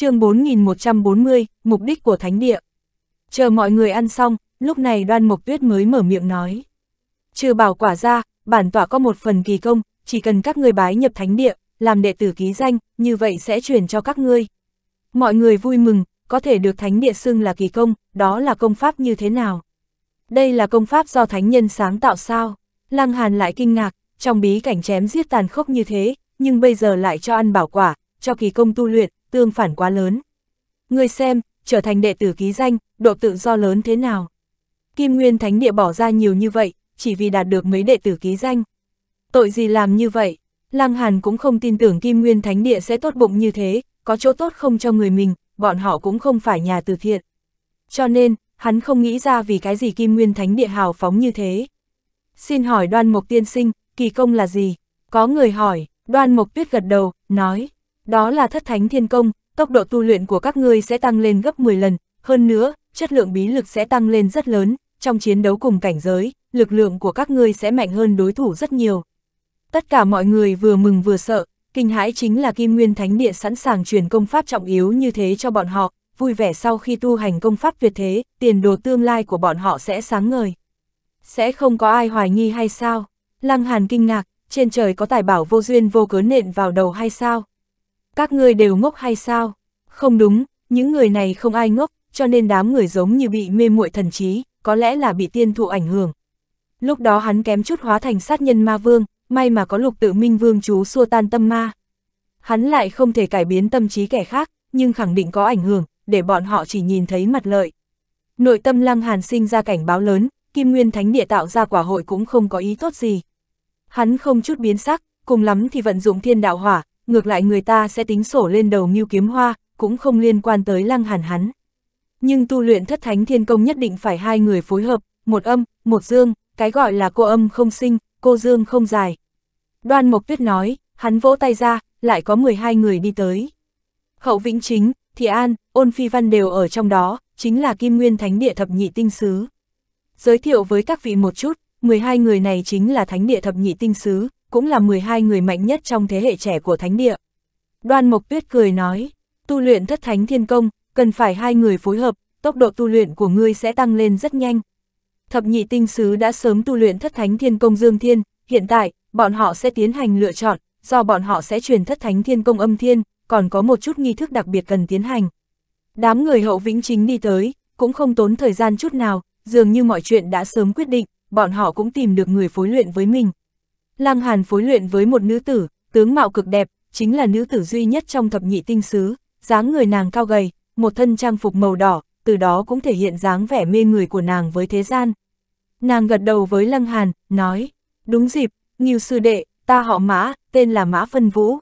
chương 4140, mục đích của thánh địa. Chờ mọi người ăn xong, lúc này đoan mục tuyết mới mở miệng nói. Trừ bảo quả ra, bản tọa có một phần kỳ công, chỉ cần các người bái nhập thánh địa, làm đệ tử ký danh, như vậy sẽ truyền cho các ngươi. Mọi người vui mừng, có thể được thánh địa xưng là kỳ công, đó là công pháp như thế nào? Đây là công pháp do thánh nhân sáng tạo sao? Lăng Hàn lại kinh ngạc, trong bí cảnh chém giết tàn khốc như thế, nhưng bây giờ lại cho ăn bảo quả, cho kỳ công tu luyện, tương phản quá lớn. Người xem, trở thành đệ tử ký danh, độ tự do lớn thế nào? Kim Nguyên Thánh Địa bỏ ra nhiều như vậy, chỉ vì đạt được mấy đệ tử ký danh. Tội gì làm như vậy? Lăng Hàn cũng không tin tưởng Kim Nguyên Thánh Địa sẽ tốt bụng như thế, có chỗ tốt không cho người mình, bọn họ cũng không phải nhà từ thiện. Cho nên, hắn không nghĩ ra vì cái gì Kim Nguyên Thánh Địa hào phóng như thế. Xin hỏi đoan mục tiên sinh, kỳ công là gì? Có người hỏi, đoan mục tuyết gật đầu, nói, đó là thất thánh thiên công, tốc độ tu luyện của các ngươi sẽ tăng lên gấp 10 lần, hơn nữa, chất lượng bí lực sẽ tăng lên rất lớn, trong chiến đấu cùng cảnh giới, lực lượng của các ngươi sẽ mạnh hơn đối thủ rất nhiều. Tất cả mọi người vừa mừng vừa sợ, kinh hãi chính là Kim Nguyên Thánh Địa sẵn sàng truyền công pháp trọng yếu như thế cho bọn họ, vui vẻ sau khi tu hành công pháp tuyệt thế, tiền đồ tương lai của bọn họ sẽ sáng ngời. Sẽ không có ai hoài nghi hay sao? Lăng Hàn kinh ngạc, trên trời có tài bảo vô duyên vô cớ nện vào đầu hay sao? Các ngươi đều ngốc hay sao? Không đúng, những người này không ai ngốc, cho nên đám người giống như bị mê muội thần trí, có lẽ là bị tiên thụ ảnh hưởng. Lúc đó hắn kém chút hóa thành sát nhân ma vương, may mà có lục tự minh vương chú xua tan tâm ma. Hắn lại không thể cải biến tâm trí kẻ khác, nhưng khẳng định có ảnh hưởng, để bọn họ chỉ nhìn thấy mặt lợi. Nội tâm lăng hàn sinh ra cảnh báo lớn, kim nguyên thánh địa tạo ra quả hội cũng không có ý tốt gì. Hắn không chút biến sắc, cùng lắm thì vận dụng thiên đạo hỏa, ngược lại người ta sẽ tính sổ lên đầu mưu kiếm hoa, cũng không liên quan tới lăng hàn hắn. Nhưng tu luyện thất thánh thiên công nhất định phải hai người phối hợp, một âm, một dương, cái gọi là cô âm không sinh, cô dương không dài. Đoan Mộc Tuyết nói, hắn vỗ tay ra, lại có 12 người đi tới. Hậu Vĩnh Chính, Thị An, Ôn Phi Văn đều ở trong đó, chính là Kim Nguyên Thánh Địa Thập Nhị Tinh Sứ. Giới thiệu với các vị một chút, 12 người này chính là Thánh Địa Thập Nhị Tinh Sứ, cũng là 12 người mạnh nhất trong thế hệ trẻ của thánh địa. Đoan Mộc Tuyết cười nói, tu luyện thất thánh thiên công, cần phải hai người phối hợp, tốc độ tu luyện của ngươi sẽ tăng lên rất nhanh. Thập nhị tinh sứ đã sớm tu luyện thất thánh thiên công dương thiên, hiện tại, bọn họ sẽ tiến hành lựa chọn, do bọn họ sẽ truyền thất thánh thiên công âm thiên, còn có một chút nghi thức đặc biệt cần tiến hành. Đám người hậu vĩnh chính đi tới, cũng không tốn thời gian chút nào, dường như mọi chuyện đã sớm quyết định, bọn họ cũng tìm được người phối luyện với mình. Lăng Hàn phối luyện với một nữ tử, tướng mạo cực đẹp, chính là nữ tử duy nhất trong thập nhị tinh sứ, dáng người nàng cao gầy, một thân trang phục màu đỏ, từ đó cũng thể hiện dáng vẻ mê người của nàng với thế gian. Nàng gật đầu với Lăng Hàn, nói, đúng dịp, nghiêu sư đệ, ta họ Mã, tên là Mã Phân Vũ.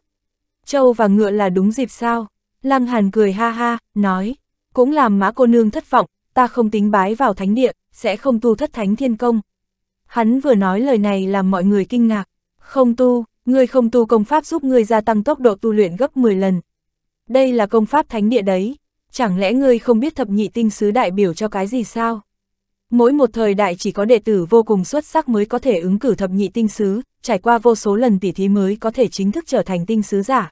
Châu và ngựa là đúng dịp sao? Lăng Hàn cười ha ha, nói, cũng làm Mã cô nương thất vọng, ta không tính bái vào thánh địa, sẽ không tu thất thánh thiên công. Hắn vừa nói lời này làm mọi người kinh ngạc. Không tu, ngươi không tu công pháp giúp ngươi gia tăng tốc độ tu luyện gấp 10 lần. Đây là công pháp thánh địa đấy. Chẳng lẽ ngươi không biết thập nhị tinh sứ đại biểu cho cái gì sao? Mỗi một thời đại chỉ có đệ tử vô cùng xuất sắc mới có thể ứng cử thập nhị tinh sứ, trải qua vô số lần tỉ thí mới có thể chính thức trở thành tinh sứ giả.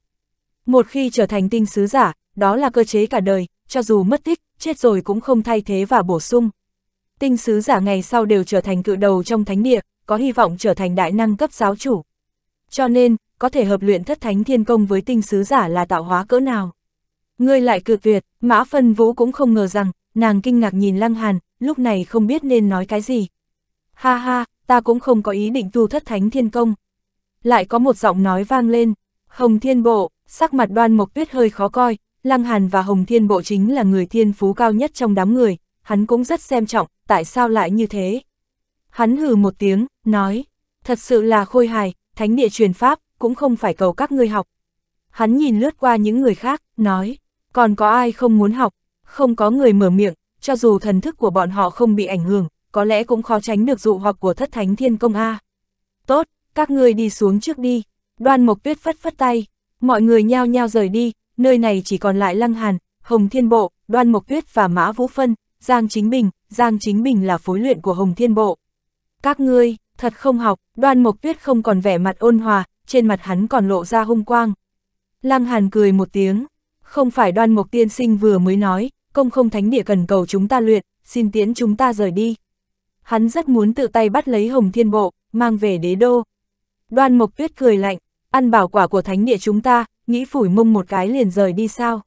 Một khi trở thành tinh sứ giả, đó là cơ chế cả đời, cho dù mất tích, chết rồi cũng không thay thế và bổ sung tinh sứ giả ngày sau đều trở thành cự đầu trong thánh địa, có hy vọng trở thành đại năng cấp giáo chủ. Cho nên, có thể hợp luyện thất thánh thiên công với tinh sứ giả là tạo hóa cỡ nào. Ngươi lại cự tuyệt, Mã Phân Vũ cũng không ngờ rằng, nàng kinh ngạc nhìn Lăng Hàn, lúc này không biết nên nói cái gì. Ha ha, ta cũng không có ý định tu thất thánh thiên công. Lại có một giọng nói vang lên, Hồng Thiên Bộ, sắc mặt đoan mộc tuyết hơi khó coi, Lăng Hàn và Hồng Thiên Bộ chính là người thiên phú cao nhất trong đám người, hắn cũng rất xem trọng, tại sao lại như thế? Hắn hừ một tiếng, nói, thật sự là khôi hài, thánh địa truyền pháp, cũng không phải cầu các ngươi học. Hắn nhìn lướt qua những người khác, nói, còn có ai không muốn học, không có người mở miệng, cho dù thần thức của bọn họ không bị ảnh hưởng, có lẽ cũng khó tránh được dụ hoặc của thất thánh thiên công A. Tốt, các ngươi đi xuống trước đi, đoan mộc tuyết phất phất tay, mọi người nhao nhao rời đi, nơi này chỉ còn lại lăng hàn, hồng thiên bộ, đoan mộc tuyết và mã vũ phân, Giang Chính Bình, Giang Chính Bình là phối luyện của Hồng Thiên Bộ. Các ngươi, thật không học, đoan mộc tuyết không còn vẻ mặt ôn hòa, trên mặt hắn còn lộ ra hung quang. Lăng Hàn cười một tiếng, không phải đoan mộc tiên sinh vừa mới nói, công không thánh địa cần cầu chúng ta luyện, xin tiễn chúng ta rời đi. Hắn rất muốn tự tay bắt lấy Hồng Thiên Bộ, mang về đế đô. Đoan mộc tuyết cười lạnh, ăn bảo quả của thánh địa chúng ta, nghĩ phủi mông một cái liền rời đi sao.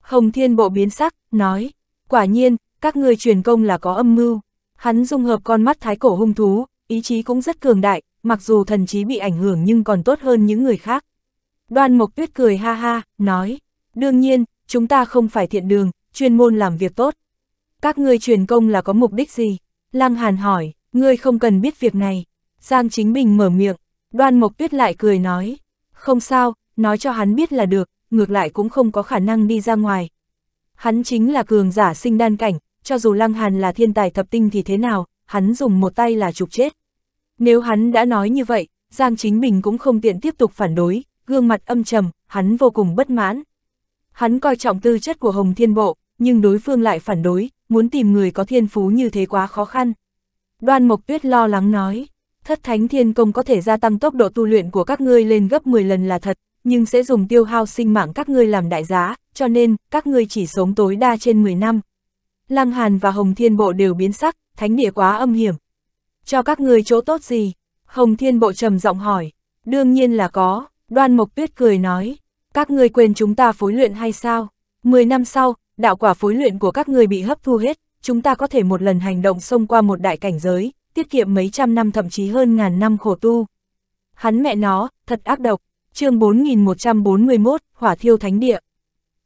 Hồng Thiên Bộ biến sắc, nói, quả nhiên, các ngươi truyền công là có âm mưu. Hắn dung hợp con mắt thái cổ hung thú, ý chí cũng rất cường đại, mặc dù thần trí bị ảnh hưởng nhưng còn tốt hơn những người khác. Đoan Mộc Tuyết cười ha ha, nói, đương nhiên, chúng ta không phải thiện đường, chuyên môn làm việc tốt. Các ngươi truyền công là có mục đích gì? Lăng Hàn hỏi, ngươi không cần biết việc này. Giang Chính Bình mở miệng, Đoan Mộc Tuyết lại cười nói, không sao, nói cho hắn biết là được, ngược lại cũng không có khả năng đi ra ngoài. Hắn chính là cường giả sinh đan cảnh, cho dù Lăng Hàn là thiên tài thập tinh thì thế nào, hắn dùng một tay là chụp chết. Nếu hắn đã nói như vậy, Giang chính mình cũng không tiện tiếp tục phản đối, gương mặt âm trầm, hắn vô cùng bất mãn. Hắn coi trọng tư chất của Hồng Thiên Bộ, nhưng đối phương lại phản đối, muốn tìm người có thiên phú như thế quá khó khăn. Đoan Mộc Tuyết lo lắng nói, thất thánh thiên công có thể gia tăng tốc độ tu luyện của các ngươi lên gấp 10 lần là thật, nhưng sẽ dùng tiêu hao sinh mạng các ngươi làm đại giá, cho nên, các ngươi chỉ sống tối đa trên 10 năm, Lăng Hàn và Hồng Thiên Bộ đều biến sắc, thánh địa quá âm hiểm. Cho các người chỗ tốt gì? Hồng Thiên Bộ trầm giọng hỏi. Đương nhiên là có, đoan mộc tuyết cười nói. Các người quên chúng ta phối luyện hay sao? Mười năm sau, đạo quả phối luyện của các người bị hấp thu hết, chúng ta có thể một lần hành động xông qua một đại cảnh giới, tiết kiệm mấy trăm năm thậm chí hơn ngàn năm khổ tu. Hắn mẹ nó, thật ác độc, chương 4141, Hỏa Thiêu Thánh Địa.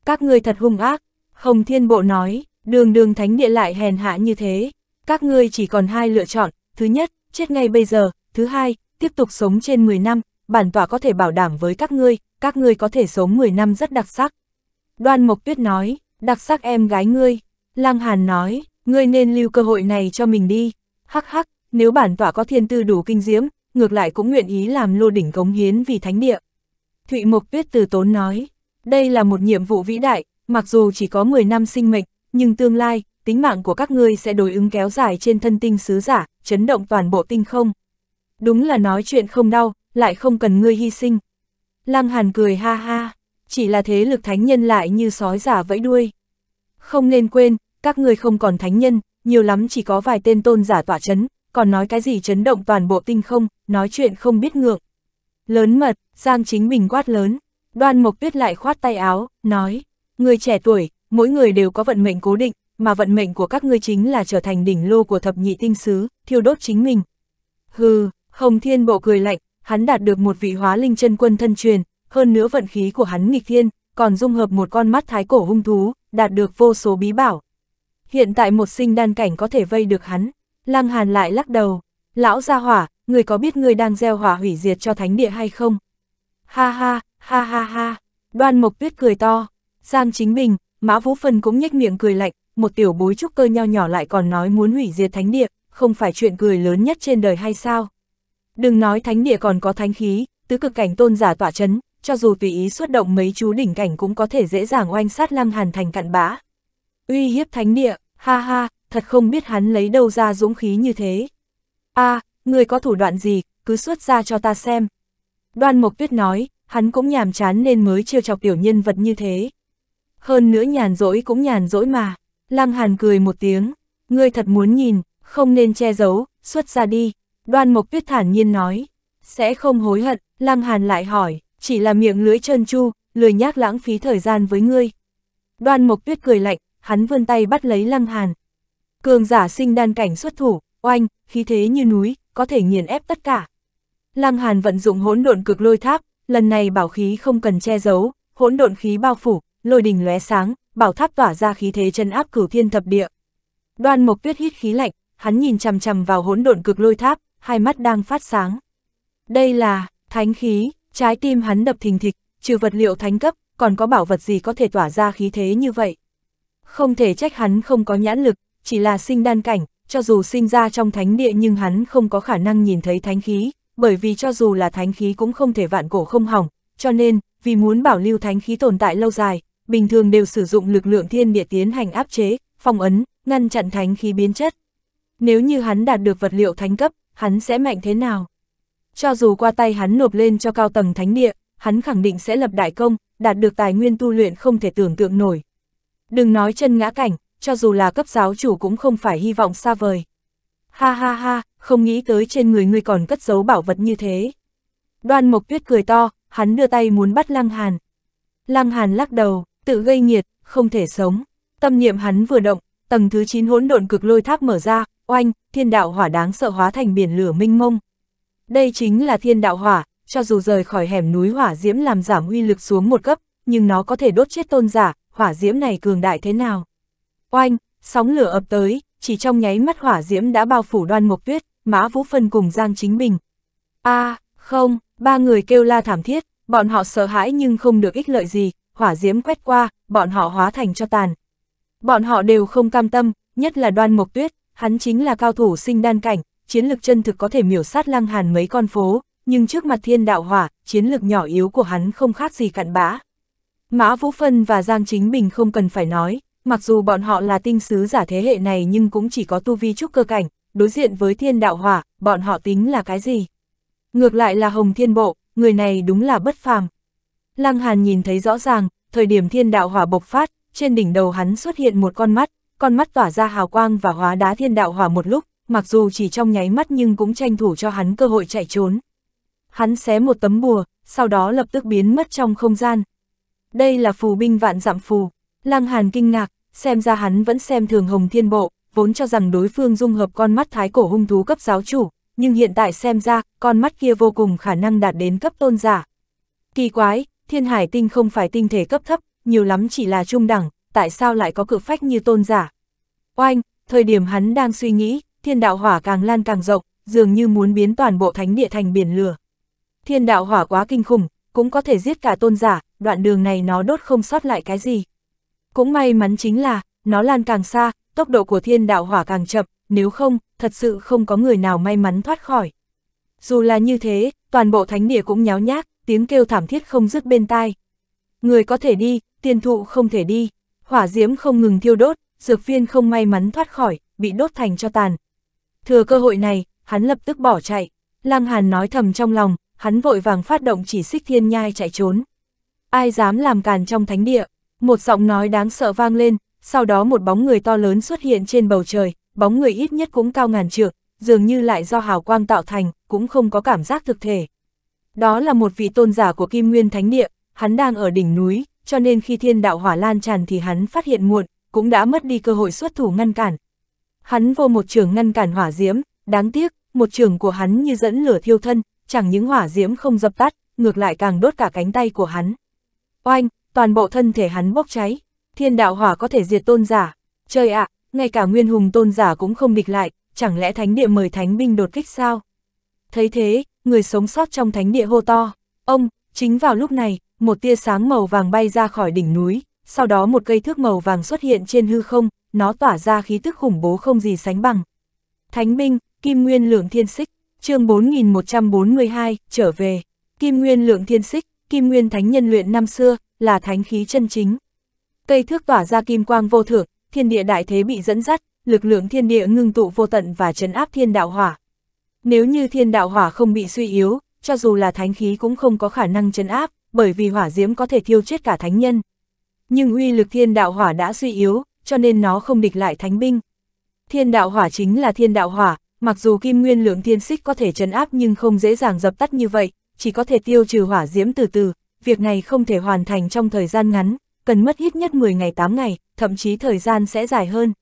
Các người thật hung ác, Hồng Thiên Bộ nói, Đường đường thánh địa lại hèn hạ như thế, các ngươi chỉ còn hai lựa chọn, thứ nhất, chết ngay bây giờ, thứ hai, tiếp tục sống trên 10 năm, bản tọa có thể bảo đảm với các ngươi, các ngươi có thể sống 10 năm rất đặc sắc. Đoan Mộc Tuyết nói, đặc sắc em gái ngươi, Lăng Hàn nói, ngươi nên lưu cơ hội này cho mình đi, hắc hắc, nếu bản tọa có thiên tư đủ kinh diễm, ngược lại cũng nguyện ý làm lô đỉnh cống hiến vì thánh địa. Thụy Mộc Tuyết từ tốn nói, đây là một nhiệm vụ vĩ đại, mặc dù chỉ có 10 năm sinh mệnh, nhưng tương lai, tính mạng của các ngươi sẽ đối ứng kéo dài trên thân tinh sứ giả, chấn động toàn bộ tinh không. Đúng là nói chuyện không đau, lại không cần ngươi hy sinh. Lăng Hàn cười ha ha, chỉ là thế lực thánh nhân lại như sói giả vẫy đuôi. Không nên quên, các ngươi không còn thánh nhân, nhiều lắm chỉ có vài tên tôn giả tỏa chấn, còn nói cái gì chấn động toàn bộ tinh không, nói chuyện không biết ngượng. Lớn mật, Giang Chính Bình quát lớn, đoan Mộc Tuyết lại khoát tay áo, nói, người trẻ tuổi, mỗi người đều có vận mệnh cố định, mà vận mệnh của các ngươi chính là trở thành đỉnh lô của thập nhị tinh sứ, thiêu đốt chính mình. Hừ, Hồng Thiên Bộ cười lạnh, hắn đạt được một vị hóa linh chân quân thân truyền, hơn nữa vận khí của hắn nghịch thiên, còn dung hợp một con mắt thái cổ hung thú, đạt được vô số bí bảo. Hiện tại một sinh đan cảnh có thể vây được hắn, Lăng Hàn lại lắc đầu, lão gia hỏa, người có biết người đang gieo hỏa hủy diệt cho thánh địa hay không? Ha ha, ha ha ha, đoan mộc tuyết cười to, Giang Chính Bình, Mã Vũ Phân cũng nhếch miệng cười lạnh, một tiểu bối trúc cơ nho nhỏ lại còn nói muốn hủy diệt thánh địa, không phải chuyện cười lớn nhất trên đời hay sao? Đừng nói thánh địa còn có thánh khí, tứ cực cảnh tôn giả tỏa chấn, cho dù tùy ý xuất động mấy chú đỉnh cảnh cũng có thể dễ dàng oanh sát lăng hàn thành cặn bã. Uy hiếp thánh địa, ha ha, thật không biết hắn lấy đâu ra dũng khí như thế. a à, người có thủ đoạn gì, cứ xuất ra cho ta xem. Đoan Mộc Tuyết nói, hắn cũng nhàm chán nên mới trêu chọc tiểu nhân vật như thế hơn nữa nhàn rỗi cũng nhàn rỗi mà. Lăng Hàn cười một tiếng, ngươi thật muốn nhìn, không nên che giấu, xuất ra đi. Đoan Mộc Tuyết thản nhiên nói, sẽ không hối hận, Lăng Hàn lại hỏi, chỉ là miệng lưỡi trơn chu, lười nhác lãng phí thời gian với ngươi. Đoan Mộc Tuyết cười lạnh, hắn vươn tay bắt lấy Lăng Hàn. Cường giả sinh đan cảnh xuất thủ, oanh, khí thế như núi, có thể nghiền ép tất cả. Lăng Hàn vận dụng hỗn độn cực lôi tháp, lần này bảo khí không cần che giấu, hỗn độn khí bao phủ, lôi đình lóe sáng, bảo tháp tỏa ra khí thế chân áp cửu thiên thập địa. Đoan Mộc Tuyết hít khí lạnh, hắn nhìn chằm chằm vào hỗn độn cực lôi tháp, hai mắt đang phát sáng. Đây là thánh khí, trái tim hắn đập thình thịch, trừ vật liệu thánh cấp, còn có bảo vật gì có thể tỏa ra khí thế như vậy. Không thể trách hắn không có nhãn lực, chỉ là sinh đan cảnh, cho dù sinh ra trong thánh địa nhưng hắn không có khả năng nhìn thấy thánh khí, bởi vì cho dù là thánh khí cũng không thể vạn cổ không hỏng, cho nên, vì muốn bảo lưu thánh khí tồn tại lâu dài, bình thường đều sử dụng lực lượng thiên địa tiến hành áp chế, phong ấn, ngăn chặn thánh khí biến chất. Nếu như hắn đạt được vật liệu thánh cấp, hắn sẽ mạnh thế nào? Cho dù qua tay hắn nộp lên cho cao tầng thánh địa, hắn khẳng định sẽ lập đại công, đạt được tài nguyên tu luyện không thể tưởng tượng nổi. Đừng nói chân ngã cảnh, cho dù là cấp giáo chủ cũng không phải hy vọng xa vời. Ha ha ha, không nghĩ tới trên người ngươi còn cất giấu bảo vật như thế. Đoan Mộc Tuyết cười to, hắn đưa tay muốn bắt Lăng Hàn. Lăng Hàn lắc đầu, tự gây nhiệt không thể sống. Tâm niệm hắn vừa động, tầng thứ 9 hỗn độn cực lôi tháp mở ra, oanh, thiên đạo hỏa đáng sợ hóa thành biển lửa minh mông. Đây chính là thiên đạo hỏa, cho dù rời khỏi hẻm núi hỏa diễm làm giảm uy lực xuống một cấp, nhưng nó có thể đốt chết tôn giả, hỏa diễm này cường đại thế nào. Oanh, sóng lửa ập tới, chỉ trong nháy mắt hỏa diễm đã bao phủ đoan mộc tuyết, mã vũ phân cùng Giang Chính Bình. a à, không, ba người kêu la thảm thiết, bọn họ sợ hãi nhưng không được ích lợi gì, hỏa diễm quét qua, bọn họ hóa thành cho tàn. Bọn họ đều không cam tâm, nhất là đoan mộc tuyết, hắn chính là cao thủ sinh đan cảnh, chiến lực chân thực có thể miểu sát lăng hàn mấy con phố, nhưng trước mặt thiên đạo hỏa, chiến lực nhỏ yếu của hắn không khác gì cặn bã. Mã Vũ Phân và Giang Chính Bình không cần phải nói, mặc dù bọn họ là tinh sứ giả thế hệ này nhưng cũng chỉ có tu vi trúc cơ cảnh, đối diện với thiên đạo hỏa, bọn họ tính là cái gì? Ngược lại là Hồng Thiên Bộ, người này đúng là bất phàm, Lăng Hàn nhìn thấy rõ ràng, thời điểm thiên đạo hỏa bộc phát, trên đỉnh đầu hắn xuất hiện một con mắt, con mắt tỏa ra hào quang và hóa đá thiên đạo hỏa một lúc, mặc dù chỉ trong nháy mắt nhưng cũng tranh thủ cho hắn cơ hội chạy trốn. Hắn xé một tấm bùa, sau đó lập tức biến mất trong không gian. Đây là phù binh vạn dặm phù. Lăng Hàn kinh ngạc, xem ra hắn vẫn xem thường Hồng Thiên Bộ, vốn cho rằng đối phương dung hợp con mắt thái cổ hung thú cấp giáo chủ, nhưng hiện tại xem ra, con mắt kia vô cùng khả năng đạt đến cấp tôn giả. Kỳ quái, thiên hải tinh không phải tinh thể cấp thấp, nhiều lắm chỉ là trung đẳng, tại sao lại có cực phách như tôn giả. Oanh, thời điểm hắn đang suy nghĩ, thiên đạo hỏa càng lan càng rộng, dường như muốn biến toàn bộ thánh địa thành biển lửa. Thiên đạo hỏa quá kinh khủng, cũng có thể giết cả tôn giả, đoạn đường này nó đốt không sót lại cái gì. Cũng may mắn chính là, nó lan càng xa, tốc độ của thiên đạo hỏa càng chậm, nếu không, thật sự không có người nào may mắn thoát khỏi. Dù là như thế, toàn bộ thánh địa cũng nháo nhác, tiếng kêu thảm thiết không dứt bên tai. Người có thể đi, tiên thụ không thể đi, hỏa diễm không ngừng thiêu đốt, dược viên không may mắn thoát khỏi, bị đốt thành cho tàn. Thừa cơ hội này, hắn lập tức bỏ chạy, lang Hàn nói thầm trong lòng, hắn vội vàng phát động chỉ xích thiên nhai chạy trốn. Ai dám làm càn trong thánh địa, một giọng nói đáng sợ vang lên, sau đó một bóng người to lớn xuất hiện trên bầu trời, bóng người ít nhất cũng cao ngàn trượng, dường như lại do hào quang tạo thành, cũng không có cảm giác thực thể. Đó là một vị tôn giả của Kim Nguyên Thánh Địa, hắn đang ở đỉnh núi, cho nên khi thiên đạo hỏa lan tràn thì hắn phát hiện muộn, cũng đã mất đi cơ hội xuất thủ ngăn cản. Hắn vô một trường ngăn cản hỏa diễm, đáng tiếc, một trường của hắn như dẫn lửa thiêu thân, chẳng những hỏa diễm không dập tắt, ngược lại càng đốt cả cánh tay của hắn. Oanh, toàn bộ thân thể hắn bốc cháy, thiên đạo hỏa có thể diệt tôn giả. Trời ạ, ngay cả nguyên hùng tôn giả cũng không địch lại, chẳng lẽ thánh địa mời thánh binh đột kích sao? Thấy thế, người sống sót trong thánh địa hô to. Ông, chính vào lúc này, một tia sáng màu vàng bay ra khỏi đỉnh núi, sau đó một cây thước màu vàng xuất hiện trên hư không, nó tỏa ra khí tức khủng bố không gì sánh bằng. Thánh Minh Kim Nguyên Lượng Thiên Xích, chương 4142, trở về. Kim Nguyên Lượng Thiên Xích, Kim Nguyên Thánh nhân luyện năm xưa, là thánh khí chân chính. Cây thước tỏa ra kim quang vô thượng, thiên địa đại thế bị dẫn dắt, lực lượng thiên địa ngưng tụ vô tận và trấn áp thiên đạo hỏa, nếu như thiên đạo hỏa không bị suy yếu, cho dù là thánh khí cũng không có khả năng chấn áp, bởi vì hỏa diễm có thể thiêu chết cả thánh nhân. Nhưng uy lực thiên đạo hỏa đã suy yếu, cho nên nó không địch lại thánh binh. Thiên đạo hỏa chính là thiên đạo hỏa, mặc dù kim nguyên lượng thiên xích có thể chấn áp nhưng không dễ dàng dập tắt như vậy, chỉ có thể tiêu trừ hỏa diễm từ từ, việc này không thể hoàn thành trong thời gian ngắn, cần mất ít nhất 10 ngày 8 ngày, thậm chí thời gian sẽ dài hơn.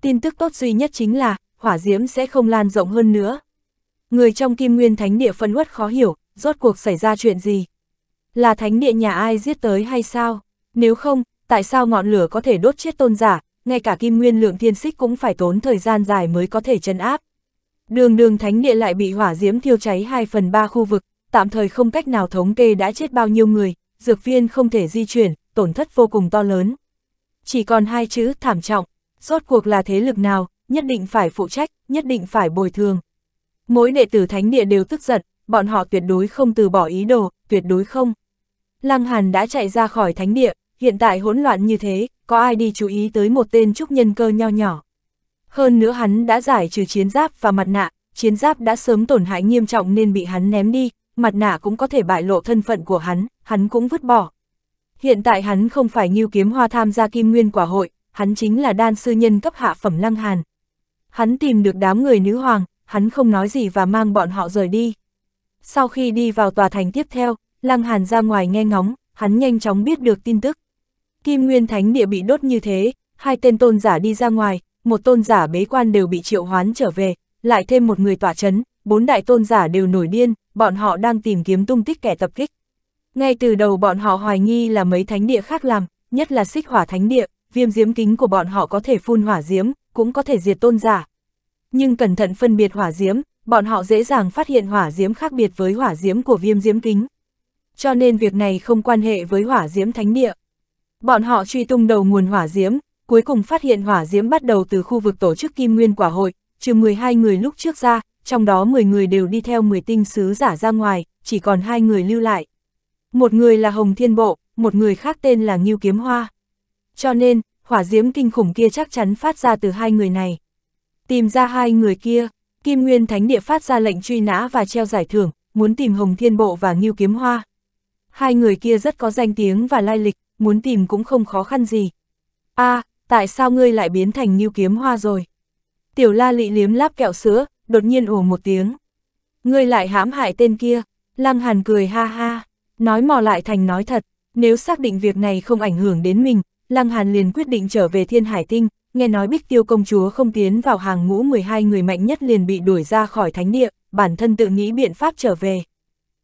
Tin tức tốt duy nhất chính là, hỏa diễm sẽ không lan rộng hơn nữa, Người trong kim nguyên thánh địa phân uất khó hiểu, rốt cuộc xảy ra chuyện gì? Là thánh địa nhà ai giết tới hay sao? Nếu không, tại sao ngọn lửa có thể đốt chết tôn giả, ngay cả kim nguyên lượng thiên xích cũng phải tốn thời gian dài mới có thể chân áp. Đường đường thánh địa lại bị hỏa diễm thiêu cháy 2 phần 3 khu vực, tạm thời không cách nào thống kê đã chết bao nhiêu người, dược viên không thể di chuyển, tổn thất vô cùng to lớn. Chỉ còn hai chữ thảm trọng, rốt cuộc là thế lực nào, nhất định phải phụ trách, nhất định phải bồi thường. Mỗi đệ tử thánh địa đều tức giận, bọn họ tuyệt đối không từ bỏ ý đồ, tuyệt đối không. Lăng Hàn đã chạy ra khỏi thánh địa, hiện tại hỗn loạn như thế, có ai đi chú ý tới một tên trúc nhân cơ nho nhỏ. Hơn nữa hắn đã giải trừ chiến giáp và mặt nạ, chiến giáp đã sớm tổn hại nghiêm trọng nên bị hắn ném đi, mặt nạ cũng có thể bại lộ thân phận của hắn, hắn cũng vứt bỏ. Hiện tại hắn không phải nghiêu kiếm hoa tham gia kim nguyên quả hội, hắn chính là đan sư nhân cấp hạ phẩm lăng hàn. Hắn tìm được đám người nữ hoàng, hắn không nói gì và mang bọn họ rời đi. Sau khi đi vào tòa thành tiếp theo, Lăng Hàn ra ngoài nghe ngóng, hắn nhanh chóng biết được tin tức. Kim Nguyên Thánh địa bị đốt như thế, hai tên tôn giả đi ra ngoài, một tôn giả bế quan đều bị triệu hoán trở về, lại thêm một người tỏa chấn, bốn đại tôn giả đều nổi điên, bọn họ đang tìm kiếm tung tích kẻ tập kích. Ngay từ đầu bọn họ hoài nghi là mấy thánh địa khác làm, nhất là xích hỏa thánh địa, viêm diếm kính của bọn họ có thể phun hỏa diễm, cũng có thể diệt tôn giả, nhưng cẩn thận phân biệt hỏa diễm, bọn họ dễ dàng phát hiện hỏa diễm khác biệt với hỏa diễm của viêm diễm kính. Cho nên việc này không quan hệ với hỏa diễm thánh địa. Bọn họ truy tung đầu nguồn hỏa diễm, cuối cùng phát hiện hỏa diễm bắt đầu từ khu vực tổ chức Kim Nguyên Quả Hội, trừ 12 người lúc trước ra, trong đó 10 người đều đi theo 10 tinh sứ giả ra ngoài, chỉ còn hai người lưu lại. Một người là Hồng Thiên Bộ, một người khác tên là Ngưu Kiếm Hoa. Cho nên, hỏa diễm kinh khủng kia chắc chắn phát ra từ hai người này. Tìm ra hai người kia, Kim Nguyên Thánh Địa phát ra lệnh truy nã và treo giải thưởng, muốn tìm Hồng Thiên Bộ và Ngưu Kiếm Hoa. Hai người kia rất có danh tiếng và lai lịch, muốn tìm cũng không khó khăn gì. a à, tại sao ngươi lại biến thành Ngưu Kiếm Hoa rồi? Tiểu la lị liếm láp kẹo sữa, đột nhiên ồ một tiếng. Ngươi lại hãm hại tên kia, Lăng Hàn cười ha ha, nói mò lại thành nói thật, nếu xác định việc này không ảnh hưởng đến mình, Lăng Hàn liền quyết định trở về Thiên Hải Tinh, nghe nói Bích Tiêu công chúa không tiến vào hàng ngũ 12 người mạnh nhất liền bị đuổi ra khỏi thánh địa, bản thân tự nghĩ biện pháp trở về.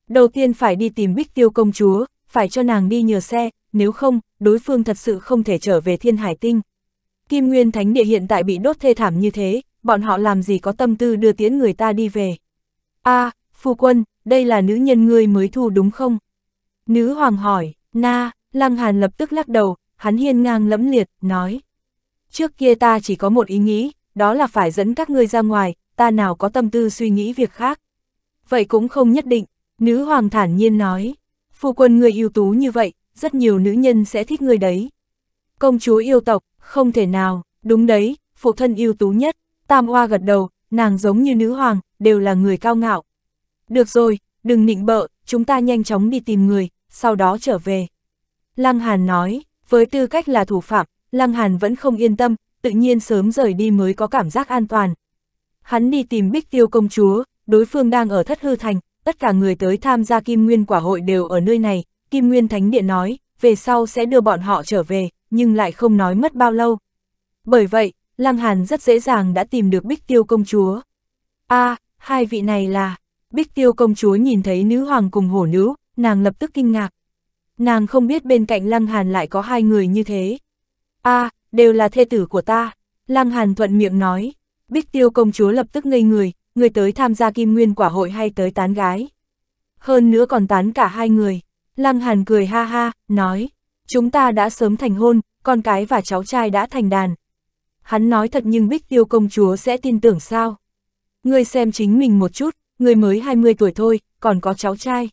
Đầu tiên phải đi tìm Bích Tiêu công chúa, phải cho nàng đi nhờ xe, nếu không, đối phương thật sự không thể trở về thiên hải tinh. Kim Nguyên Thánh Địa hiện tại bị đốt thê thảm như thế, bọn họ làm gì có tâm tư đưa tiễn người ta đi về. a à, phu quân, đây là nữ nhân ngươi mới thu đúng không? Nữ hoàng hỏi, na, lăng hàn lập tức lắc đầu, hắn hiên ngang lẫm liệt, nói. Trước kia ta chỉ có một ý nghĩ, đó là phải dẫn các ngươi ra ngoài, ta nào có tâm tư suy nghĩ việc khác. Vậy cũng không nhất định, nữ hoàng thản nhiên nói. Phu quân người ưu tú như vậy, rất nhiều nữ nhân sẽ thích người đấy. Công chúa yêu tộc, không thể nào, đúng đấy, phụ thân ưu tú nhất, tam hoa gật đầu, nàng giống như nữ hoàng, đều là người cao ngạo. Được rồi, đừng nịnh bợ, chúng ta nhanh chóng đi tìm người, sau đó trở về. Lăng Hàn nói, với tư cách là thủ phạm, Lăng Hàn vẫn không yên tâm, tự nhiên sớm rời đi mới có cảm giác an toàn. Hắn đi tìm Bích Tiêu công chúa, đối phương đang ở Thất Hư Thành, tất cả người tới tham gia Kim Nguyên Quả hội đều ở nơi này, Kim Nguyên Thánh Điện nói, về sau sẽ đưa bọn họ trở về, nhưng lại không nói mất bao lâu. Bởi vậy, Lăng Hàn rất dễ dàng đã tìm được Bích Tiêu công chúa. a à, hai vị này là... Bích Tiêu công chúa nhìn thấy nữ hoàng cùng hổ nữ, nàng lập tức kinh ngạc. Nàng không biết bên cạnh Lăng Hàn lại có hai người như thế a à, đều là thê tử của ta, Lăng Hàn thuận miệng nói. Bích tiêu công chúa lập tức ngây người, người tới tham gia kim nguyên quả hội hay tới tán gái. Hơn nữa còn tán cả hai người. Lăng Hàn cười ha ha, nói, chúng ta đã sớm thành hôn, con cái và cháu trai đã thành đàn. Hắn nói thật nhưng Bích Tiêu công chúa sẽ tin tưởng sao? Ngươi xem chính mình một chút, ngươi mới 20 tuổi thôi, còn có cháu trai.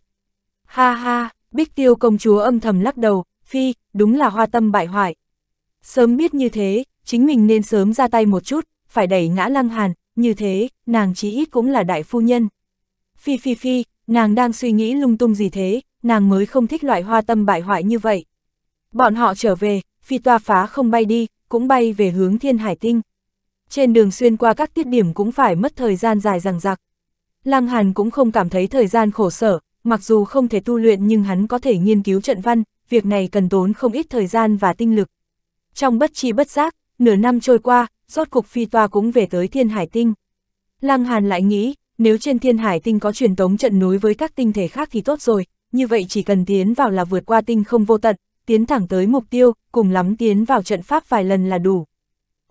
Ha ha, Bích Tiêu công chúa âm thầm lắc đầu, phi, đúng là hoa tâm bại hoại. Sớm biết như thế, chính mình nên sớm ra tay một chút, phải đẩy ngã lăng hàn, như thế, nàng chí ít cũng là đại phu nhân. Phi phi phi, nàng đang suy nghĩ lung tung gì thế, nàng mới không thích loại hoa tâm bại hoại như vậy. Bọn họ trở về, phi toa phá không bay đi, cũng bay về hướng thiên hải tinh. Trên đường xuyên qua các tiết điểm cũng phải mất thời gian dài rằng rạc. Lăng Hàn cũng không cảm thấy thời gian khổ sở, mặc dù không thể tu luyện nhưng hắn có thể nghiên cứu trận văn, việc này cần tốn không ít thời gian và tinh lực trong bất chi bất giác, nửa năm trôi qua, rốt cục phi toa cũng về tới thiên hải tinh. Lăng Hàn lại nghĩ, nếu trên thiên hải tinh có truyền tống trận nối với các tinh thể khác thì tốt rồi, như vậy chỉ cần tiến vào là vượt qua tinh không vô tận, tiến thẳng tới mục tiêu, cùng lắm tiến vào trận pháp vài lần là đủ.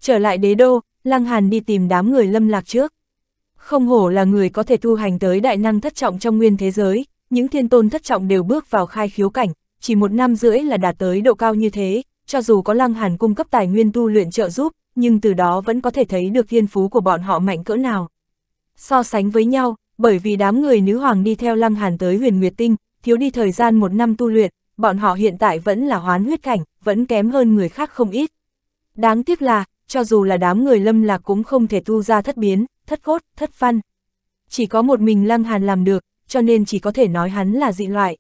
Trở lại đế đô, Lăng Hàn đi tìm đám người lâm lạc trước. Không hổ là người có thể tu hành tới đại năng thất trọng trong nguyên thế giới, những thiên tôn thất trọng đều bước vào khai khiếu cảnh, chỉ một năm rưỡi là đạt tới độ cao như thế, cho dù có lăng hàn cung cấp tài nguyên tu luyện trợ giúp, nhưng từ đó vẫn có thể thấy được thiên phú của bọn họ mạnh cỡ nào. So sánh với nhau, bởi vì đám người nữ hoàng đi theo lăng hàn tới huyền nguyệt tinh, thiếu đi thời gian một năm tu luyện, bọn họ hiện tại vẫn là hoán huyết cảnh, vẫn kém hơn người khác không ít. Đáng tiếc là, cho dù là đám người lâm lạc cũng không thể tu ra thất biến, thất cốt, thất văn. Chỉ có một mình lăng hàn làm được, cho nên chỉ có thể nói hắn là dị loại.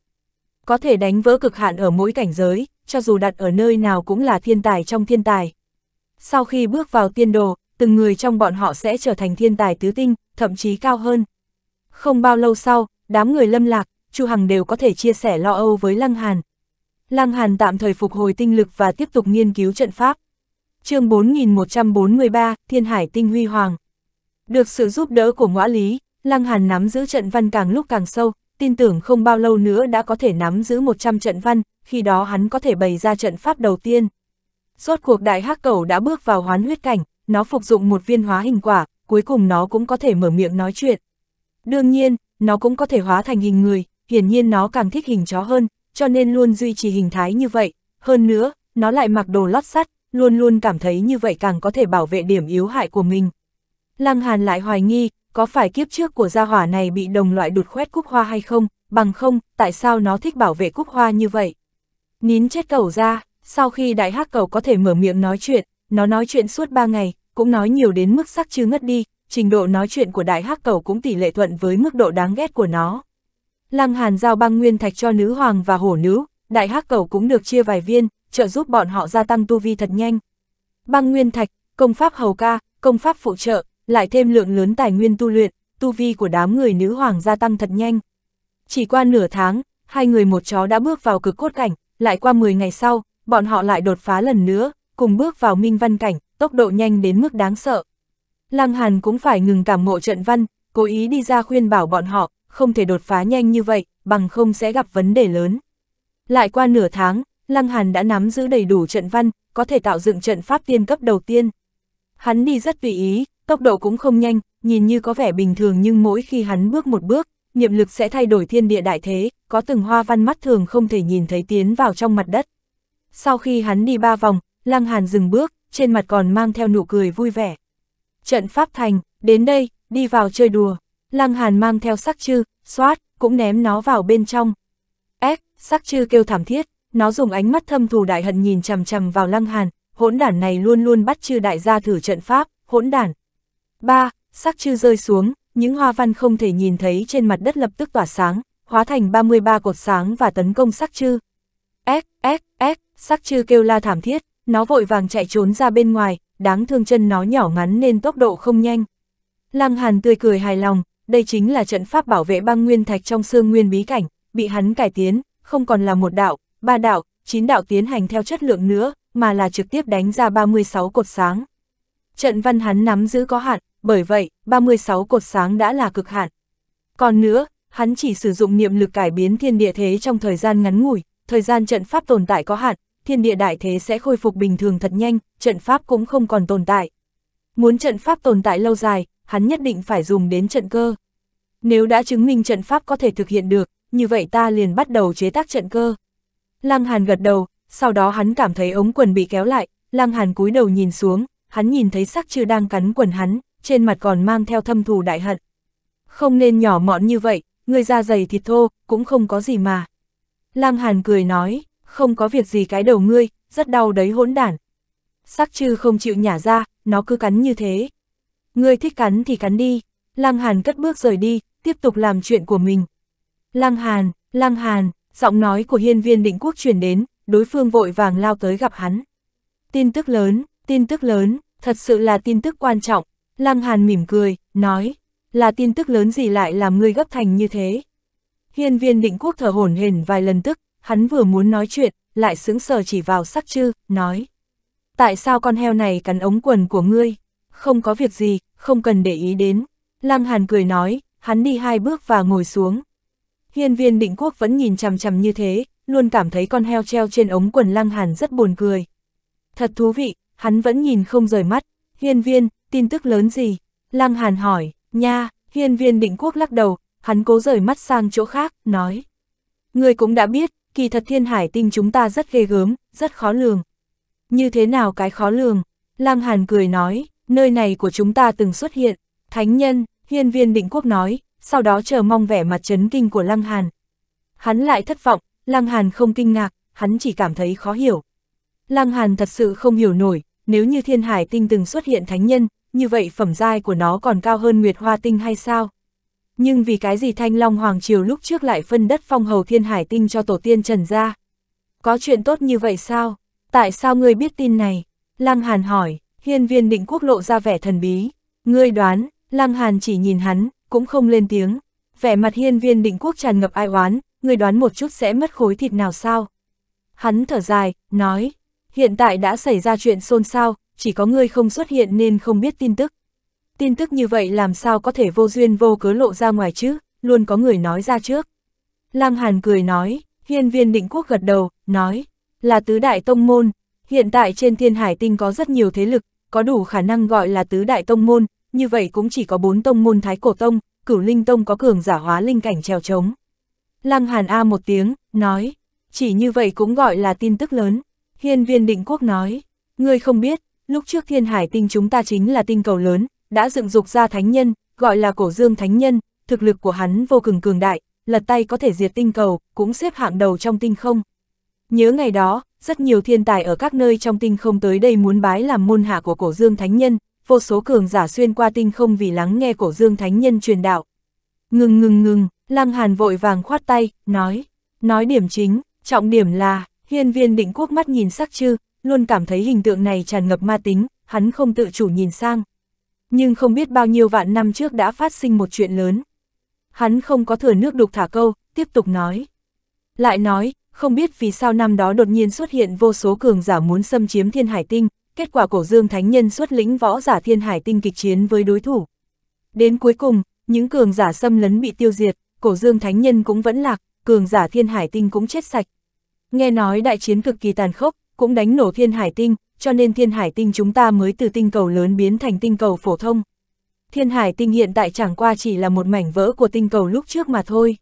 Có thể đánh vỡ cực hạn ở mỗi cảnh giới, cho dù đặt ở nơi nào cũng là thiên tài trong thiên tài. Sau khi bước vào tiên đồ, từng người trong bọn họ sẽ trở thành thiên tài tứ tinh, thậm chí cao hơn. Không bao lâu sau, đám người lâm lạc, Chu Hằng đều có thể chia sẻ lo âu với Lăng Hàn. Lăng Hàn tạm thời phục hồi tinh lực và tiếp tục nghiên cứu trận pháp. chương 4143, Thiên Hải Tinh Huy Hoàng. Được sự giúp đỡ của ngõ lý, Lăng Hàn nắm giữ trận văn càng lúc càng sâu, tin tưởng không bao lâu nữa đã có thể nắm giữ 100 trận văn, khi đó hắn có thể bày ra trận pháp đầu tiên. Rốt cuộc đại hắc cầu đã bước vào hoán huyết cảnh, nó phục dụng một viên hóa hình quả, cuối cùng nó cũng có thể mở miệng nói chuyện. Đương nhiên, nó cũng có thể hóa thành hình người, hiển nhiên nó càng thích hình chó hơn, cho nên luôn duy trì hình thái như vậy. Hơn nữa, nó lại mặc đồ lót sắt, luôn luôn cảm thấy như vậy càng có thể bảo vệ điểm yếu hại của mình. Lăng Hàn lại hoài nghi, có phải kiếp trước của gia hỏa này bị đồng loại đụt khoét cúc hoa hay không, bằng không, tại sao nó thích bảo vệ cúc hoa như vậy? Nín chết cầu ra, sau khi đại hắc cầu có thể mở miệng nói chuyện, nó nói chuyện suốt 3 ngày, cũng nói nhiều đến mức sắc chứ ngất đi, trình độ nói chuyện của đại hắc cầu cũng tỷ lệ thuận với mức độ đáng ghét của nó. Lăng Hàn giao băng nguyên thạch cho nữ hoàng và hổ nữ, đại hắc cầu cũng được chia vài viên, trợ giúp bọn họ gia tăng tu vi thật nhanh. Băng nguyên thạch, công pháp hầu ca, công pháp phụ trợ, lại thêm lượng lớn tài nguyên tu luyện, tu vi của đám người nữ hoàng gia tăng thật nhanh. Chỉ qua nửa tháng, hai người một chó đã bước vào cực cốt cảnh, lại qua 10 ngày sau, bọn họ lại đột phá lần nữa, cùng bước vào minh văn cảnh, tốc độ nhanh đến mức đáng sợ. Lăng Hàn cũng phải ngừng cảm ngộ trận văn, cố ý đi ra khuyên bảo bọn họ, không thể đột phá nhanh như vậy, bằng không sẽ gặp vấn đề lớn. Lại qua nửa tháng, Lăng Hàn đã nắm giữ đầy đủ trận văn, có thể tạo dựng trận pháp tiên cấp đầu tiên. Hắn đi rất tùy ý, tốc độ cũng không nhanh, nhìn như có vẻ bình thường nhưng mỗi khi hắn bước một bước, niệm lực sẽ thay đổi thiên địa đại thế, có từng hoa văn mắt thường không thể nhìn thấy tiến vào trong mặt đất. Sau khi hắn đi ba vòng, Lăng Hàn dừng bước, trên mặt còn mang theo nụ cười vui vẻ. Trận pháp thành, đến đây, đi vào chơi đùa. Lăng Hàn mang theo sắc chư, xoát, cũng ném nó vào bên trong. Ếch, sắc chư kêu thảm thiết, nó dùng ánh mắt thâm thù đại hận nhìn chằm chằm vào Lăng Hàn, hỗn đản này luôn luôn bắt chư đại gia thử trận pháp, hỗn đản. Ba, sắc chư rơi xuống, những hoa văn không thể nhìn thấy trên mặt đất lập tức tỏa sáng, hóa thành 33 cột sáng và tấn công sắc chư. Ếc, ếc, ếc, sắc chư kêu la thảm thiết, nó vội vàng chạy trốn ra bên ngoài, đáng thương chân nó nhỏ ngắn nên tốc độ không nhanh. Lăng Hàn tươi cười hài lòng, đây chính là trận pháp bảo vệ băng nguyên thạch trong xương nguyên bí cảnh, bị hắn cải tiến, không còn là một đạo, ba đạo, chín đạo tiến hành theo chất lượng nữa, mà là trực tiếp đánh ra 36 cột sáng. Trận văn hắn nắm giữ có hạn, bởi vậy, 36 cột sáng đã là cực hạn. Còn nữa, hắn chỉ sử dụng niệm lực cải biến thiên địa thế trong thời gian ngắn ngủi, thời gian trận pháp tồn tại có hạn, thiên địa đại thế sẽ khôi phục bình thường thật nhanh, trận pháp cũng không còn tồn tại. Muốn trận pháp tồn tại lâu dài, hắn nhất định phải dùng đến trận cơ. Nếu đã chứng minh trận pháp có thể thực hiện được, như vậy ta liền bắt đầu chế tác trận cơ. Lăng Hàn gật đầu, sau đó hắn cảm thấy ống quần bị kéo lại, Lăng Hàn cúi đầu nhìn xuống, hắn nhìn thấy sắc chưa đang cắn quần hắn, trên mặt còn mang theo thâm thù đại hận. Không nên nhỏ mọn như vậy, người da dày thịt thô, cũng không có gì mà. Lam Hàn cười nói, không có việc gì cái đầu ngươi, rất đau đấy hỗn đản. Sắc chư không chịu nhả ra, nó cứ cắn như thế. Ngươi thích cắn thì cắn đi. Lăng Hàn cất bước rời đi, tiếp tục làm chuyện của mình. Lăng Hàn, Lăng Hàn, giọng nói của hiên viên định quốc truyền đến, đối phương vội vàng lao tới gặp hắn. Tin tức lớn, tin tức lớn, thật sự là tin tức quan trọng, Lăng Hàn mỉm cười, nói, là tin tức lớn gì lại làm ngươi gấp thành như thế. Hiên viên định quốc thở hổn hển vài lần tức, hắn vừa muốn nói chuyện, lại sững sờ chỉ vào sắc chư, nói. Tại sao con heo này cắn ống quần của ngươi? Không có việc gì, không cần để ý đến. Lăng Hàn cười nói, hắn đi hai bước và ngồi xuống. Hiên viên định quốc vẫn nhìn chằm chằm như thế, luôn cảm thấy con heo treo trên ống quần Lăng Hàn rất buồn cười. Thật thú vị, hắn vẫn nhìn không rời mắt. Hiên viên, tin tức lớn gì? Lăng Hàn hỏi, nha, hiên viên định quốc lắc đầu, hắn cố rời mắt sang chỗ khác, nói. Người cũng đã biết, kỳ thật thiên hải tinh chúng ta rất ghê gớm, rất khó lường. Như thế nào cái khó lường? Lăng Hàn cười nói, nơi này của chúng ta từng xuất hiện. Thánh nhân, hiên viên định quốc nói, sau đó chờ mong vẻ mặt chấn kinh của Lăng Hàn. Hắn lại thất vọng, Lăng Hàn không kinh ngạc, hắn chỉ cảm thấy khó hiểu. Lăng Hàn thật sự không hiểu nổi, nếu như thiên hải tinh từng xuất hiện thánh nhân, như vậy phẩm giai của nó còn cao hơn Nguyệt Hoa Tinh hay sao? Nhưng vì cái gì Thanh Long Hoàng Triều lúc trước lại phân đất phong hầu thiên hải tinh cho tổ tiên Trần gia? Có chuyện tốt như vậy sao? Tại sao ngươi biết tin này? Lăng Hàn hỏi, hiên viên định quốc lộ ra vẻ thần bí. Ngươi đoán, Lăng Hàn chỉ nhìn hắn, cũng không lên tiếng. Vẻ mặt hiên viên định quốc tràn ngập ai oán, ngươi đoán một chút sẽ mất khối thịt nào sao? Hắn thở dài, nói, hiện tại đã xảy ra chuyện xôn xao, chỉ có ngươi không xuất hiện nên không biết tin tức. Tin tức như vậy làm sao có thể vô duyên vô cớ lộ ra ngoài chứ, luôn có người nói ra trước. Lăng Hàn cười nói, hiên viên định quốc gật đầu, nói, là tứ đại tông môn, hiện tại trên thiên hải tinh có rất nhiều thế lực, có đủ khả năng gọi là tứ đại tông môn, như vậy cũng chỉ có bốn tông môn thái cổ tông, cửu linh tông có cường giả hóa linh cảnh trèo trống. Lăng Hàn A một tiếng, nói, chỉ như vậy cũng gọi là tin tức lớn. Hiên viên định quốc nói, ngươi không biết, Lúc trước thiên hải tinh chúng ta chính là tinh cầu lớn, đã dựng dục ra thánh nhân, gọi là cổ dương thánh nhân, thực lực của hắn vô cùng cường đại, lật tay có thể diệt tinh cầu, cũng xếp hạng đầu trong tinh không. Nhớ ngày đó, rất nhiều thiên tài ở các nơi trong tinh không tới đây muốn bái làm môn hạ của cổ dương thánh nhân, vô số cường giả xuyên qua tinh không vì lắng nghe cổ dương thánh nhân truyền đạo. Ngừng ngừng ngừng, Lăng Hàn vội vàng khoát tay, nói, nói điểm chính, trọng điểm là, hiên viên định quốc mắt nhìn sắc chư, luôn cảm thấy hình tượng này tràn ngập ma tính, hắn không tự chủ nhìn sang. Nhưng không biết bao nhiêu vạn năm trước đã phát sinh một chuyện lớn. Hắn không có thừa nước đục thả câu, tiếp tục nói. Lại nói, không biết vì sao năm đó đột nhiên xuất hiện vô số cường giả muốn xâm chiếm thiên hải tinh, kết quả cổ dương thánh nhân xuất lĩnh võ giả thiên hải tinh kịch chiến với đối thủ. Đến cuối cùng, những cường giả xâm lấn bị tiêu diệt, cổ dương thánh nhân cũng vẫn lạc, cường giả thiên hải tinh cũng chết sạch. Nghe nói đại chiến cực kỳ tàn khốc, cũng đánh nổ thiên hải tinh, cho nên thiên hải tinh chúng ta mới từ tinh cầu lớn biến thành tinh cầu phổ thông. Thiên hải tinh hiện tại chẳng qua chỉ là một mảnh vỡ của tinh cầu lúc trước mà thôi.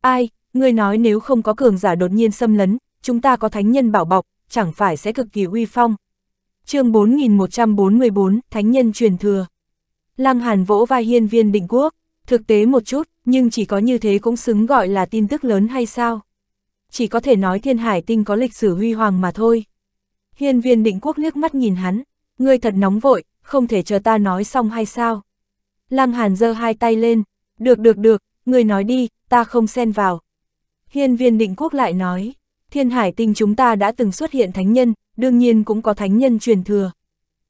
Ai, ngươi nói nếu không có cường giả đột nhiên xâm lấn, chúng ta có thánh nhân bảo bọc, chẳng phải sẽ cực kỳ uy phong. chương 4144, Thánh nhân truyền thừa. Lăng Hàn vỗ vai hiên viên định quốc, thực tế một chút, nhưng chỉ có như thế cũng xứng gọi là tin tức lớn hay sao? Chỉ có thể nói thiên hải tinh có lịch sử huy hoàng mà thôi. Hiên viên định quốc liếc mắt nhìn hắn, ngươi thật nóng vội, không thể chờ ta nói xong hay sao? Lăng Hàn giơ hai tay lên, được được được, ngươi nói đi, ta không xen vào. Hiên viên định quốc lại nói, thiên hải tinh chúng ta đã từng xuất hiện thánh nhân, đương nhiên cũng có thánh nhân truyền thừa.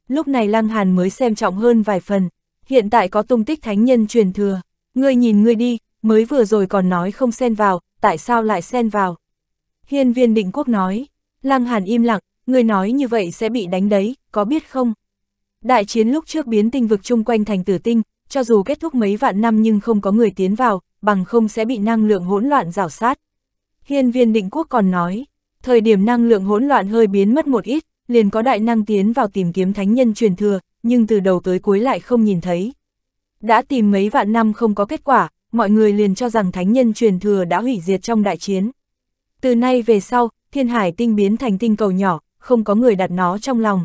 Lúc này Lăng Hàn mới xem trọng hơn vài phần, hiện tại có tung tích thánh nhân truyền thừa, ngươi nhìn ngươi đi, mới vừa rồi còn nói không xen vào, tại sao lại xen vào? Hiên viên định quốc nói, Lăng Hàn im lặng, người nói như vậy sẽ bị đánh đấy, có biết không? Đại chiến lúc trước biến tinh vực chung quanh thành tử tinh, cho dù kết thúc mấy vạn năm nhưng không có người tiến vào, bằng không sẽ bị năng lượng hỗn loạn rào sát. Hiên viên định quốc còn nói, thời điểm năng lượng hỗn loạn hơi biến mất một ít, liền có đại năng tiến vào tìm kiếm thánh nhân truyền thừa, nhưng từ đầu tới cuối lại không nhìn thấy. Đã tìm mấy vạn năm không có kết quả, mọi người liền cho rằng thánh nhân truyền thừa đã hủy diệt trong đại chiến. Từ nay về sau, thiên hải tinh biến thành tinh cầu nhỏ, không có người đặt nó trong lòng.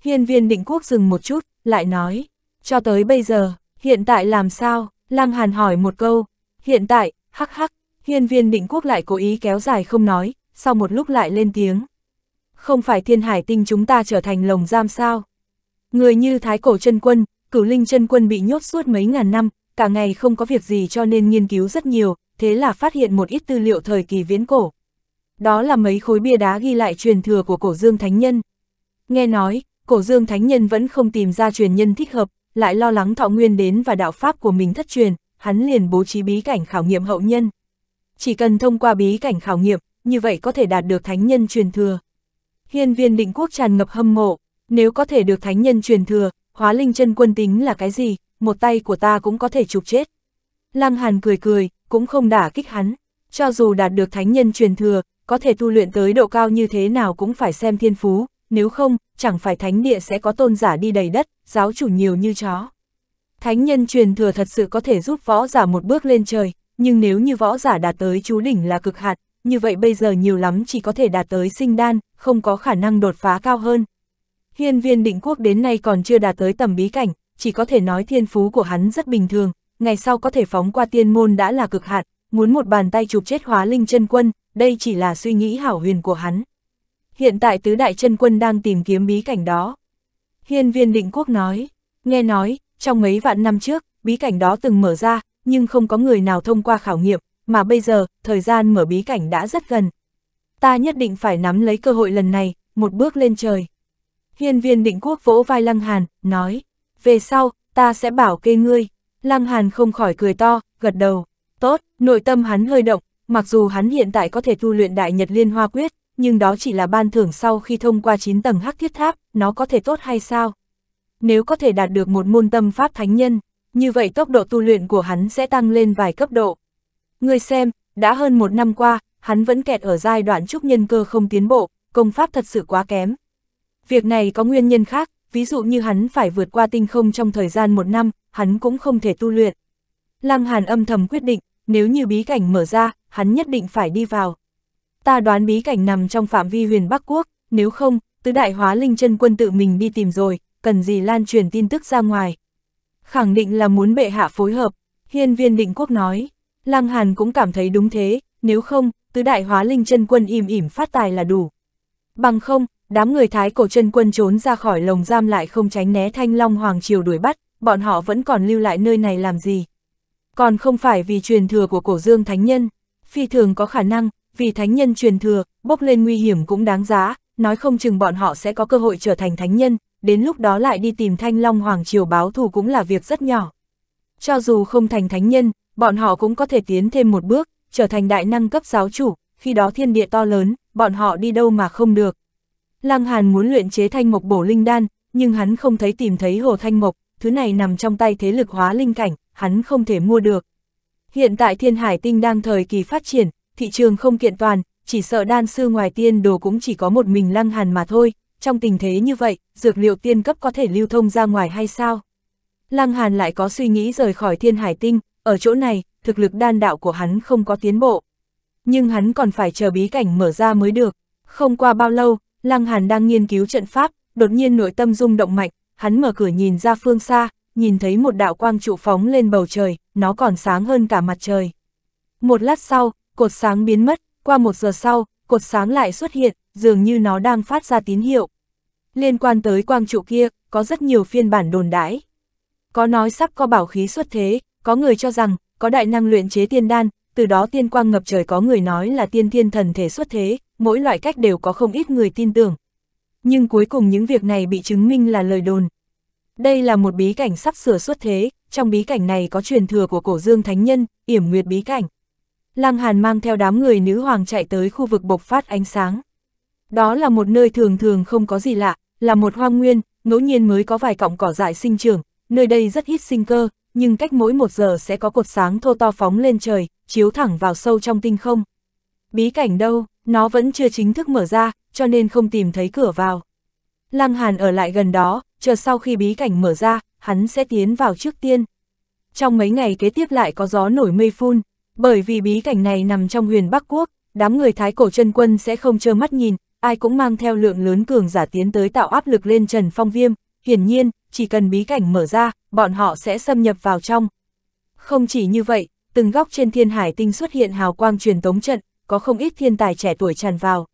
Hiên viên định quốc dừng một chút, lại nói, cho tới bây giờ, hiện tại làm sao, Lam Hàn hỏi một câu, hiện tại, hắc hắc, hiên viên định quốc lại cố ý kéo dài không nói, sau một lúc lại lên tiếng. Không phải thiên hải tinh chúng ta trở thành lồng giam sao? Người như thái cổ chân quân, cửu linh chân quân bị nhốt suốt mấy ngàn năm, cả ngày không có việc gì cho nên nghiên cứu rất nhiều, thế là phát hiện một ít tư liệu thời kỳ viễn cổ, đó là mấy khối bia đá ghi lại truyền thừa của cổ dương thánh nhân. Nghe nói, cổ dương thánh nhân vẫn không tìm ra truyền nhân thích hợp, lại lo lắng thọ nguyên đến và đạo pháp của mình thất truyền, hắn liền bố trí bí cảnh khảo nghiệm hậu nhân. Chỉ cần thông qua bí cảnh khảo nghiệm, như vậy có thể đạt được thánh nhân truyền thừa. Hiên viên định quốc tràn ngập hâm mộ, nếu có thể được thánh nhân truyền thừa, hóa linh chân quân tính là cái gì, một tay của ta cũng có thể chụp chết. Lăng Hàn cười cười, cũng không đả kích hắn, cho dù đạt được thánh nhân truyền thừa, có thể tu luyện tới độ cao như thế nào cũng phải xem thiên phú, nếu không, chẳng phải thánh địa sẽ có tôn giả đi đầy đất, giáo chủ nhiều như chó. Thánh nhân truyền thừa thật sự có thể giúp võ giả một bước lên trời, nhưng nếu như võ giả đạt tới chú đỉnh là cực hạt, như vậy bây giờ nhiều lắm chỉ có thể đạt tới sinh đan, không có khả năng đột phá cao hơn. Hiên viên định quốc đến nay còn chưa đạt tới tầm bí cảnh, chỉ có thể nói thiên phú của hắn rất bình thường, ngày sau có thể phóng qua tiên môn đã là cực hạn, muốn một bàn tay chụp chết hóa linh chân quân, đây chỉ là suy nghĩ hảo huyền của hắn. Hiện tại tứ đại chân quân đang tìm kiếm bí cảnh đó. Hiên viên định quốc nói, nghe nói, trong mấy vạn năm trước, bí cảnh đó từng mở ra, nhưng không có người nào thông qua khảo nghiệm, mà bây giờ, thời gian mở bí cảnh đã rất gần. Ta nhất định phải nắm lấy cơ hội lần này, một bước lên trời. Hiên viên định quốc vỗ vai Lăng Hàn, nói, về sau, ta sẽ bảo kê ngươi. Lăng Hàn không khỏi cười to, gật đầu. Tốt, nội tâm hắn hơi động, Mặc dù hắn hiện tại có thể tu luyện Đại Nhật Liên Hoa Quyết, nhưng đó chỉ là ban thưởng sau khi thông qua 9 tầng hắc thiết tháp, nó có thể tốt hay sao? Nếu có thể đạt được một môn tâm pháp thánh nhân, như vậy tốc độ tu luyện của hắn sẽ tăng lên vài cấp độ. Người xem, đã hơn một năm qua, hắn vẫn kẹt ở giai đoạn trúc nhân cơ không tiến bộ, công pháp thật sự quá kém. Việc này có nguyên nhân khác, ví dụ như hắn phải vượt qua tinh không trong thời gian một năm, hắn cũng không thể tu luyện. Lăng Hàn âm thầm quyết định, nếu như bí cảnh mở ra, hắn nhất định phải đi vào. Ta đoán bí cảnh nằm trong phạm vi huyền Bắc Quốc, nếu không, tứ đại hóa linh chân quân tự mình đi tìm rồi, cần gì lan truyền tin tức ra ngoài. Khẳng định là muốn bệ hạ phối hợp, hiên viên định quốc nói. Lăng Hàn cũng cảm thấy đúng thế, nếu không, tứ đại hóa linh chân quân im ỉm phát tài là đủ. Bằng không, đám người thái cổ chân quân trốn ra khỏi lồng giam lại không tránh né thanh long hoàng triều đuổi bắt, bọn họ vẫn còn lưu lại nơi này làm gì còn không phải vì truyền thừa của cổ dương thánh nhân, phi thường có khả năng, vì thánh nhân truyền thừa, bốc lên nguy hiểm cũng đáng giá, nói không chừng bọn họ sẽ có cơ hội trở thành thánh nhân, đến lúc đó lại đi tìm thanh long hoàng triều báo thù cũng là việc rất nhỏ. Cho dù không thành thánh nhân, bọn họ cũng có thể tiến thêm một bước, trở thành đại năng cấp giáo chủ, khi đó thiên địa to lớn, bọn họ đi đâu mà không được. Lăng Hàn muốn luyện chế thanh mộc bổ linh đan, nhưng hắn không thấy tìm thấy hồ thanh mộc, thứ này nằm trong tay thế lực hóa linh cảnh, hắn không thể mua được. Hiện tại thiên hải tinh đang thời kỳ phát triển, thị trường không kiện toàn, chỉ sợ đan sư ngoài tiên đồ cũng chỉ có một mình lăng hàn mà thôi, trong tình thế như vậy, dược liệu tiên cấp có thể lưu thông ra ngoài hay sao? Lăng hàn lại có suy nghĩ rời khỏi thiên hải tinh, ở chỗ này, thực lực đan đạo của hắn không có tiến bộ. Nhưng hắn còn phải chờ bí cảnh mở ra mới được. Không qua bao lâu, Lăng Hàn đang nghiên cứu trận pháp, đột nhiên nội tâm rung động mạnh, hắn mở cửa nhìn ra phương xa, nhìn thấy một đạo quang trụ phóng lên bầu trời, nó còn sáng hơn cả mặt trời. Một lát sau, cột sáng biến mất, qua một giờ sau, cột sáng lại xuất hiện, dường như nó đang phát ra tín hiệu. Liên quan tới quang trụ kia, có rất nhiều phiên bản đồn đãi. Có nói sắp có bảo khí xuất thế, có người cho rằng, có đại năng luyện chế tiên đan, từ đó tiên quang ngập trời có người nói là tiên thiên thần thể xuất thế, mỗi loại cách đều có không ít người tin tưởng. Nhưng cuối cùng những việc này bị chứng minh là lời đồn, đây là một bí cảnh sắp sửa xuất thế, trong bí cảnh này có truyền thừa của cổ dương thánh nhân, yểm nguyệt bí cảnh. Lăng Hàn mang theo đám người nữ hoàng chạy tới khu vực bộc phát ánh sáng. Đó là một nơi thường thường không có gì lạ, là một hoang nguyên, ngẫu nhiên mới có vài cọng cỏ dại sinh trưởng, nơi đây rất hít sinh cơ, nhưng cách mỗi một giờ sẽ có cột sáng thô to phóng lên trời, chiếu thẳng vào sâu trong tinh không. Bí cảnh đâu, nó vẫn chưa chính thức mở ra, cho nên không tìm thấy cửa vào. Lăng Hàn ở lại gần đó, chờ sau khi bí cảnh mở ra, hắn sẽ tiến vào trước tiên. Trong mấy ngày kế tiếp lại có gió nổi mây phun, bởi vì bí cảnh này nằm trong huyền Bắc Quốc, đám người thái cổ chân quân sẽ không trơ mắt nhìn, ai cũng mang theo lượng lớn cường giả tiến tới tạo áp lực lên Trần Phong Viêm, hiển nhiên, chỉ cần bí cảnh mở ra, bọn họ sẽ xâm nhập vào trong. Không chỉ như vậy, từng góc trên thiên hải tinh xuất hiện hào quang truyền tống trận, có không ít thiên tài trẻ tuổi tràn vào.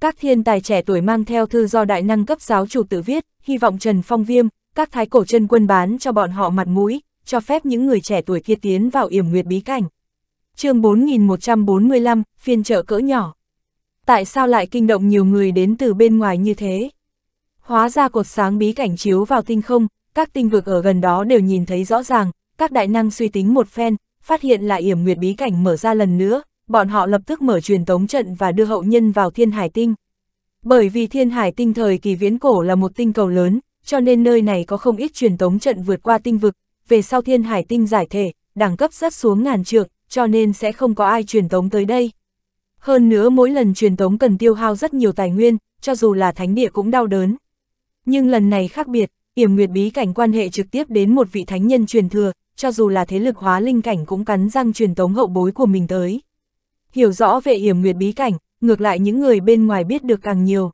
Các thiên tài trẻ tuổi mang theo thư do đại năng cấp giáo chủ tự viết, hy vọng Trần Phong Viêm, các thái cổ chân quân bán cho bọn họ mặt mũi, cho phép những người trẻ tuổi kia tiến vào yểm nguyệt bí cảnh. chương 4145, phiên trợ cỡ nhỏ. Tại sao lại kinh động nhiều người đến từ bên ngoài như thế? Hóa ra cột sáng bí cảnh chiếu vào tinh không, các tinh vực ở gần đó đều nhìn thấy rõ ràng, các đại năng suy tính một phen, phát hiện là yểm nguyệt bí cảnh mở ra lần nữa, bọn họ lập tức mở truyền tống trận và đưa hậu nhân vào thiên hải tinh. Bởi vì thiên hải tinh thời kỳ viễn cổ là một tinh cầu lớn, cho nên nơi này có không ít truyền tống trận vượt qua tinh vực, về sau thiên hải tinh giải thể, đẳng cấp rất xuống ngàn trượng, cho nên sẽ không có ai truyền tống tới đây. Hơn nữa mỗi lần truyền tống cần tiêu hao rất nhiều tài nguyên, cho dù là thánh địa cũng đau đớn. Nhưng lần này khác biệt, yểm nguyệt bí cảnh quan hệ trực tiếp đến một vị thánh nhân truyền thừa, cho dù là thế lực hóa linh cảnh cũng cắn răng truyền tống hậu bối của mình tới hiểu rõ về hiểm nguyệt bí cảnh, ngược lại những người bên ngoài biết được càng nhiều.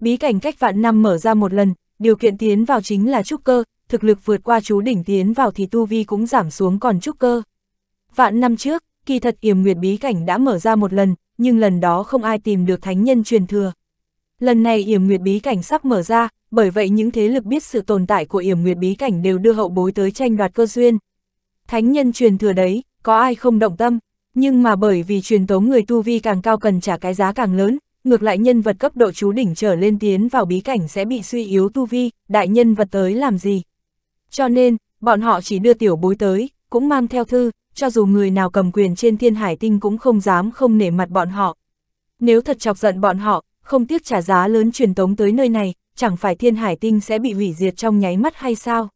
Bí cảnh cách vạn năm mở ra một lần, điều kiện tiến vào chính là trúc cơ, thực lực vượt qua chú đỉnh tiến vào thì tu vi cũng giảm xuống còn trúc cơ. Vạn năm trước, kỳ thật hiểm nguyệt bí cảnh đã mở ra một lần, nhưng lần đó không ai tìm được thánh nhân truyền thừa. Lần này hiểm nguyệt bí cảnh sắp mở ra, bởi vậy những thế lực biết sự tồn tại của hiểm nguyệt bí cảnh đều đưa hậu bối tới tranh đoạt cơ duyên. Thánh nhân truyền thừa đấy, có ai không động tâm? Nhưng mà bởi vì truyền tống người tu vi càng cao cần trả cái giá càng lớn, ngược lại nhân vật cấp độ chú đỉnh trở lên tiến vào bí cảnh sẽ bị suy yếu tu vi, đại nhân vật tới làm gì. Cho nên, bọn họ chỉ đưa tiểu bối tới, cũng mang theo thư, cho dù người nào cầm quyền trên thiên hải tinh cũng không dám không nể mặt bọn họ. Nếu thật chọc giận bọn họ, không tiếc trả giá lớn truyền tống tới nơi này, chẳng phải thiên hải tinh sẽ bị hủy diệt trong nháy mắt hay sao?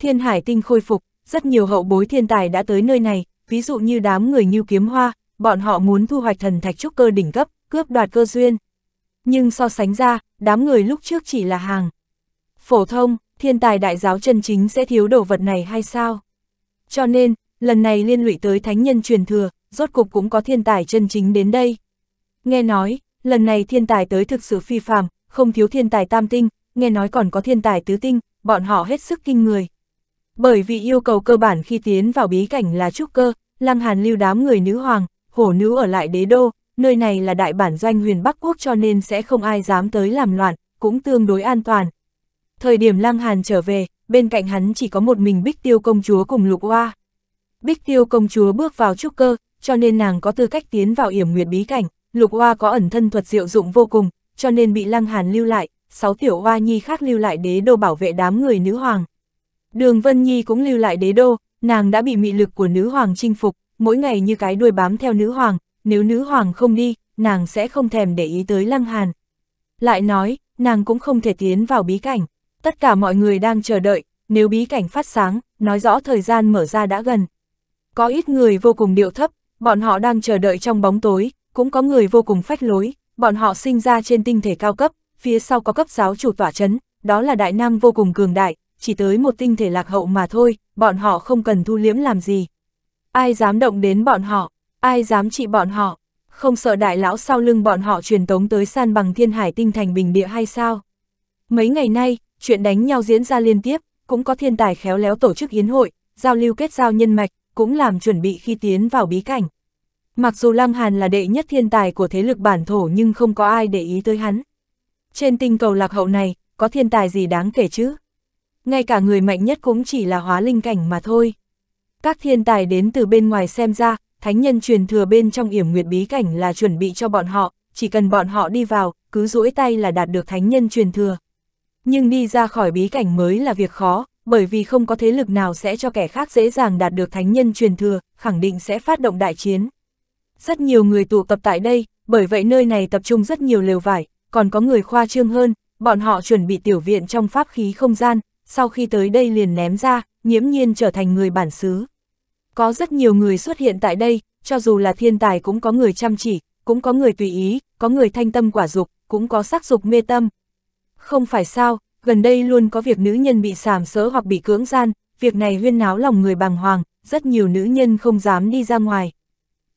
Thiên hải tinh khôi phục, rất nhiều hậu bối thiên tài đã tới nơi này, ví dụ như đám người như kiếm hoa, bọn họ muốn thu hoạch thần thạch trúc cơ đỉnh cấp, cướp đoạt cơ duyên. Nhưng so sánh ra, đám người lúc trước chỉ là hàng. Phổ thông, thiên tài đại giáo chân chính sẽ thiếu đồ vật này hay sao? Cho nên, lần này liên lụy tới thánh nhân truyền thừa, rốt cục cũng có thiên tài chân chính đến đây. Nghe nói, lần này thiên tài tới thực sự phi phàm, không thiếu thiên tài tam tinh, nghe nói còn có thiên tài tứ tinh, bọn họ hết sức kinh người, bởi vì yêu cầu cơ bản khi tiến vào bí cảnh là trúc cơ, lăng hàn lưu đám người nữ hoàng, hổ nữ ở lại đế đô, nơi này là đại bản doanh huyền Bắc Quốc cho nên sẽ không ai dám tới làm loạn, cũng tương đối an toàn. Thời điểm lăng hàn trở về, bên cạnh hắn chỉ có một mình Bích Tiêu công chúa cùng Lục Hoa. Bích Tiêu công chúa bước vào trúc cơ, cho nên nàng có tư cách tiến vào yểm nguyệt bí cảnh, Lục Hoa có ẩn thân thuật diệu dụng vô cùng, cho nên bị Lăng Hàn lưu lại, sáu tiểu hoa nhi khác lưu lại đế đô bảo vệ đám người nữ hoàng. Đường Vân Nhi cũng lưu lại đế đô, nàng đã bị mị lực của nữ hoàng chinh phục, mỗi ngày như cái đuôi bám theo nữ hoàng, nếu nữ hoàng không đi, nàng sẽ không thèm để ý tới Lăng Hàn. Lại nói, nàng cũng không thể tiến vào bí cảnh, tất cả mọi người đang chờ đợi, nếu bí cảnh phát sáng, nói rõ thời gian mở ra đã gần. Có ít người vô cùng điệu thấp, bọn họ đang chờ đợi trong bóng tối, cũng có người vô cùng phách lối, bọn họ sinh ra trên tinh thể cao cấp, phía sau có cấp giáo chủ tỏa chấn, đó là đại năng vô cùng cường đại, chỉ tới một tinh thể lạc hậu mà thôi, bọn họ không cần thu liễm làm gì. Ai dám động đến bọn họ, ai dám trị bọn họ, không sợ đại lão sau lưng bọn họ truyền tống tới san bằng thiên hải tinh thành bình địa hay sao? Mấy ngày nay, chuyện đánh nhau diễn ra liên tiếp, cũng có thiên tài khéo léo tổ chức yến hội, giao lưu kết giao nhân mạch, cũng làm chuẩn bị khi tiến vào bí cảnh. Mặc dù Lăng Hàn là đệ nhất thiên tài của thế lực bản thổ nhưng không có ai để ý tới hắn. Trên tinh cầu lạc hậu này, có thiên tài gì đáng kể chứ? ngay cả người mạnh nhất cũng chỉ là hóa linh cảnh mà thôi. Các thiên tài đến từ bên ngoài xem ra, thánh nhân truyền thừa bên trong yểm nguyệt bí cảnh là chuẩn bị cho bọn họ, chỉ cần bọn họ đi vào, cứ duỗi tay là đạt được thánh nhân truyền thừa. Nhưng đi ra khỏi bí cảnh mới là việc khó, bởi vì không có thế lực nào sẽ cho kẻ khác dễ dàng đạt được thánh nhân truyền thừa, khẳng định sẽ phát động đại chiến. Rất nhiều người tụ tập tại đây, bởi vậy nơi này tập trung rất nhiều lều vải, còn có người khoa trương hơn, bọn họ chuẩn bị tiểu viện trong pháp khí không gian, sau khi tới đây liền ném ra, nhiễm nhiên trở thành người bản xứ. Có rất nhiều người xuất hiện tại đây, cho dù là thiên tài cũng có người chăm chỉ, cũng có người tùy ý, có người thanh tâm quả dục, cũng có sắc dục mê tâm. Không phải sao, gần đây luôn có việc nữ nhân bị sàm sỡ hoặc bị cưỡng gian, việc này huyên náo lòng người bàng hoàng, rất nhiều nữ nhân không dám đi ra ngoài.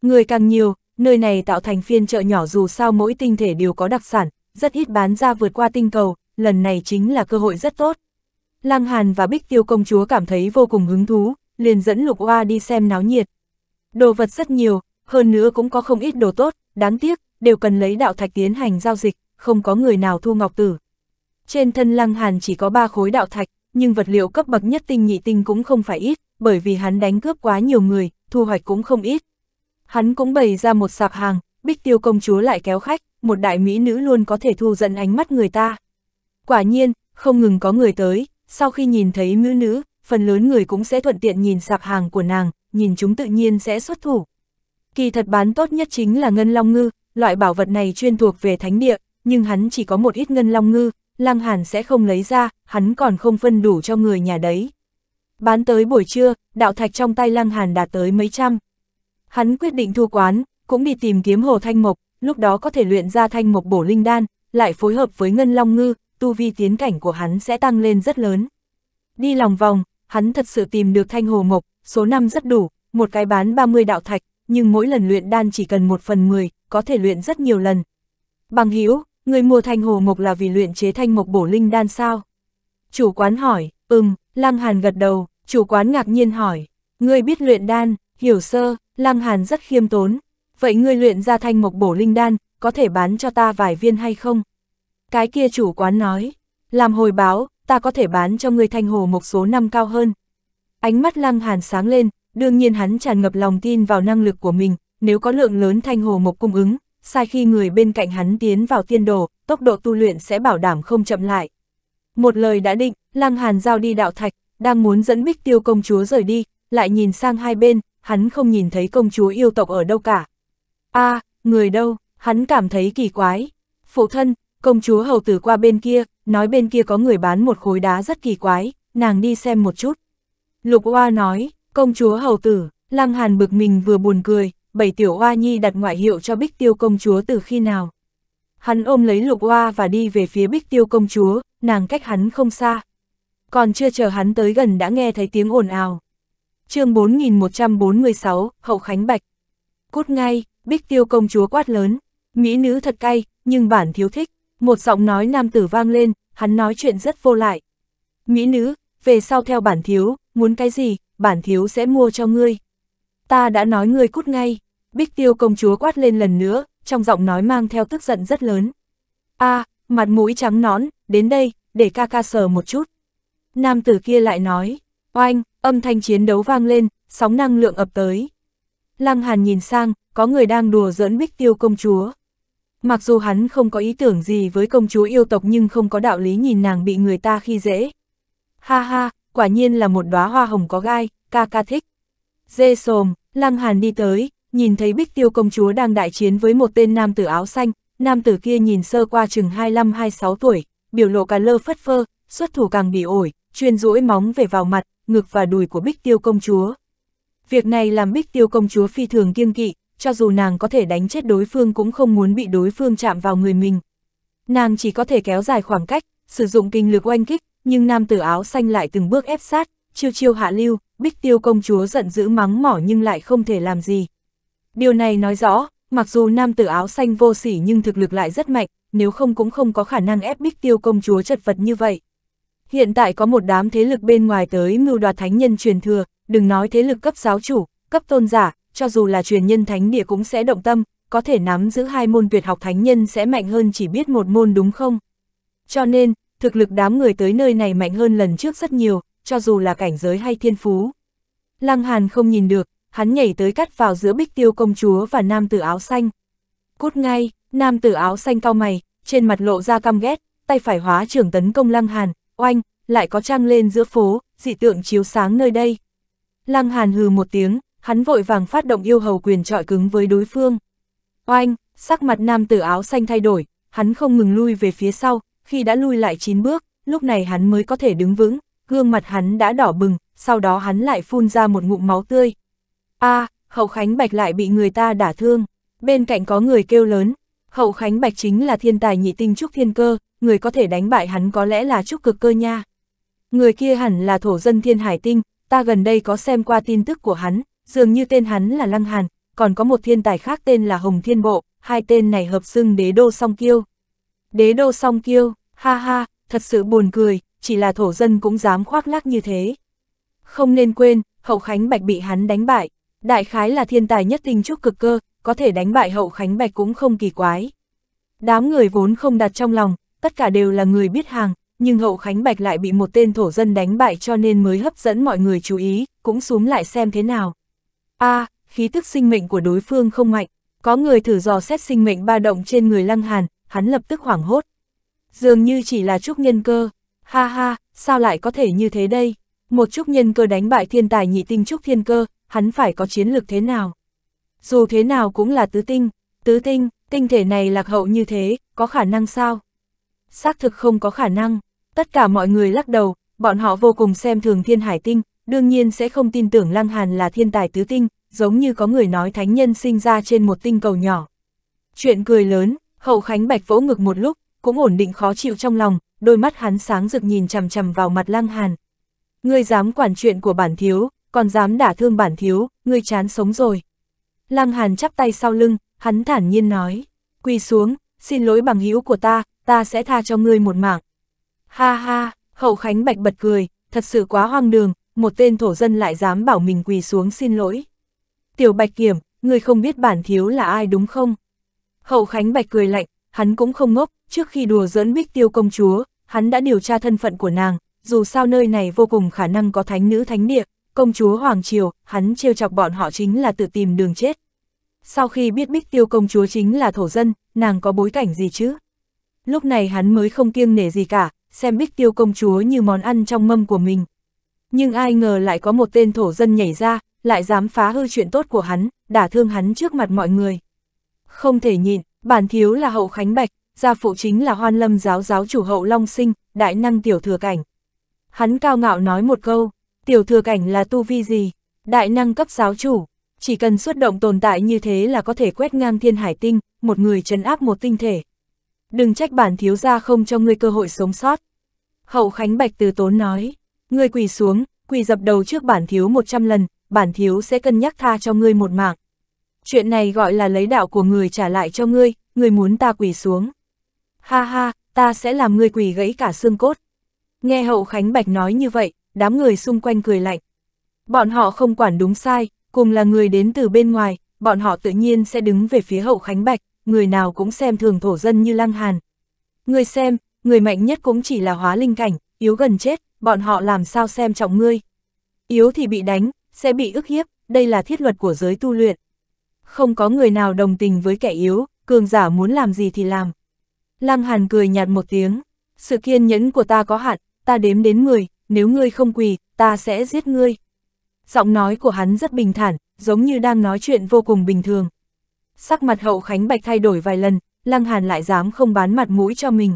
Người càng nhiều, nơi này tạo thành phiên chợ nhỏ dù sao mỗi tinh thể đều có đặc sản, rất ít bán ra vượt qua tinh cầu, lần này chính là cơ hội rất tốt. Lang Hàn và Bích Tiêu công chúa cảm thấy vô cùng hứng thú, liền dẫn Lục Hoa đi xem náo nhiệt. Đồ vật rất nhiều, hơn nữa cũng có không ít đồ tốt, đáng tiếc, đều cần lấy đạo thạch tiến hành giao dịch, không có người nào thu ngọc tử. Trên thân Lăng Hàn chỉ có 3 khối đạo thạch, nhưng vật liệu cấp bậc nhất tinh nhị tinh cũng không phải ít, bởi vì hắn đánh cướp quá nhiều người, thu hoạch cũng không ít. Hắn cũng bày ra một sạp hàng, Bích Tiêu công chúa lại kéo khách, một đại mỹ nữ luôn có thể thu dẫn ánh mắt người ta. Quả nhiên, không ngừng có người tới, sau khi nhìn thấy ngữ nữ, phần lớn người cũng sẽ thuận tiện nhìn sạp hàng của nàng, nhìn chúng tự nhiên sẽ xuất thủ. Kỳ thật bán tốt nhất chính là ngân long ngư, loại bảo vật này chuyên thuộc về thánh địa, nhưng hắn chỉ có một ít ngân long ngư, lang Hàn sẽ không lấy ra, hắn còn không phân đủ cho người nhà đấy. Bán tới buổi trưa, đạo thạch trong tay lang Hàn đạt tới mấy trăm. Hắn quyết định thu quán, cũng đi tìm kiếm hồ thanh mộc, lúc đó có thể luyện ra thanh mộc bổ linh đan, lại phối hợp với ngân long ngư, tu vi tiến cảnh của hắn sẽ tăng lên rất lớn. Đi lòng vòng, hắn thật sự tìm được thanh hồ mộc, số năm rất đủ, một cái bán 30 đạo thạch, nhưng mỗi lần luyện đan chỉ cần một phần 10, có thể luyện rất nhiều lần. Bằng hữu người mua thanh hồ mộc là vì luyện chế thanh mộc bổ linh đan sao? Chủ quán hỏi, ừm, Lăng Hàn gật đầu, chủ quán ngạc nhiên hỏi, ngươi biết luyện đan, hiểu sơ, Lăng Hàn rất khiêm tốn, vậy ngươi luyện ra thanh mộc bổ linh đan, có thể bán cho ta vài viên hay không? Cái kia chủ quán nói, làm hồi báo, ta có thể bán cho người thanh hồ một số năm cao hơn. Ánh mắt lăng hàn sáng lên, đương nhiên hắn tràn ngập lòng tin vào năng lực của mình, nếu có lượng lớn thanh hồ mộc cung ứng, sai khi người bên cạnh hắn tiến vào tiên đồ, tốc độ tu luyện sẽ bảo đảm không chậm lại. Một lời đã định, Lăng Hàn giao đi đạo thạch, đang muốn dẫn Bích Tiêu công chúa rời đi, lại nhìn sang hai bên, hắn không nhìn thấy công chúa yêu tộc ở đâu cả. A, người đâu? Hắn cảm thấy kỳ quái. Phụ thân, Công chúa hầu tử qua bên kia, nói bên kia có người bán một khối đá rất kỳ quái, nàng đi xem một chút. Lục Oa nói, công chúa hầu tử, Lăng Hàn bực mình vừa buồn cười, bảy tiểu Oa Nhi đặt ngoại hiệu cho Bích Tiêu công chúa từ khi nào. Hắn ôm lấy Lục Oa và đi về phía Bích Tiêu công chúa, nàng cách hắn không xa. Còn chưa chờ hắn tới gần đã nghe thấy tiếng ồn ào. chương 4146, Hậu Khánh Bạch. Cút ngay, Bích Tiêu công chúa quát lớn, mỹ nữ thật cay, nhưng bản thiếu thích. Một giọng nói nam tử vang lên, hắn nói chuyện rất vô lại. Mỹ nữ, về sau theo bản thiếu, muốn cái gì, bản thiếu sẽ mua cho ngươi. Ta đã nói ngươi cút ngay. Bích tiêu công chúa quát lên lần nữa, trong giọng nói mang theo tức giận rất lớn. a à, mặt mũi trắng nón, đến đây, để ca ca sờ một chút. Nam tử kia lại nói, oanh, âm thanh chiến đấu vang lên, sóng năng lượng ập tới. Lăng Hàn nhìn sang, có người đang đùa giỡn bích tiêu công chúa. Mặc dù hắn không có ý tưởng gì với công chúa yêu tộc nhưng không có đạo lý nhìn nàng bị người ta khi dễ. Ha ha, quả nhiên là một đóa hoa hồng có gai, ca ca thích. Dê sồm, lăng hàn đi tới, nhìn thấy bích tiêu công chúa đang đại chiến với một tên nam tử áo xanh, nam tử kia nhìn sơ qua chừng 25-26 tuổi, biểu lộ cả lơ phất phơ, xuất thủ càng bị ổi, chuyên rũi móng về vào mặt, ngực và đùi của bích tiêu công chúa. Việc này làm bích tiêu công chúa phi thường kiêng kỵ, cho dù nàng có thể đánh chết đối phương cũng không muốn bị đối phương chạm vào người mình. Nàng chỉ có thể kéo dài khoảng cách, sử dụng kinh lực oanh kích, nhưng nam tử áo xanh lại từng bước ép sát, chiêu chiêu hạ lưu, bích tiêu công chúa giận dữ mắng mỏ nhưng lại không thể làm gì. Điều này nói rõ, mặc dù nam tử áo xanh vô sỉ nhưng thực lực lại rất mạnh, nếu không cũng không có khả năng ép bích tiêu công chúa chật vật như vậy. Hiện tại có một đám thế lực bên ngoài tới mưu đoạt thánh nhân truyền thừa, đừng nói thế lực cấp giáo chủ, cấp tôn giả, cho dù là truyền nhân thánh địa cũng sẽ động tâm, có thể nắm giữ hai môn tuyệt học thánh nhân sẽ mạnh hơn chỉ biết một môn đúng không? Cho nên, thực lực đám người tới nơi này mạnh hơn lần trước rất nhiều, cho dù là cảnh giới hay thiên phú. Lăng Hàn không nhìn được, hắn nhảy tới cắt vào giữa bích tiêu công chúa và nam tử áo xanh. Cút ngay, nam tử áo xanh cao mày, trên mặt lộ ra căm ghét, tay phải hóa trưởng tấn công Lăng Hàn, oanh, lại có trăng lên giữa phố, dị tượng chiếu sáng nơi đây. Lăng Hàn hừ một tiếng, hắn vội vàng phát động yêu hầu quyền trọi cứng với đối phương. Oanh, sắc mặt nam tử áo xanh thay đổi, hắn không ngừng lui về phía sau, khi đã lui lại 9 bước, lúc này hắn mới có thể đứng vững, gương mặt hắn đã đỏ bừng, sau đó hắn lại phun ra một ngụm máu tươi. a à, Hậu Khánh Bạch lại bị người ta đả thương, bên cạnh có người kêu lớn, Hậu Khánh Bạch chính là thiên tài nhị tinh trúc thiên cơ, người có thể đánh bại hắn có lẽ là trúc cực cơ nha. Người kia hẳn là thổ dân thiên hải tinh, ta gần đây có xem qua tin tức của hắn, dường như tên hắn là Lăng Hàn, còn có một thiên tài khác tên là Hồng Thiên Bộ, hai tên này hợp xưng đế đô song kiêu. Đế đô song kiêu, ha ha, thật sự buồn cười, chỉ là thổ dân cũng dám khoác lác như thế. Không nên quên, Hậu Khánh Bạch bị hắn đánh bại, đại khái là thiên tài nhất tinh trúc cực cơ, có thể đánh bại Hậu Khánh Bạch cũng không kỳ quái. Đám người vốn không đặt trong lòng, tất cả đều là người biết hàng, nhưng Hậu Khánh Bạch lại bị một tên thổ dân đánh bại cho nên mới hấp dẫn mọi người chú ý, cũng xuống lại xem thế nào a à, khí tức sinh mệnh của đối phương không mạnh, có người thử dò xét sinh mệnh ba động trên người Lăng Hàn, hắn lập tức hoảng hốt. Dường như chỉ là trúc nhân cơ, ha ha, sao lại có thể như thế đây? Một trúc nhân cơ đánh bại thiên tài nhị tinh trúc thiên cơ, hắn phải có chiến lược thế nào? Dù thế nào cũng là tứ tinh, tứ tinh, tinh thể này lạc hậu như thế, có khả năng sao? Xác thực không có khả năng, tất cả mọi người lắc đầu, bọn họ vô cùng xem thường thiên hải tinh, đương nhiên sẽ không tin tưởng Lăng Hàn là thiên tài tứ tinh, giống như có người nói thánh nhân sinh ra trên một tinh cầu nhỏ. Chuyện cười lớn, Hậu Khánh Bạch vỗ ngực một lúc, cũng ổn định khó chịu trong lòng, đôi mắt hắn sáng rực nhìn chằm chằm vào mặt Lăng Hàn. Ngươi dám quản chuyện của bản thiếu, còn dám đả thương bản thiếu, ngươi chán sống rồi. Lăng Hàn chắp tay sau lưng, hắn thản nhiên nói, quỳ xuống, xin lỗi bằng hữu của ta, ta sẽ tha cho ngươi một mạng. Ha ha, Hậu Khánh Bạch bật cười, thật sự quá hoang đường, một tên thổ dân lại dám bảo mình quỳ xuống xin lỗi. Tiểu Bạch Kiểm, người không biết bản thiếu là ai đúng không? Hậu Khánh Bạch cười lạnh, hắn cũng không ngốc, trước khi đùa dẫn bích tiêu công chúa, hắn đã điều tra thân phận của nàng, dù sao nơi này vô cùng khả năng có thánh nữ thánh địa, công chúa Hoàng Triều, hắn trêu chọc bọn họ chính là tự tìm đường chết. Sau khi biết bích tiêu công chúa chính là thổ dân, nàng có bối cảnh gì chứ? Lúc này hắn mới không kiêng nể gì cả, xem bích tiêu công chúa như món ăn trong mâm của mình nhưng ai ngờ lại có một tên thổ dân nhảy ra, lại dám phá hư chuyện tốt của hắn, đả thương hắn trước mặt mọi người. Không thể nhịn, bản thiếu là hậu khánh bạch, gia phụ chính là hoan lâm giáo giáo chủ hậu long sinh, đại năng tiểu thừa cảnh. Hắn cao ngạo nói một câu, tiểu thừa cảnh là tu vi gì, đại năng cấp giáo chủ, chỉ cần xuất động tồn tại như thế là có thể quét ngang thiên hải tinh, một người trấn áp một tinh thể. Đừng trách bản thiếu gia không cho ngươi cơ hội sống sót. Hậu Khánh Bạch từ tốn nói, Ngươi quỳ xuống, quỳ dập đầu trước bản thiếu 100 lần, bản thiếu sẽ cân nhắc tha cho ngươi một mạng. Chuyện này gọi là lấy đạo của người trả lại cho ngươi, ngươi muốn ta quỳ xuống. Ha ha, ta sẽ làm ngươi quỳ gãy cả xương cốt. Nghe hậu Khánh Bạch nói như vậy, đám người xung quanh cười lạnh. Bọn họ không quản đúng sai, cùng là người đến từ bên ngoài, bọn họ tự nhiên sẽ đứng về phía hậu Khánh Bạch, người nào cũng xem thường thổ dân như lăng hàn. Người xem, người mạnh nhất cũng chỉ là hóa linh cảnh, yếu gần chết, bọn họ làm sao xem trọng ngươi. Yếu thì bị đánh, sẽ bị ức hiếp, đây là thiết luật của giới tu luyện. Không có người nào đồng tình với kẻ yếu, cường giả muốn làm gì thì làm. Lăng Hàn cười nhạt một tiếng, sự kiên nhẫn của ta có hạn, ta đếm đến 10, nếu ngươi không quỳ, ta sẽ giết ngươi. Giọng nói của hắn rất bình thản, giống như đang nói chuyện vô cùng bình thường. Sắc mặt hậu Khánh Bạch thay đổi vài lần, Lăng Hàn lại dám không bán mặt mũi cho mình.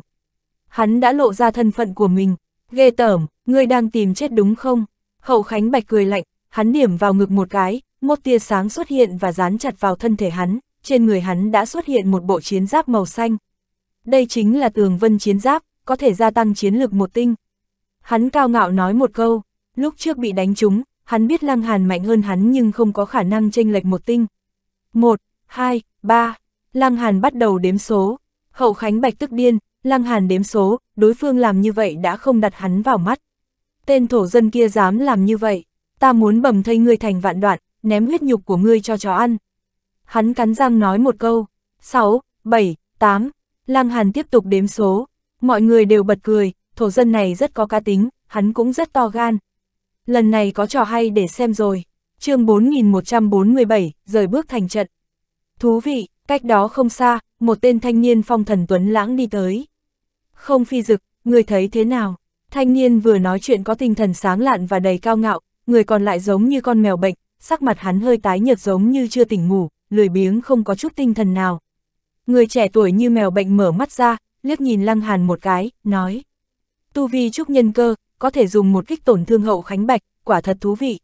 Hắn đã lộ ra thân phận của mình, Ghê tởm, ngươi đang tìm chết đúng không? Hậu Khánh Bạch cười lạnh, hắn điểm vào ngực một cái, một tia sáng xuất hiện và dán chặt vào thân thể hắn, trên người hắn đã xuất hiện một bộ chiến giáp màu xanh. Đây chính là tường vân chiến giáp, có thể gia tăng chiến lược một tinh. Hắn cao ngạo nói một câu, lúc trước bị đánh trúng, hắn biết Lăng Hàn mạnh hơn hắn nhưng không có khả năng chênh lệch một tinh. Một, hai, ba, Lăng Hàn bắt đầu đếm số, hậu khánh bạch tức điên, Lăng Hàn đếm số, đối phương làm như vậy đã không đặt hắn vào mắt. Tên thổ dân kia dám làm như vậy, ta muốn bầm thây ngươi thành vạn đoạn, ném huyết nhục của ngươi cho chó ăn. Hắn cắn răng nói một câu, 6, 7, 8, Lăng Hàn tiếp tục đếm số, mọi người đều bật cười, thổ dân này rất có cá tính, hắn cũng rất to gan. Lần này có trò hay để xem rồi, chương 4147, rời bước thành trận. Thú vị, cách đó không xa, một tên thanh niên phong thần tuấn lãng đi tới. Không phi dực, người thấy thế nào? Thanh niên vừa nói chuyện có tinh thần sáng lạn và đầy cao ngạo, người còn lại giống như con mèo bệnh, sắc mặt hắn hơi tái nhợt giống như chưa tỉnh ngủ, lười biếng không có chút tinh thần nào. Người trẻ tuổi như mèo bệnh mở mắt ra, liếc nhìn Lăng Hàn một cái, nói. Tu vi trúc nhân cơ, có thể dùng một kích tổn thương hậu khánh bạch, quả thật thú vị.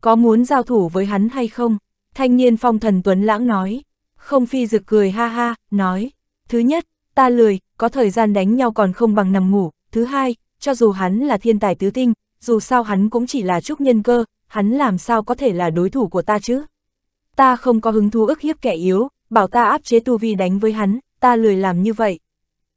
Có muốn giao thủ với hắn hay không? Thanh niên phong thần tuấn lãng nói. Không phi rực cười ha ha, nói, thứ nhất, ta lười, có thời gian đánh nhau còn không bằng nằm ngủ, thứ hai, cho dù hắn là thiên tài tứ tinh, dù sao hắn cũng chỉ là trúc nhân cơ, hắn làm sao có thể là đối thủ của ta chứ? Ta không có hứng thú ức hiếp kẻ yếu, bảo ta áp chế tu vi đánh với hắn, ta lười làm như vậy.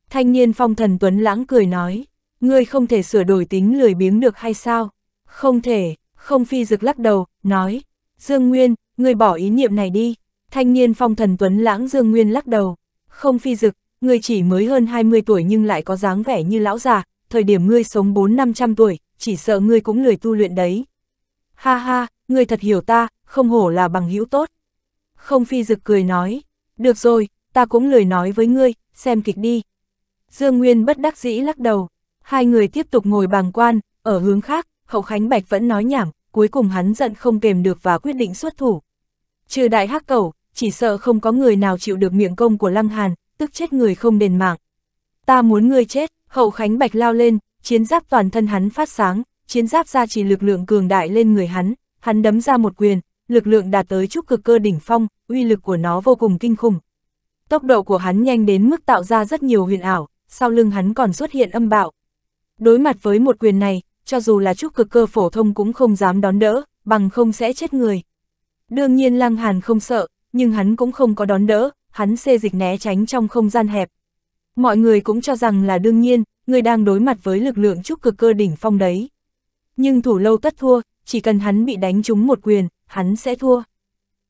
Thanh niên phong thần Tuấn lãng cười nói, ngươi không thể sửa đổi tính lười biếng được hay sao? Không thể, không phi rực lắc đầu, nói, Dương Nguyên, ngươi bỏ ý niệm này đi. Thanh niên phong thần Tuấn Lãng Dương Nguyên lắc đầu. Không phi dực, ngươi chỉ mới hơn 20 tuổi nhưng lại có dáng vẻ như lão già, thời điểm ngươi sống 4-500 tuổi, chỉ sợ ngươi cũng lười tu luyện đấy. Ha ha, ngươi thật hiểu ta, không hổ là bằng hữu tốt. Không phi dực cười nói, được rồi, ta cũng lười nói với ngươi, xem kịch đi. Dương Nguyên bất đắc dĩ lắc đầu, hai người tiếp tục ngồi bàng quan, ở hướng khác, Hậu Khánh Bạch vẫn nói nhảm, cuối cùng hắn giận không kềm được và quyết định xuất thủ. Trừ đại hắc cầu, chỉ sợ không có người nào chịu được miệng công của Lăng Hàn, tức chết người không đền mạng. Ta muốn ngươi chết, hậu khánh bạch lao lên, chiến giáp toàn thân hắn phát sáng, chiến giáp ra chỉ lực lượng cường đại lên người hắn, hắn đấm ra một quyền, lực lượng đạt tới trúc cực cơ đỉnh phong, uy lực của nó vô cùng kinh khủng. Tốc độ của hắn nhanh đến mức tạo ra rất nhiều huyền ảo, sau lưng hắn còn xuất hiện âm bạo. Đối mặt với một quyền này, cho dù là trúc cực cơ phổ thông cũng không dám đón đỡ, bằng không sẽ chết người. Đương nhiên Lăng Hàn không sợ, nhưng hắn cũng không có đón đỡ, hắn xê dịch né tránh trong không gian hẹp. Mọi người cũng cho rằng là đương nhiên, người đang đối mặt với lực lượng trúc cực cơ đỉnh phong đấy. Nhưng thủ lâu tất thua, chỉ cần hắn bị đánh trúng một quyền, hắn sẽ thua.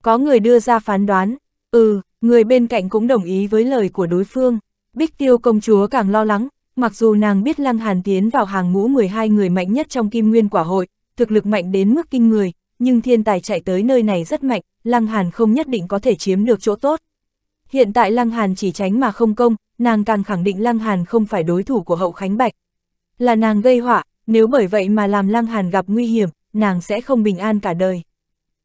Có người đưa ra phán đoán, ừ, người bên cạnh cũng đồng ý với lời của đối phương. Bích tiêu công chúa càng lo lắng, mặc dù nàng biết Lăng Hàn tiến vào hàng ngũ 12 người mạnh nhất trong kim nguyên quả hội, thực lực mạnh đến mức kinh người, nhưng thiên tài chạy tới nơi này rất mạnh, Lăng Hàn không nhất định có thể chiếm được chỗ tốt. Hiện tại Lăng Hàn chỉ tránh mà không công, nàng càng khẳng định Lăng Hàn không phải đối thủ của Hậu Khánh Bạch. Là nàng gây họa, nếu bởi vậy mà làm Lăng Hàn gặp nguy hiểm, nàng sẽ không bình an cả đời.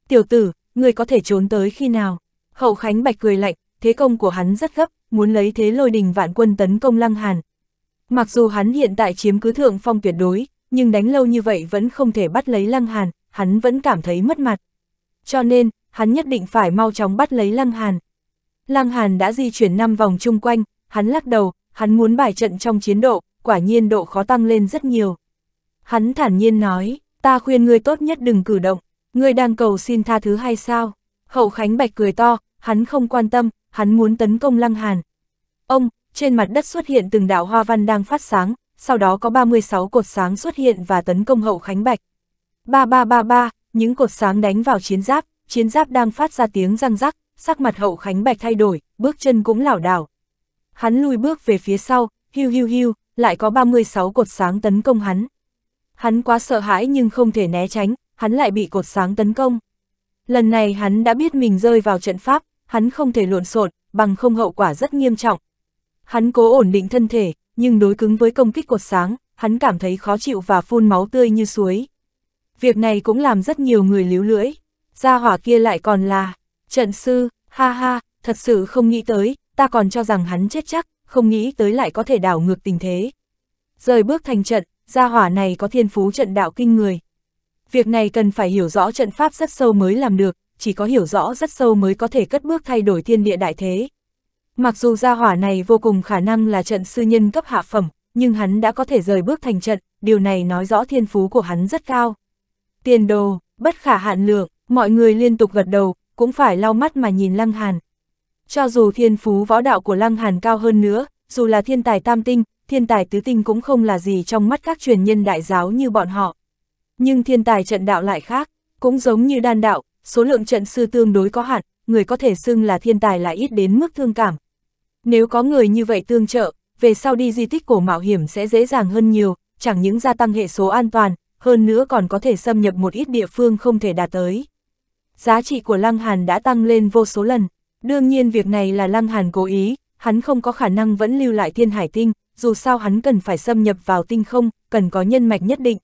Tiểu tử, ngươi có thể trốn tới khi nào? Hậu Khánh Bạch cười lạnh, thế công của hắn rất gấp, muốn lấy thế lôi đình vạn quân tấn công Lăng Hàn. Mặc dù hắn hiện tại chiếm cứ thượng phong tuyệt đối, nhưng đánh lâu như vậy vẫn không thể bắt lấy Lăng Hàn, hắn vẫn cảm thấy mất mặt. Cho nên, hắn nhất định phải mau chóng bắt lấy Lăng Hàn. Lăng Hàn đã di chuyển năm vòng chung quanh, hắn lắc đầu, hắn muốn bài trận trong chiến độ, quả nhiên độ khó tăng lên rất nhiều. Hắn thản nhiên nói, ta khuyên ngươi tốt nhất đừng cử động, ngươi đang cầu xin tha thứ hay sao? Hậu Khánh Bạch cười to, hắn không quan tâm, hắn muốn tấn công Lăng Hàn. Ông, trên mặt đất xuất hiện từng đạo hoa văn đang phát sáng, sau đó có 36 cột sáng xuất hiện và tấn công Hậu Khánh Bạch. Ba ba ba ba, những cột sáng đánh vào chiến giáp, chiến giáp đang phát ra tiếng răng rắc, sắc mặt hậu khánh bạch thay đổi, bước chân cũng lảo đảo. Hắn lùi bước về phía sau, hiu hiu hiu, lại có 36 cột sáng tấn công hắn. Hắn quá sợ hãi nhưng không thể né tránh, hắn lại bị cột sáng tấn công. Lần này hắn đã biết mình rơi vào trận pháp, hắn không thể lộn xộn, bằng không hậu quả rất nghiêm trọng. Hắn cố ổn định thân thể, nhưng đối cứng với công kích cột sáng, hắn cảm thấy khó chịu và phun máu tươi như suối. Việc này cũng làm rất nhiều người líu lưỡi. Gia hỏa kia lại còn là, trận sư, ha ha, thật sự không nghĩ tới, ta còn cho rằng hắn chết chắc, không nghĩ tới lại có thể đảo ngược tình thế. Rời bước thành trận, gia hỏa này có thiên phú trận đạo kinh người. Việc này cần phải hiểu rõ trận pháp rất sâu mới làm được, chỉ có hiểu rõ rất sâu mới có thể cất bước thay đổi thiên địa đại thế. Mặc dù gia hỏa này vô cùng khả năng là trận sư nhân cấp hạ phẩm, nhưng hắn đã có thể rời bước thành trận, điều này nói rõ thiên phú của hắn rất cao tiền đồ, bất khả hạn lượng, mọi người liên tục gật đầu, cũng phải lau mắt mà nhìn Lăng Hàn. Cho dù thiên phú võ đạo của Lăng Hàn cao hơn nữa, dù là thiên tài tam tinh, thiên tài tứ tinh cũng không là gì trong mắt các truyền nhân đại giáo như bọn họ. Nhưng thiên tài trận đạo lại khác, cũng giống như đan đạo, số lượng trận sư tương đối có hạn, người có thể xưng là thiên tài lại ít đến mức thương cảm. Nếu có người như vậy tương trợ, về sau đi di tích cổ mạo hiểm sẽ dễ dàng hơn nhiều, chẳng những gia tăng hệ số an toàn, hơn nữa còn có thể xâm nhập một ít địa phương không thể đạt tới. Giá trị của Lăng Hàn đã tăng lên vô số lần, đương nhiên việc này là Lăng Hàn cố ý, hắn không có khả năng vẫn lưu lại thiên hải tinh, dù sao hắn cần phải xâm nhập vào tinh không, cần có nhân mạch nhất định.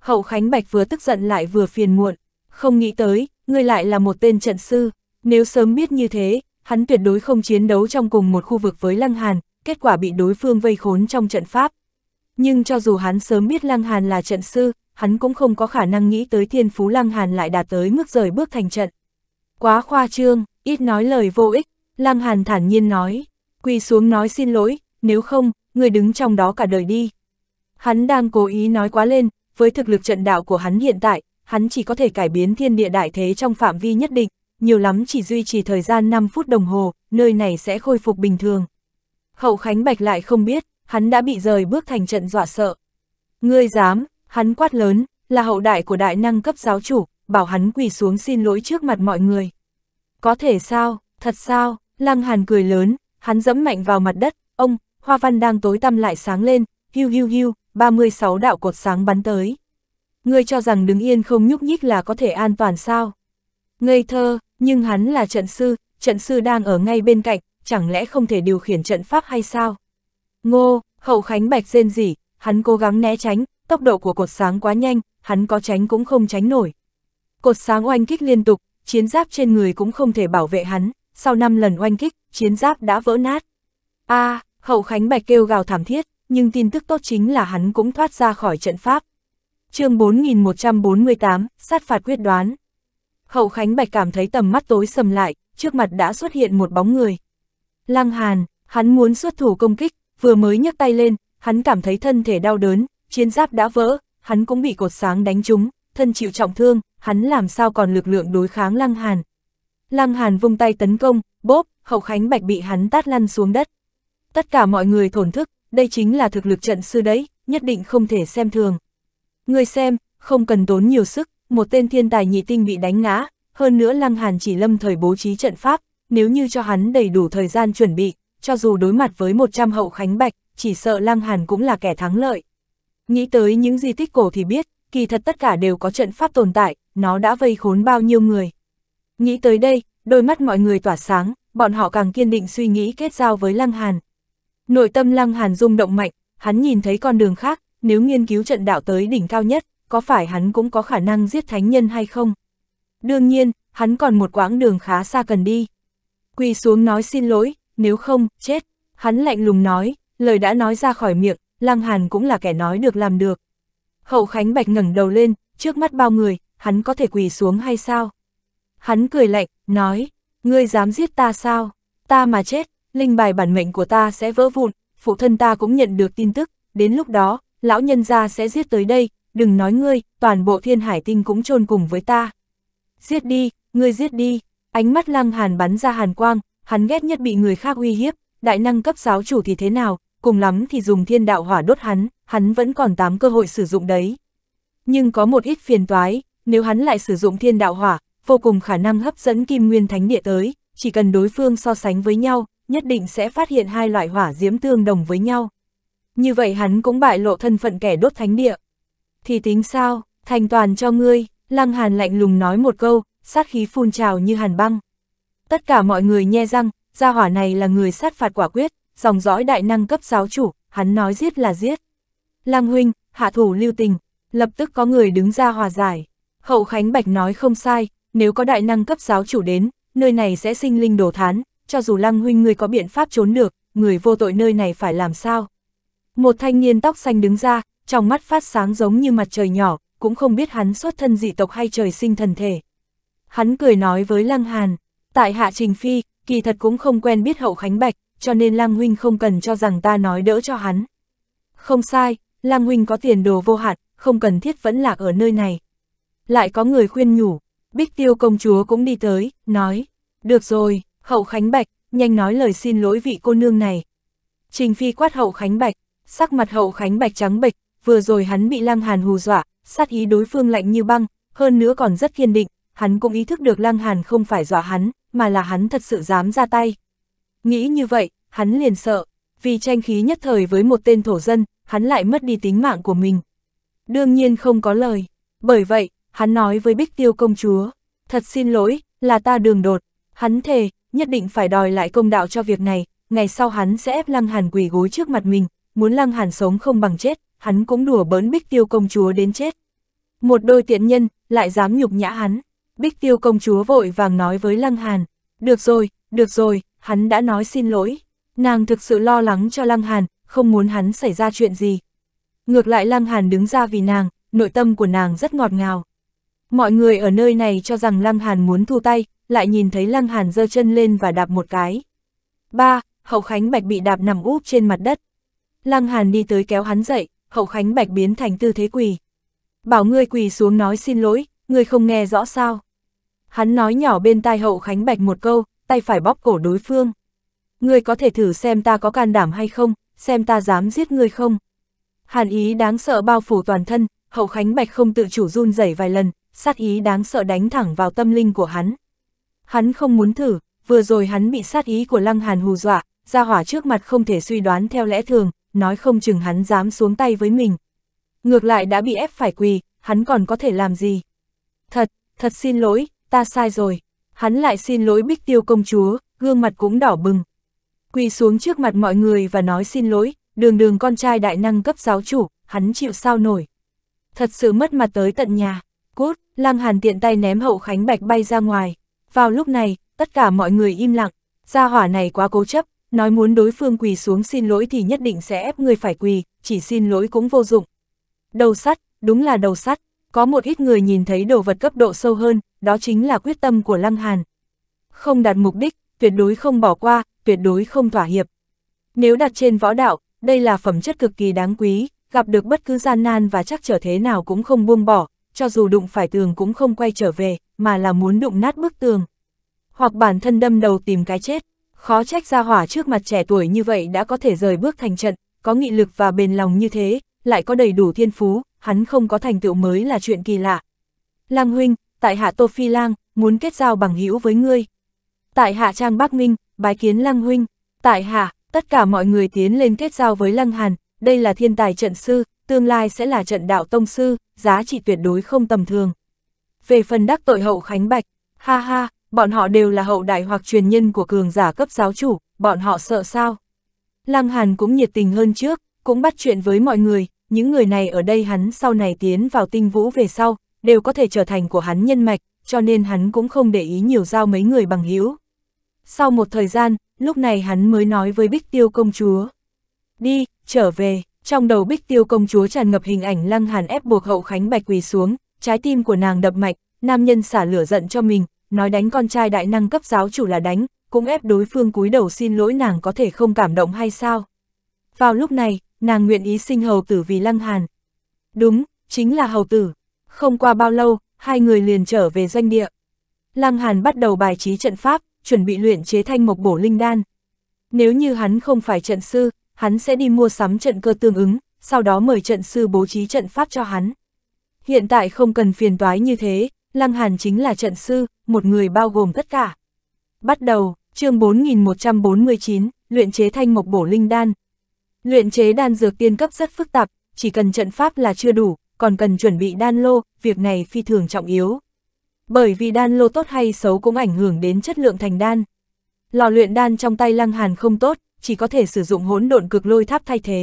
Hậu Khánh Bạch vừa tức giận lại vừa phiền muộn, không nghĩ tới, ngươi lại là một tên trận sư, nếu sớm biết như thế, hắn tuyệt đối không chiến đấu trong cùng một khu vực với Lăng Hàn, kết quả bị đối phương vây khốn trong trận pháp. Nhưng cho dù hắn sớm biết Lăng Hàn là trận sư, hắn cũng không có khả năng nghĩ tới thiên phú Lăng Hàn lại đạt tới mức rời bước thành trận. Quá khoa trương, ít nói lời vô ích, Lăng Hàn thản nhiên nói, quỳ xuống nói xin lỗi, nếu không, người đứng trong đó cả đời đi. Hắn đang cố ý nói quá lên, với thực lực trận đạo của hắn hiện tại, hắn chỉ có thể cải biến thiên địa đại thế trong phạm vi nhất định, nhiều lắm chỉ duy trì thời gian 5 phút đồng hồ, nơi này sẽ khôi phục bình thường. Hậu Khánh Bạch lại không biết, hắn đã bị rời bước thành trận dọa sợ. Ngươi dám, Hắn quát lớn, là hậu đại của đại năng cấp giáo chủ, bảo hắn quỳ xuống xin lỗi trước mặt mọi người. Có thể sao, thật sao, Lăng Hàn cười lớn, hắn dẫm mạnh vào mặt đất, ông, hoa văn đang tối tăm lại sáng lên, hưu hiu hiu, 36 đạo cột sáng bắn tới. Ngươi cho rằng đứng yên không nhúc nhích là có thể an toàn sao? Ngây thơ, nhưng hắn là trận sư, trận sư đang ở ngay bên cạnh, chẳng lẽ không thể điều khiển trận pháp hay sao? Ngô, hậu khánh bạch rên rỉ, hắn cố gắng né tránh, tốc độ của cột sáng quá nhanh, hắn có tránh cũng không tránh nổi. Cột sáng oanh kích liên tục, chiến giáp trên người cũng không thể bảo vệ hắn, sau 5 lần oanh kích, chiến giáp đã vỡ nát. a à, hậu khánh bạch kêu gào thảm thiết, nhưng tin tức tốt chính là hắn cũng thoát ra khỏi trận pháp. chương 4148, sát phạt quyết đoán. Hậu khánh bạch cảm thấy tầm mắt tối sầm lại, trước mặt đã xuất hiện một bóng người. Lăng hàn, hắn muốn xuất thủ công kích, vừa mới nhấc tay lên, hắn cảm thấy thân thể đau đớn, chiến giáp đã vỡ, hắn cũng bị cột sáng đánh trúng, thân chịu trọng thương, hắn làm sao còn lực lượng đối kháng Lăng Hàn. Lăng Hàn vung tay tấn công, bốp, Hậu Khánh Bạch bị hắn tát lăn xuống đất. Tất cả mọi người thổn thức, đây chính là thực lực trận sư đấy, nhất định không thể xem thường. Người xem, không cần tốn nhiều sức, một tên thiên tài nhị tinh bị đánh ngã, hơn nữa Lăng Hàn chỉ lâm thời bố trí trận pháp, nếu như cho hắn đầy đủ thời gian chuẩn bị, cho dù đối mặt với 100 hậu khánh bạch, chỉ sợ Lăng Hàn cũng là kẻ thắng lợi. Nghĩ tới những di tích cổ thì biết, kỳ thật tất cả đều có trận pháp tồn tại, nó đã vây khốn bao nhiêu người. Nghĩ tới đây, đôi mắt mọi người tỏa sáng, bọn họ càng kiên định suy nghĩ kết giao với Lăng Hàn. Nội tâm Lăng Hàn rung động mạnh, hắn nhìn thấy con đường khác, nếu nghiên cứu trận đạo tới đỉnh cao nhất, có phải hắn cũng có khả năng giết thánh nhân hay không? Đương nhiên, hắn còn một quãng đường khá xa cần đi. Quỳ xuống nói xin lỗi, nếu không, chết. Hắn lạnh lùng nói, lời đã nói ra khỏi miệng, Lăng Hàn cũng là kẻ nói được làm được. Hậu Khánh Bạch ngẩng đầu lên, trước mắt bao người, hắn có thể quỳ xuống hay sao? Hắn cười lạnh, nói, ngươi dám giết ta sao? Ta mà chết, linh bài bản mệnh của ta sẽ vỡ vụn, phụ thân ta cũng nhận được tin tức, đến lúc đó, lão nhân gia sẽ giết tới đây, đừng nói ngươi, toàn bộ thiên hải tinh cũng chôn cùng với ta. Giết đi, ngươi giết đi, ánh mắt lăng hàn bắn ra hàn quang, hắn ghét nhất bị người khác uy hiếp, đại năng cấp giáo chủ thì thế nào, cùng lắm thì dùng thiên đạo hỏa đốt hắn, hắn vẫn còn tám cơ hội sử dụng đấy. Nhưng có một ít phiền toái, nếu hắn lại sử dụng thiên đạo hỏa, vô cùng khả năng hấp dẫn kim nguyên thánh địa tới, chỉ cần đối phương so sánh với nhau, nhất định sẽ phát hiện hai loại hỏa diễm tương đồng với nhau. Như vậy hắn cũng bại lộ thân phận kẻ đốt thánh địa. Thì tính sao, thành toàn cho ngươi, lăng hàn lạnh lùng nói một câu, sát khí phun trào như hàn băng. Tất cả mọi người nhe răng, gia hỏa này là người sát phạt quả quyết, dòng dõi đại năng cấp giáo chủ, hắn nói giết là giết. Lang huynh, hạ thủ lưu tình, lập tức có người đứng ra hòa giải. Hậu Khánh Bạch nói không sai, nếu có đại năng cấp giáo chủ đến, nơi này sẽ sinh linh đổ thán, cho dù Lăng huynh người có biện pháp trốn được, người vô tội nơi này phải làm sao? Một thanh niên tóc xanh đứng ra, trong mắt phát sáng giống như mặt trời nhỏ, cũng không biết hắn xuất thân dị tộc hay trời sinh thần thể. Hắn cười nói với Lăng Hàn, tại Hạ Trình Phi, kỳ thật cũng không quen biết Hậu Khánh Bạch, cho nên Lăng Huynh không cần cho rằng ta nói đỡ cho hắn. Không sai, Lăng Huynh có tiền đồ vô hạn, không cần thiết vẫn lạc ở nơi này. Lại có người khuyên nhủ, Bích Tiêu công chúa cũng đi tới, nói, được rồi, Hậu Khánh Bạch, nhanh nói lời xin lỗi vị cô nương này. Trình Phi quát Hậu Khánh Bạch, sắc mặt Hậu Khánh Bạch trắng bệch, vừa rồi hắn bị Lăng Hàn hù dọa, sát ý đối phương lạnh như băng, hơn nữa còn rất kiên định, hắn cũng ý thức được Lăng Hàn không phải dọa hắn, mà là hắn thật sự dám ra tay. Nghĩ như vậy, hắn liền sợ, vì tranh khí nhất thời với một tên thổ dân, hắn lại mất đi tính mạng của mình. Đương nhiên không có lời, bởi vậy, hắn nói với Bích Tiêu công chúa, thật xin lỗi, là ta đường đột, hắn thề, nhất định phải đòi lại công đạo cho việc này, ngày sau hắn sẽ ép Lăng Hàn quỳ gối trước mặt mình, muốn Lăng Hàn sống không bằng chết, hắn cũng đùa bỡn Bích Tiêu công chúa đến chết. Một đôi tiện nhân, lại dám nhục nhã hắn. Bích Tiêu công chúa vội vàng nói với Lăng Hàn, được rồi, được rồi, hắn đã nói xin lỗi. Nàng thực sự lo lắng cho Lăng Hàn, không muốn hắn xảy ra chuyện gì. Ngược lại Lăng Hàn đứng ra vì nàng, nội tâm của nàng rất ngọt ngào. Mọi người ở nơi này cho rằng Lăng Hàn muốn thu tay, lại nhìn thấy Lăng Hàn giơ chân lên và đạp một cái. Ba, Hậu Khánh Bạch bị đạp nằm úp trên mặt đất. Lăng Hàn đi tới kéo hắn dậy, Hậu Khánh Bạch biến thành tư thế quỳ. Bảo ngươi quỳ xuống nói xin lỗi, ngươi không nghe rõ sao. Hắn nói nhỏ bên tai Hậu Khánh Bạch một câu, tay phải bóp cổ đối phương ngươi có thể thử xem ta có can đảm hay không, xem ta dám giết ngươi không. Hàn ý đáng sợ bao phủ toàn thân, hậu khánh bạch không tự chủ run rẩy vài lần, sát ý đáng sợ đánh thẳng vào tâm linh của hắn. Hắn không muốn thử, vừa rồi hắn bị sát ý của lăng hàn hù dọa, ra hỏa trước mặt không thể suy đoán theo lẽ thường, nói không chừng hắn dám xuống tay với mình. Ngược lại đã bị ép phải quỳ, hắn còn có thể làm gì? Thật, thật xin lỗi, ta sai rồi. Hắn lại xin lỗi bích tiêu công chúa, gương mặt cũng đỏ bừng, quỳ xuống trước mặt mọi người và nói xin lỗi, đường đường con trai đại năng cấp giáo chủ, hắn chịu sao nổi. Thật sự mất mặt tới tận nhà, cút, Lăng Hàn tiện tay ném hậu khánh bạch bay ra ngoài. Vào lúc này, tất cả mọi người im lặng, gia hỏa này quá cố chấp, nói muốn đối phương quỳ xuống xin lỗi thì nhất định sẽ ép người phải quỳ, chỉ xin lỗi cũng vô dụng. Đầu sắt, đúng là đầu sắt, có một ít người nhìn thấy đồ vật cấp độ sâu hơn, đó chính là quyết tâm của Lăng Hàn. Không đạt mục đích, tuyệt đối không bỏ qua, tuyệt đối không thỏa hiệp. Nếu đặt trên võ đạo, đây là phẩm chất cực kỳ đáng quý, gặp được bất cứ gian nan và chắc trở thế nào cũng không buông bỏ, cho dù đụng phải tường cũng không quay trở về, mà là muốn đụng nát bức tường. Hoặc bản thân đâm đầu tìm cái chết, khó trách ra hỏa trước mặt trẻ tuổi như vậy đã có thể rời bước thành trận, có nghị lực và bền lòng như thế, lại có đầy đủ thiên phú, hắn không có thành tựu mới là chuyện kỳ lạ. Lang huynh, tại hạ Tô Phi Lang, muốn kết giao bằng hữu với ngươi. Tại hạ Trang Bắc Minh, bái kiến Lăng Huynh, tại hạ, tất cả mọi người tiến lên kết giao với Lăng Hàn, đây là thiên tài trận sư, tương lai sẽ là trận đạo tông sư, giá trị tuyệt đối không tầm thường. Về phần đắc tội hậu Khánh Bạch, ha ha, bọn họ đều là hậu đại hoặc truyền nhân của cường giả cấp giáo chủ, bọn họ sợ sao? Lăng Hàn cũng nhiệt tình hơn trước, cũng bắt chuyện với mọi người, những người này ở đây hắn sau này tiến vào tinh vũ về sau, đều có thể trở thành của hắn nhân mạch, cho nên hắn cũng không để ý nhiều giao mấy người bằng hữu sau một thời gian, lúc này hắn mới nói với Bích Tiêu công chúa. Đi, trở về, trong đầu Bích Tiêu công chúa tràn ngập hình ảnh lăng hàn ép buộc hậu khánh bạch quỳ xuống, trái tim của nàng đập mạnh, nam nhân xả lửa giận cho mình, nói đánh con trai đại năng cấp giáo chủ là đánh, cũng ép đối phương cúi đầu xin lỗi nàng có thể không cảm động hay sao. Vào lúc này, nàng nguyện ý sinh hầu tử vì lăng hàn. Đúng, chính là hầu tử. Không qua bao lâu, hai người liền trở về doanh địa. Lăng hàn bắt đầu bài trí trận pháp, chuẩn bị luyện chế thanh mộc bổ linh đan. Nếu như hắn không phải trận sư, hắn sẽ đi mua sắm trận cơ tương ứng, sau đó mời trận sư bố trí trận pháp cho hắn. Hiện tại không cần phiền toái như thế, Lăng Hàn chính là trận sư, một người bao gồm tất cả. Bắt đầu, chương 4149, luyện chế thanh mộc bổ linh đan. Luyện chế đan dược tiên cấp rất phức tạp, chỉ cần trận pháp là chưa đủ, còn cần chuẩn bị đan lô, việc này phi thường trọng yếu. Bởi vì đan lô tốt hay xấu cũng ảnh hưởng đến chất lượng thành đan. Lò luyện đan trong tay Lăng Hàn không tốt, chỉ có thể sử dụng hỗn độn cực lôi tháp thay thế.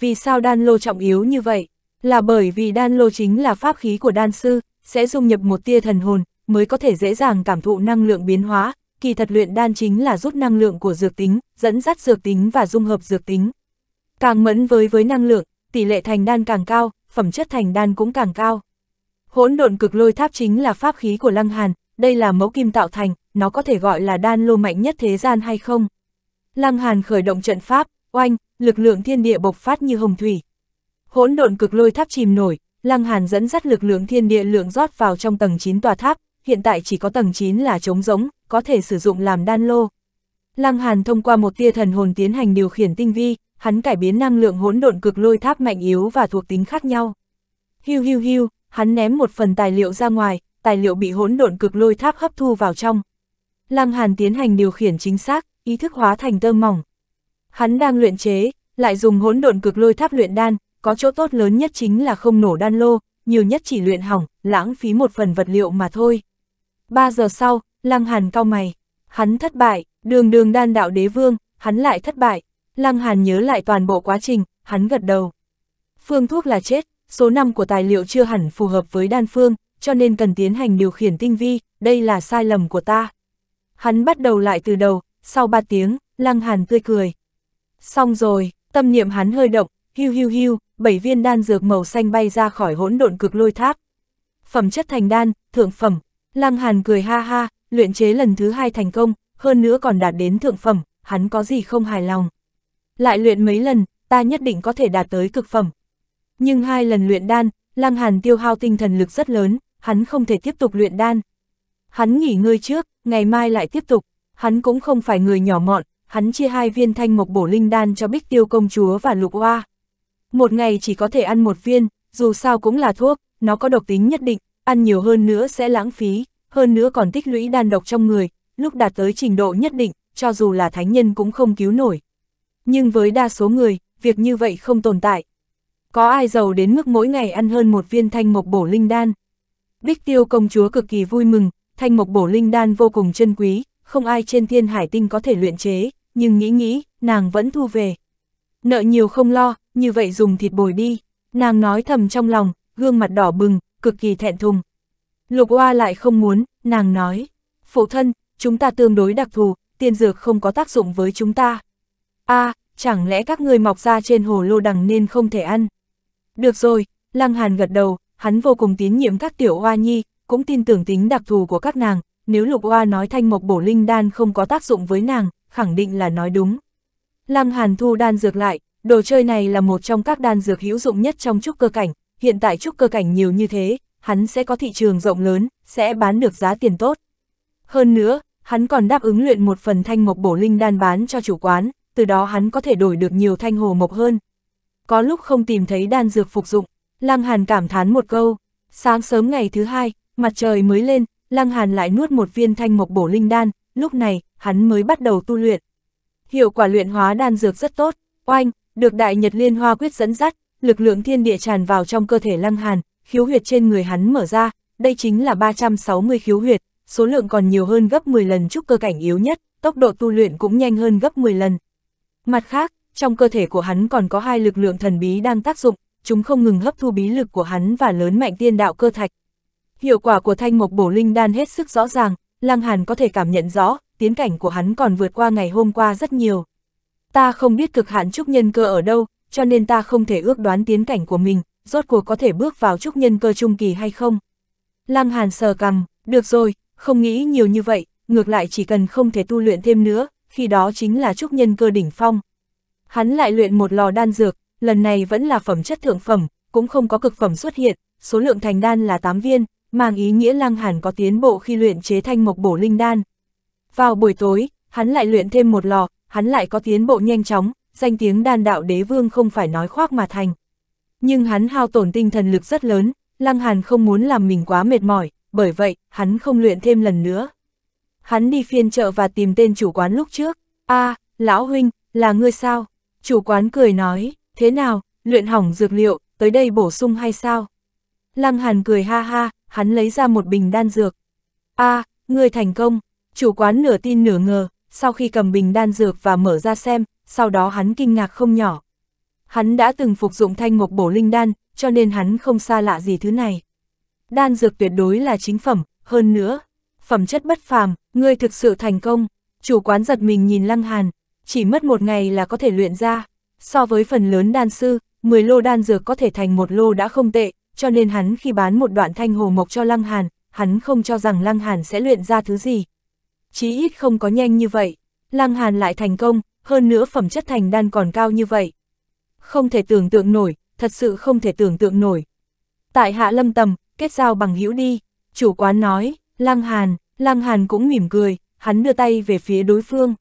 Vì sao đan lô trọng yếu như vậy? Là bởi vì đan lô chính là pháp khí của đan sư, sẽ dung nhập một tia thần hồn, mới có thể dễ dàng cảm thụ năng lượng biến hóa, kỳ thật luyện đan chính là rút năng lượng của dược tính, dẫn dắt dược tính và dung hợp dược tính. Càng mẫn với với năng lượng, tỷ lệ thành đan càng cao, phẩm chất thành đan cũng càng cao. Hỗn độn cực lôi tháp chính là pháp khí của Lăng Hàn, đây là mẫu kim tạo thành, nó có thể gọi là đan lô mạnh nhất thế gian hay không? Lăng Hàn khởi động trận pháp, oanh, lực lượng thiên địa bộc phát như hồng thủy. Hỗn độn cực lôi tháp chìm nổi, Lăng Hàn dẫn dắt lực lượng thiên địa lượng rót vào trong tầng 9 tòa tháp, hiện tại chỉ có tầng 9 là trống rỗng, có thể sử dụng làm đan lô. Lăng Hàn thông qua một tia thần hồn tiến hành điều khiển tinh vi, hắn cải biến năng lượng hỗn độn cực lôi tháp mạnh yếu và thuộc tính khác nhau. Hiu hiu hiu, hắn ném một phần tài liệu ra ngoài, tài liệu bị hỗn độn cực lôi tháp hấp thu vào trong. Lăng Hàn tiến hành điều khiển chính xác, ý thức hóa thành tơ mỏng. Hắn đang luyện chế, lại dùng hỗn độn cực lôi tháp luyện đan, có chỗ tốt lớn nhất chính là không nổ đan lô, nhiều nhất chỉ luyện hỏng, lãng phí một phần vật liệu mà thôi. Ba giờ sau, Lăng Hàn cau mày, hắn thất bại, đường đường đan đạo đế vương, hắn lại thất bại. Lăng Hàn nhớ lại toàn bộ quá trình, hắn gật đầu. Phương thuốc là chết, số năm của tài liệu chưa hẳn phù hợp với đan phương, cho nên cần tiến hành điều khiển tinh vi, đây là sai lầm của ta. Hắn bắt đầu lại từ đầu, sau ba tiếng, lăng hàn tươi cười. Xong rồi, tâm niệm hắn hơi động, hiu hiu hiu, bảy viên đan dược màu xanh bay ra khỏi hỗn độn cực lôi tháp. Phẩm chất thành đan, thượng phẩm, lăng hàn cười ha ha, luyện chế lần thứ hai thành công, hơn nữa còn đạt đến thượng phẩm, hắn có gì không hài lòng. Lại luyện mấy lần, ta nhất định có thể đạt tới cực phẩm, nhưng hai lần luyện đan, Lăng Hàn tiêu hao tinh thần lực rất lớn, hắn không thể tiếp tục luyện đan. Hắn nghỉ ngơi trước, ngày mai lại tiếp tục, hắn cũng không phải người nhỏ mọn, hắn chia hai viên thanh mộc bổ linh đan cho Bích Tiêu công chúa và Lục hoa. Một ngày chỉ có thể ăn một viên, dù sao cũng là thuốc, nó có độc tính nhất định, ăn nhiều hơn nữa sẽ lãng phí, hơn nữa còn tích lũy đan độc trong người, lúc đạt tới trình độ nhất định, cho dù là thánh nhân cũng không cứu nổi. Nhưng với đa số người, việc như vậy không tồn tại, có ai giàu đến mức mỗi ngày ăn hơn một viên thanh mộc bổ linh đan. Bích tiêu công chúa cực kỳ vui mừng, thanh mộc bổ linh đan vô cùng chân quý, không ai trên thiên hải tinh có thể luyện chế, nhưng nghĩ nghĩ, nàng vẫn thu về. Nợ nhiều không lo, như vậy dùng thịt bồi đi, nàng nói thầm trong lòng, gương mặt đỏ bừng, cực kỳ thẹn thùng. Lục Hoa lại không muốn, nàng nói, phụ thân, chúng ta tương đối đặc thù, tiên dược không có tác dụng với chúng ta. a à, chẳng lẽ các người mọc ra trên hồ lô đằng nên không thể ăn? Được rồi, Lăng Hàn gật đầu, hắn vô cùng tín nhiệm các tiểu hoa nhi, cũng tin tưởng tính đặc thù của các nàng, nếu lục hoa nói thanh mộc bổ linh đan không có tác dụng với nàng, khẳng định là nói đúng. Lăng Hàn thu đan dược lại, đồ chơi này là một trong các đan dược hữu dụng nhất trong trúc cơ cảnh, hiện tại trúc cơ cảnh nhiều như thế, hắn sẽ có thị trường rộng lớn, sẽ bán được giá tiền tốt. Hơn nữa, hắn còn đáp ứng luyện một phần thanh mộc bổ linh đan bán cho chủ quán, từ đó hắn có thể đổi được nhiều thanh hồ mộc hơn, có lúc không tìm thấy đan dược phục dụng. Lăng Hàn cảm thán một câu, sáng sớm ngày thứ hai, mặt trời mới lên, Lăng Hàn lại nuốt một viên thanh mộc bổ linh đan, lúc này, hắn mới bắt đầu tu luyện. Hiệu quả luyện hóa đan dược rất tốt, oanh, được Đại Nhật Liên Hoa Quyết dẫn dắt, lực lượng thiên địa tràn vào trong cơ thể Lăng Hàn, khiếu huyệt trên người hắn mở ra, đây chính là 360 khiếu huyệt, số lượng còn nhiều hơn gấp 10 lần trúc cơ cảnh yếu nhất, tốc độ tu luyện cũng nhanh hơn gấp 10 lần. Mặt khác, trong cơ thể của hắn còn có hai lực lượng thần bí đang tác dụng, chúng không ngừng hấp thu bí lực của hắn và lớn mạnh tiên đạo cơ thạch. Hiệu quả của thanh mộc bổ linh đan hết sức rõ ràng, Lăng Hàn có thể cảm nhận rõ, tiến cảnh của hắn còn vượt qua ngày hôm qua rất nhiều. Ta không biết cực hạn trúc nhân cơ ở đâu, cho nên ta không thể ước đoán tiến cảnh của mình, rốt cuộc có thể bước vào trúc nhân cơ trung kỳ hay không. Lăng Hàn sờ cằm, được rồi, không nghĩ nhiều như vậy, ngược lại chỉ cần không thể tu luyện thêm nữa, khi đó chính là trúc nhân cơ đỉnh phong. Hắn lại luyện một lò đan dược, lần này vẫn là phẩm chất thượng phẩm, cũng không có cực phẩm xuất hiện, số lượng thành đan là 8 viên, mang ý nghĩa Lăng Hàn có tiến bộ khi luyện chế thanh mộc bổ linh đan. Vào buổi tối, hắn lại luyện thêm một lò, hắn lại có tiến bộ nhanh chóng, danh tiếng đan đạo đế vương không phải nói khoác mà thành. Nhưng hắn hao tổn tinh thần lực rất lớn, Lăng Hàn không muốn làm mình quá mệt mỏi, bởi vậy, hắn không luyện thêm lần nữa. Hắn đi phiên chợ và tìm tên chủ quán lúc trước. a à, lão huynh, là ngươi sao? Chủ quán cười nói, thế nào, luyện hỏng dược liệu, tới đây bổ sung hay sao? Lăng Hàn cười ha ha, hắn lấy ra một bình đan dược. a à, người thành công, chủ quán nửa tin nửa ngờ, sau khi cầm bình đan dược và mở ra xem, sau đó hắn kinh ngạc không nhỏ. Hắn đã từng phục dụng thanh ngục bổ linh đan, cho nên hắn không xa lạ gì thứ này. Đan dược tuyệt đối là chính phẩm, hơn nữa, phẩm chất bất phàm, ngươi thực sự thành công. Chủ quán giật mình nhìn Lăng Hàn, chỉ mất một ngày là có thể luyện ra. So với phần lớn đan sư, 10 lô đan dược có thể thành một lô đã không tệ, cho nên hắn khi bán một đoạn thanh hồ mộc cho Lăng Hàn, hắn không cho rằng Lăng Hàn sẽ luyện ra thứ gì. Chí ít không có nhanh như vậy, Lăng Hàn lại thành công, hơn nữa phẩm chất thành đan còn cao như vậy. Không thể tưởng tượng nổi, thật sự không thể tưởng tượng nổi. Tại Hạ Lâm Tầm, kết giao bằng hữu đi, chủ quán nói, Lăng Hàn, Lăng Hàn cũng mỉm cười, hắn đưa tay về phía đối phương.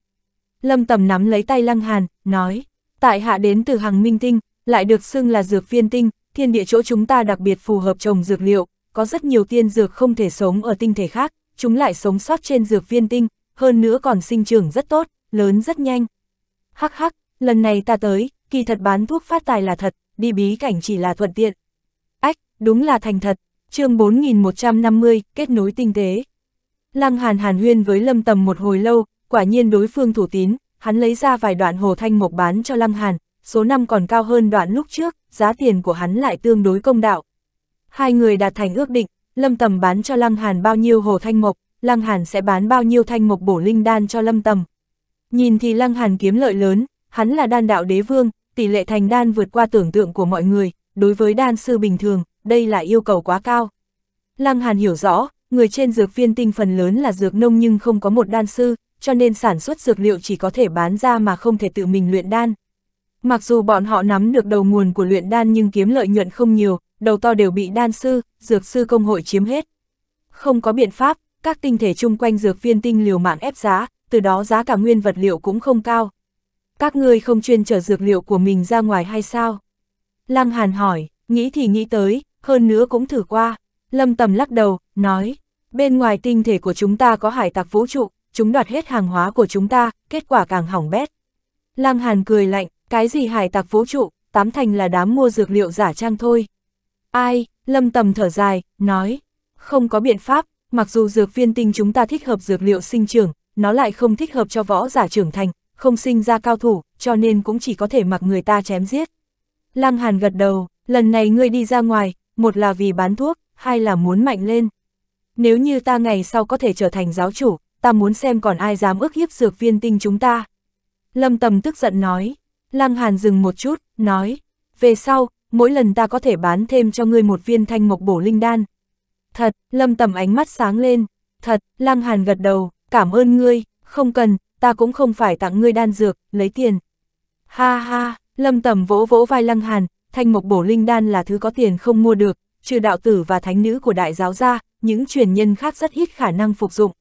Lâm Tầm nắm lấy tay Lăng Hàn, nói, tại hạ đến từ hàng minh tinh, lại được xưng là dược viên tinh, thiên địa chỗ chúng ta đặc biệt phù hợp trồng dược liệu, có rất nhiều tiên dược không thể sống ở tinh thể khác, chúng lại sống sót trên dược viên tinh, hơn nữa còn sinh trưởng rất tốt, lớn rất nhanh. Hắc hắc, lần này ta tới, kỳ thật bán thuốc phát tài là thật, đi bí cảnh chỉ là thuận tiện. Ách, đúng là thành thật, chương 4150, kết nối tinh tế. Lăng Hàn Hàn Huyên với Lâm Tầm một hồi lâu, quả nhiên đối phương thủ tín, hắn lấy ra vài đoạn hồ thanh mộc bán cho Lăng Hàn, số năm còn cao hơn đoạn lúc trước, giá tiền của hắn lại tương đối công đạo. Hai người đạt thành ước định, Lâm Tầm bán cho Lăng Hàn bao nhiêu hồ thanh mộc, Lăng Hàn sẽ bán bao nhiêu thanh mộc bổ linh đan cho Lâm Tầm. Nhìn thì Lăng Hàn kiếm lợi lớn, hắn là đan đạo đế vương, tỷ lệ thành đan vượt qua tưởng tượng của mọi người, đối với đan sư bình thường, đây là yêu cầu quá cao. Lăng Hàn hiểu rõ, người trên dược viên tinh phần lớn là dược nông nhưng không có một đan sư, cho nên sản xuất dược liệu chỉ có thể bán ra mà không thể tự mình luyện đan. Mặc dù bọn họ nắm được đầu nguồn của luyện đan nhưng kiếm lợi nhuận không nhiều, đầu to đều bị đan sư, dược sư công hội chiếm hết. Không có biện pháp, các tinh thể chung quanh dược viên tinh liều mạng ép giá, từ đó giá cả nguyên vật liệu cũng không cao. Các ngươi không chuyên chở dược liệu của mình ra ngoài hay sao? Lăng Hàn hỏi, nghĩ thì nghĩ tới, hơn nữa cũng thử qua. Lâm Tầm lắc đầu, nói, bên ngoài tinh thể của chúng ta có hải tặc vũ trụ, chúng đoạt hết hàng hóa của chúng ta, kết quả càng hỏng bét. Lăng Hàn cười lạnh, cái gì hải tặc vũ trụ, tám thành là đám mua dược liệu giả trang thôi. Ai, lâm tầm thở dài, nói, không có biện pháp, mặc dù dược viên tinh chúng ta thích hợp dược liệu sinh trưởng, nó lại không thích hợp cho võ giả trưởng thành, không sinh ra cao thủ, cho nên cũng chỉ có thể mặc người ta chém giết. Lăng Hàn gật đầu, lần này ngươi đi ra ngoài, một là vì bán thuốc, hai là muốn mạnh lên. Nếu như ta ngày sau có thể trở thành giáo chủ, ta muốn xem còn ai dám ước hiếp dược viên tinh chúng ta. Lâm Tầm tức giận nói, Lăng Hàn dừng một chút, nói, về sau, mỗi lần ta có thể bán thêm cho ngươi một viên thanh mộc bổ linh đan. Thật, Lâm Tầm ánh mắt sáng lên, thật, Lăng Hàn gật đầu, cảm ơn ngươi, không cần, ta cũng không phải tặng ngươi đan dược, lấy tiền. Ha ha, Lâm Tầm vỗ vỗ vai Lăng Hàn, thanh mộc bổ linh đan là thứ có tiền không mua được, trừ đạo tử và thánh nữ của đại giáo gia, những truyền nhân khác rất ít khả năng phục dụng.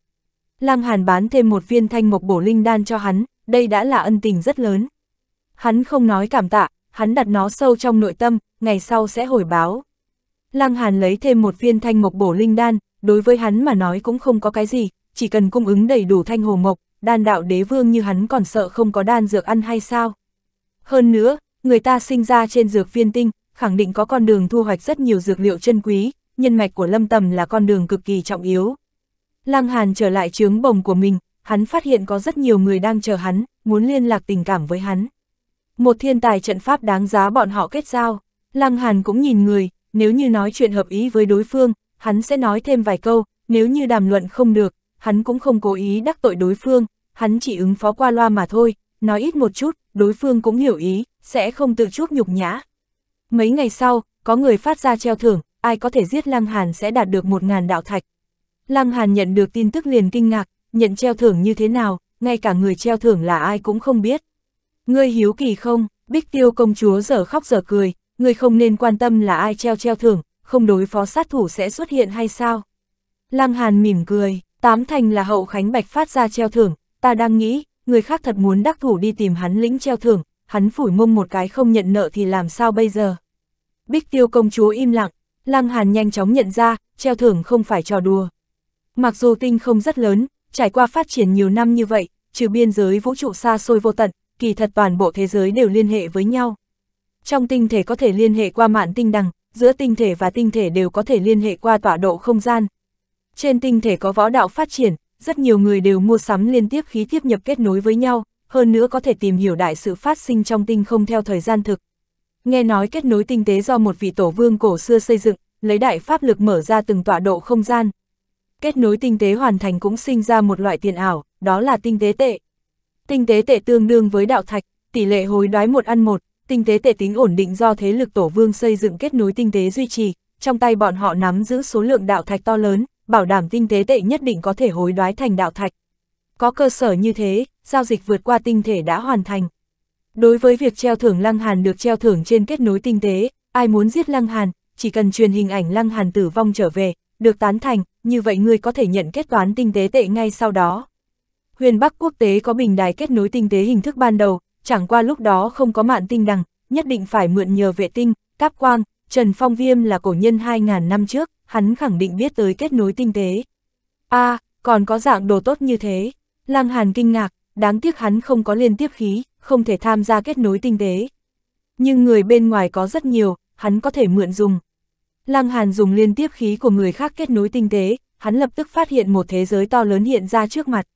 Lam Hàn bán thêm một viên thanh mộc bổ linh đan cho hắn, đây đã là ân tình rất lớn. Hắn không nói cảm tạ, hắn đặt nó sâu trong nội tâm, ngày sau sẽ hồi báo. Lăng Hàn lấy thêm một viên thanh mộc bổ linh đan, đối với hắn mà nói cũng không có cái gì, chỉ cần cung ứng đầy đủ thanh hồ mộc, đan đạo đế vương như hắn còn sợ không có đan dược ăn hay sao. Hơn nữa, người ta sinh ra trên dược viên tinh, khẳng định có con đường thu hoạch rất nhiều dược liệu chân quý, nhân mạch của lâm tầm là con đường cực kỳ trọng yếu. Lăng Hàn trở lại trướng bồng của mình, hắn phát hiện có rất nhiều người đang chờ hắn, muốn liên lạc tình cảm với hắn. Một thiên tài trận pháp đáng giá bọn họ kết giao, Lăng Hàn cũng nhìn người, nếu như nói chuyện hợp ý với đối phương, hắn sẽ nói thêm vài câu, nếu như đàm luận không được, hắn cũng không cố ý đắc tội đối phương, hắn chỉ ứng phó qua loa mà thôi, nói ít một chút, đối phương cũng hiểu ý, sẽ không tự chuốc nhục nhã. Mấy ngày sau, có người phát ra treo thưởng, ai có thể giết Lăng Hàn sẽ đạt được một ngàn đạo thạch. Lăng Hàn nhận được tin tức liền kinh ngạc, nhận treo thưởng như thế nào, ngay cả người treo thưởng là ai cũng không biết. Ngươi hiếu kỳ không, Bích Tiêu công chúa giờ khóc giờ cười, ngươi không nên quan tâm là ai treo treo thưởng, không đối phó sát thủ sẽ xuất hiện hay sao? Lăng Hàn mỉm cười, tám thành là hậu khánh bạch phát ra treo thưởng, ta đang nghĩ, người khác thật muốn đắc thủ đi tìm hắn lĩnh treo thưởng, hắn phủi mông một cái không nhận nợ thì làm sao bây giờ? Bích Tiêu công chúa im lặng, Lăng Hàn nhanh chóng nhận ra, treo thưởng không phải trò đùa. Mặc dù tinh không rất lớn, trải qua phát triển nhiều năm như vậy, trừ biên giới vũ trụ xa xôi vô tận, kỳ thật toàn bộ thế giới đều liên hệ với nhau. Trong tinh thể có thể liên hệ qua mạng tinh đằng, giữa tinh thể và tinh thể đều có thể liên hệ qua tọa độ không gian. Trên tinh thể có võ đạo phát triển, rất nhiều người đều mua sắm liên tiếp khí tiếp nhập kết nối với nhau, hơn nữa có thể tìm hiểu đại sự phát sinh trong tinh không theo thời gian thực. Nghe nói kết nối tinh tế do một vị tổ vương cổ xưa xây dựng, lấy đại pháp lực mở ra từng tọa độ không gian. Kết nối tinh tế hoàn thành cũng sinh ra một loại tiền ảo, đó là tinh tế tệ. Tinh tế tệ tương đương với đạo thạch, tỷ lệ hối đoái một ăn một, tinh tế tệ tính ổn định do thế lực tổ vương xây dựng kết nối tinh tế duy trì, trong tay bọn họ nắm giữ số lượng đạo thạch to lớn, bảo đảm tinh tế tệ nhất định có thể hối đoái thành đạo thạch. Có cơ sở như thế, giao dịch vượt qua tinh thể đã hoàn thành. Đối với việc treo thưởng Lăng Hàn được treo thưởng trên kết nối tinh tế, ai muốn giết Lăng Hàn, chỉ cần truyền hình ảnh Lăng Hàn tử vong trở về, được tán thành, như vậy ngươi có thể nhận kết toán tinh tế tệ ngay sau đó. Huyền Bắc quốc tế có bình đài kết nối tinh tế hình thức ban đầu, chẳng qua lúc đó không có mạng tinh đằng, nhất định phải mượn nhờ vệ tinh, cáp quang, Trần Phong Viêm là cổ nhân 2.000 năm trước, hắn khẳng định biết tới kết nối tinh tế. a à, còn có dạng đồ tốt như thế. Lang Hàn kinh ngạc, đáng tiếc hắn không có liên tiếp khí, không thể tham gia kết nối tinh tế. Nhưng người bên ngoài có rất nhiều, hắn có thể mượn dùng. Lăng Hàn dùng liên tiếp khí của người khác kết nối tinh tế, hắn lập tức phát hiện một thế giới to lớn hiện ra trước mặt.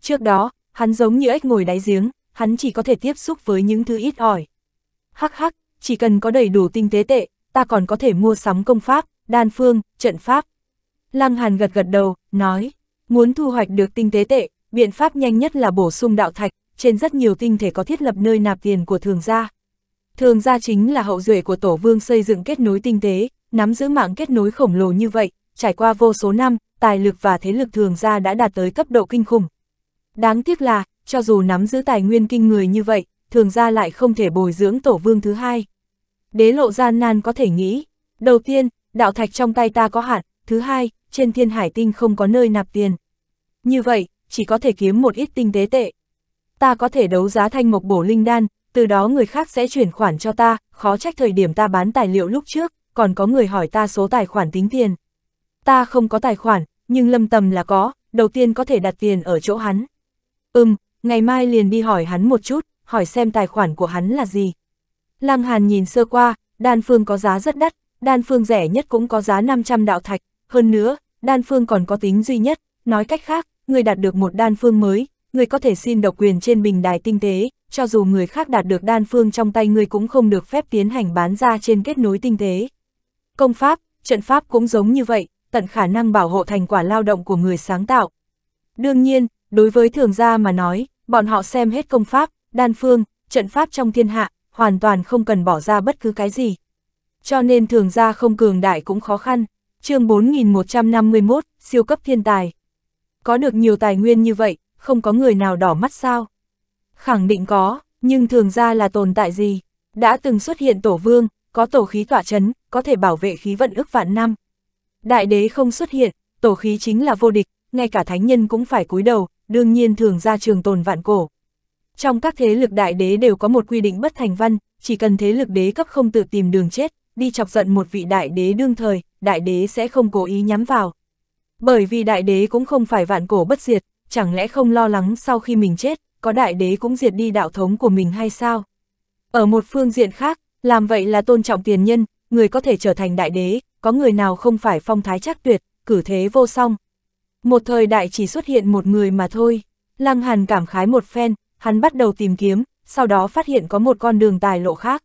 Trước đó, hắn giống như ếch ngồi đáy giếng, hắn chỉ có thể tiếp xúc với những thứ ít ỏi. Hắc hắc, chỉ cần có đầy đủ tinh tế tệ, ta còn có thể mua sắm công pháp, đan phương, trận pháp. Lăng Hàn gật gật đầu, nói, muốn thu hoạch được tinh tế tệ, biện pháp nhanh nhất là bổ sung đạo thạch, trên rất nhiều tinh thể có thiết lập nơi nạp tiền của thường gia. Thường gia chính là hậu duệ của tổ vương xây dựng kết nối tinh tế, nắm giữ mạng kết nối khổng lồ như vậy, trải qua vô số năm, tài lực và thế lực thường ra đã đạt tới cấp độ kinh khủng. Đáng tiếc là, cho dù nắm giữ tài nguyên kinh người như vậy, thường ra lại không thể bồi dưỡng tổ vương thứ hai. Đế lộ gian nan có thể nghĩ, đầu tiên, đạo thạch trong tay ta có hạn, thứ hai, trên thiên hải tinh không có nơi nạp tiền. Như vậy, chỉ có thể kiếm một ít tinh tế tệ. Ta có thể đấu giá thanh mộc bổ linh đan, từ đó người khác sẽ chuyển khoản cho ta, khó trách thời điểm ta bán tài liệu lúc trước, còn có người hỏi ta số tài khoản tính tiền. Ta không có tài khoản, nhưng lâm tầm là có, đầu tiên có thể đặt tiền ở chỗ hắn. Ừm, ngày mai liền đi hỏi hắn một chút, hỏi xem tài khoản của hắn là gì. Lăng Hàn nhìn sơ qua, đan phương có giá rất đắt, đan phương rẻ nhất cũng có giá 500 đạo thạch, hơn nữa, đan phương còn có tính duy nhất, nói cách khác, người đạt được một đan phương mới, người có thể xin độc quyền trên bình đài tinh tế, cho dù người khác đạt được đan phương trong tay người cũng không được phép tiến hành bán ra trên kết nối tinh tế công pháp, trận pháp cũng giống như vậy, tận khả năng bảo hộ thành quả lao động của người sáng tạo. Đương nhiên, đối với thường gia mà nói, bọn họ xem hết công pháp, đan phương, trận pháp trong thiên hạ, hoàn toàn không cần bỏ ra bất cứ cái gì. Cho nên thường gia không cường đại cũng khó khăn. chương 4151, siêu cấp thiên tài. Có được nhiều tài nguyên như vậy, không có người nào đỏ mắt sao? Khẳng định có, nhưng thường gia là tồn tại gì? Đã từng xuất hiện tổ vương, có tổ khí tỏa chấn, có thể bảo vệ khí vận ước vạn năm. Đại đế không xuất hiện, tổ khí chính là vô địch, ngay cả thánh nhân cũng phải cúi đầu, đương nhiên thường ra trường tồn vạn cổ. Trong các thế lực đại đế đều có một quy định bất thành văn, chỉ cần thế lực đế cấp không tự tìm đường chết, đi chọc giận một vị đại đế đương thời, đại đế sẽ không cố ý nhắm vào. Bởi vì đại đế cũng không phải vạn cổ bất diệt, chẳng lẽ không lo lắng sau khi mình chết, có đại đế cũng diệt đi đạo thống của mình hay sao? Ở một phương diện khác, làm vậy là tôn trọng tiền nhân, người có thể trở thành đại đế, có người nào không phải phong thái chắc tuyệt, cử thế vô song. Một thời đại chỉ xuất hiện một người mà thôi. Lăng Hàn cảm khái một phen, hắn bắt đầu tìm kiếm, sau đó phát hiện có một con đường tài lộ khác.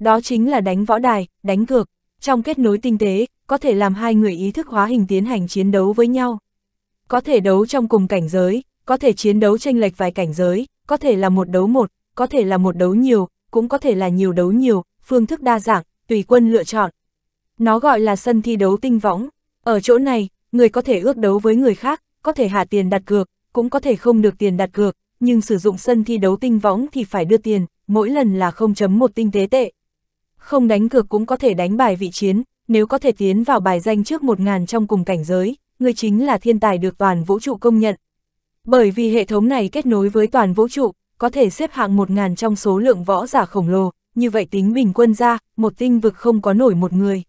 Đó chính là đánh võ đài, đánh cược. Trong kết nối tinh tế, có thể làm hai người ý thức hóa hình tiến hành chiến đấu với nhau. Có thể đấu trong cùng cảnh giới, có thể chiến đấu tranh lệch vài cảnh giới, có thể là một đấu một, có thể là một đấu nhiều, cũng có thể là nhiều đấu nhiều, phương thức đa dạng, tùy quân lựa chọn. Nó gọi là sân thi đấu tinh võng. Ở chỗ này, người có thể ước đấu với người khác, có thể hạ tiền đặt cược, cũng có thể không được tiền đặt cược, nhưng sử dụng sân thi đấu tinh võng thì phải đưa tiền, mỗi lần là 0.1 tinh tế tệ. Không đánh cược cũng có thể đánh bài vị chiến, nếu có thể tiến vào bài danh trước 1.000 trong cùng cảnh giới, người chính là thiên tài được toàn vũ trụ công nhận. Bởi vì hệ thống này kết nối với toàn vũ trụ, có thể xếp hạng một ngàn trong số lượng võ giả khổng lồ, như vậy tính bình quân ra, một tinh vực không có nổi một người.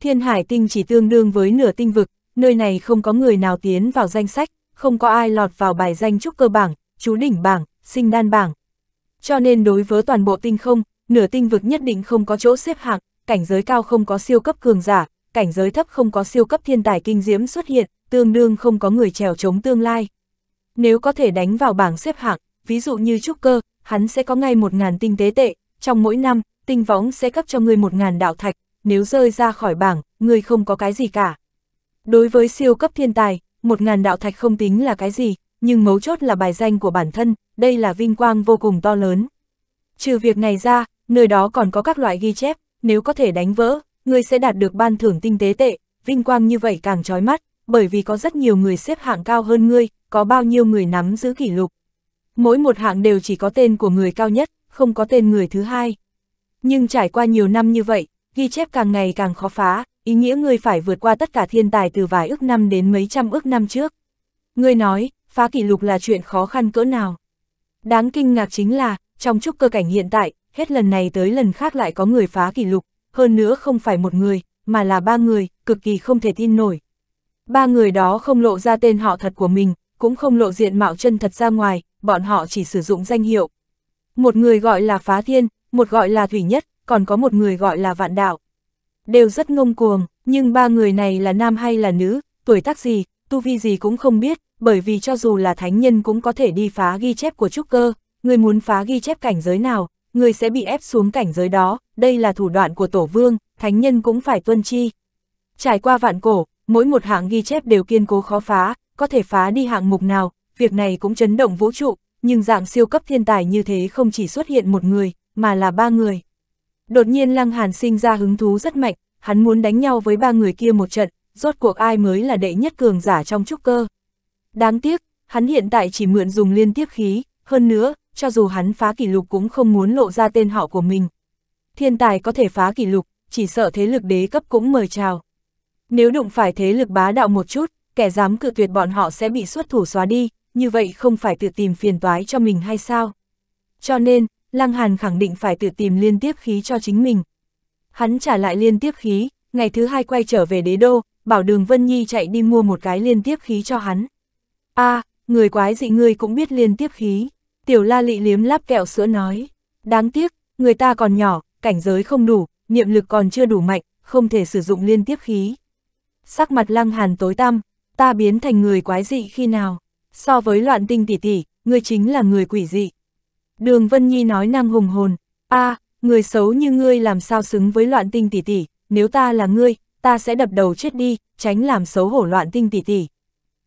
Thiên hải tinh chỉ tương đương với nửa tinh vực, nơi này không có người nào tiến vào danh sách, không có ai lọt vào bài danh trúc cơ bảng, chú đỉnh bảng, sinh đan bảng. Cho nên đối với toàn bộ tinh không, nửa tinh vực nhất định không có chỗ xếp hạng, cảnh giới cao không có siêu cấp cường giả, cảnh giới thấp không có siêu cấp thiên tài kinh diễm xuất hiện, tương đương không có người trèo chống tương lai. Nếu có thể đánh vào bảng xếp hạng, ví dụ như trúc cơ, hắn sẽ có ngay 1.000 tinh tế tệ, trong mỗi năm, tinh võng sẽ cấp cho người 1.000 đạo thạch, nếu rơi ra khỏi bảng, người không có cái gì cả. Đối với siêu cấp thiên tài, 1.000 đạo thạch không tính là cái gì, nhưng mấu chốt là bài danh của bản thân, đây là vinh quang vô cùng to lớn. Trừ việc này ra, nơi đó còn có các loại ghi chép, nếu có thể đánh vỡ, người sẽ đạt được ban thưởng tinh tế tệ, vinh quang như vậy càng trói mắt, bởi vì có rất nhiều người xếp hạng cao hơn ngươi, có bao nhiêu người nắm giữ kỷ lục mỗi một hạng đều chỉ có tên của người cao nhất, không có tên người thứ hai. Nhưng trải qua nhiều năm như vậy, ghi chép càng ngày càng khó phá, ý nghĩa người phải vượt qua tất cả thiên tài từ vài ước năm đến mấy trăm ước năm trước. Người nói, phá kỷ lục là chuyện khó khăn cỡ nào. Đáng kinh ngạc chính là, trong chút cơ cảnh hiện tại, hết lần này tới lần khác lại có người phá kỷ lục, hơn nữa không phải một người, mà là ba người, cực kỳ không thể tin nổi. Ba người đó không lộ ra tên họ thật của mình, cũng không lộ diện mạo chân thật ra ngoài, bọn họ chỉ sử dụng danh hiệu. Một người gọi là Phá Thiên, một gọi là Thủy Nhất, còn có một người gọi là Vạn Đạo. Đều rất ngông cuồng, nhưng ba người này là nam hay là nữ, tuổi tác gì, tu vi gì cũng không biết, bởi vì cho dù là thánh nhân cũng có thể đi phá ghi chép của trúc cơ, người muốn phá ghi chép cảnh giới nào, người sẽ bị ép xuống cảnh giới đó, đây là thủ đoạn của tổ vương, thánh nhân cũng phải tuân chi. Trải qua vạn cổ, mỗi một hạng ghi chép đều kiên cố khó phá, có thể phá đi hạng mục nào, việc này cũng chấn động vũ trụ, nhưng dạng siêu cấp thiên tài như thế không chỉ xuất hiện một người, mà là ba người. Đột nhiên Lăng Hàn sinh ra hứng thú rất mạnh, hắn muốn đánh nhau với ba người kia một trận, rốt cuộc ai mới là đệ nhất cường giả trong trúc cơ. Đáng tiếc, hắn hiện tại chỉ mượn dùng liên tiếp khí, hơn nữa, cho dù hắn phá kỷ lục cũng không muốn lộ ra tên họ của mình. Thiên tài có thể phá kỷ lục, chỉ sợ thế lực đế cấp cũng mời chào. Nếu đụng phải thế lực bá đạo một chút, kẻ dám cự tuyệt bọn họ sẽ bị xuất thủ xóa đi, như vậy không phải tự tìm phiền toái cho mình hay sao? Cho nên, Lăng Hàn khẳng định phải tự tìm liên tiếp khí cho chính mình. Hắn trả lại liên tiếp khí, ngày thứ hai quay trở về đế đô, bảo đường Vân Nhi chạy đi mua một cái liên tiếp khí cho hắn. a à, người quái dị ngươi cũng biết liên tiếp khí. Tiểu la lị liếm láp kẹo sữa nói. Đáng tiếc, người ta còn nhỏ, cảnh giới không đủ, niệm lực còn chưa đủ mạnh, không thể sử dụng liên tiếp khí. Sắc mặt lăng hàn tối tăm, ta biến thành người quái dị khi nào? So với loạn tinh tỷ tỷ, ngươi chính là người quỷ dị. Đường Vân Nhi nói năng hùng hồn, a người xấu như ngươi làm sao xứng với loạn tinh tỷ tỷ, nếu ta là ngươi, ta sẽ đập đầu chết đi, tránh làm xấu hổ loạn tinh tỷ tỷ.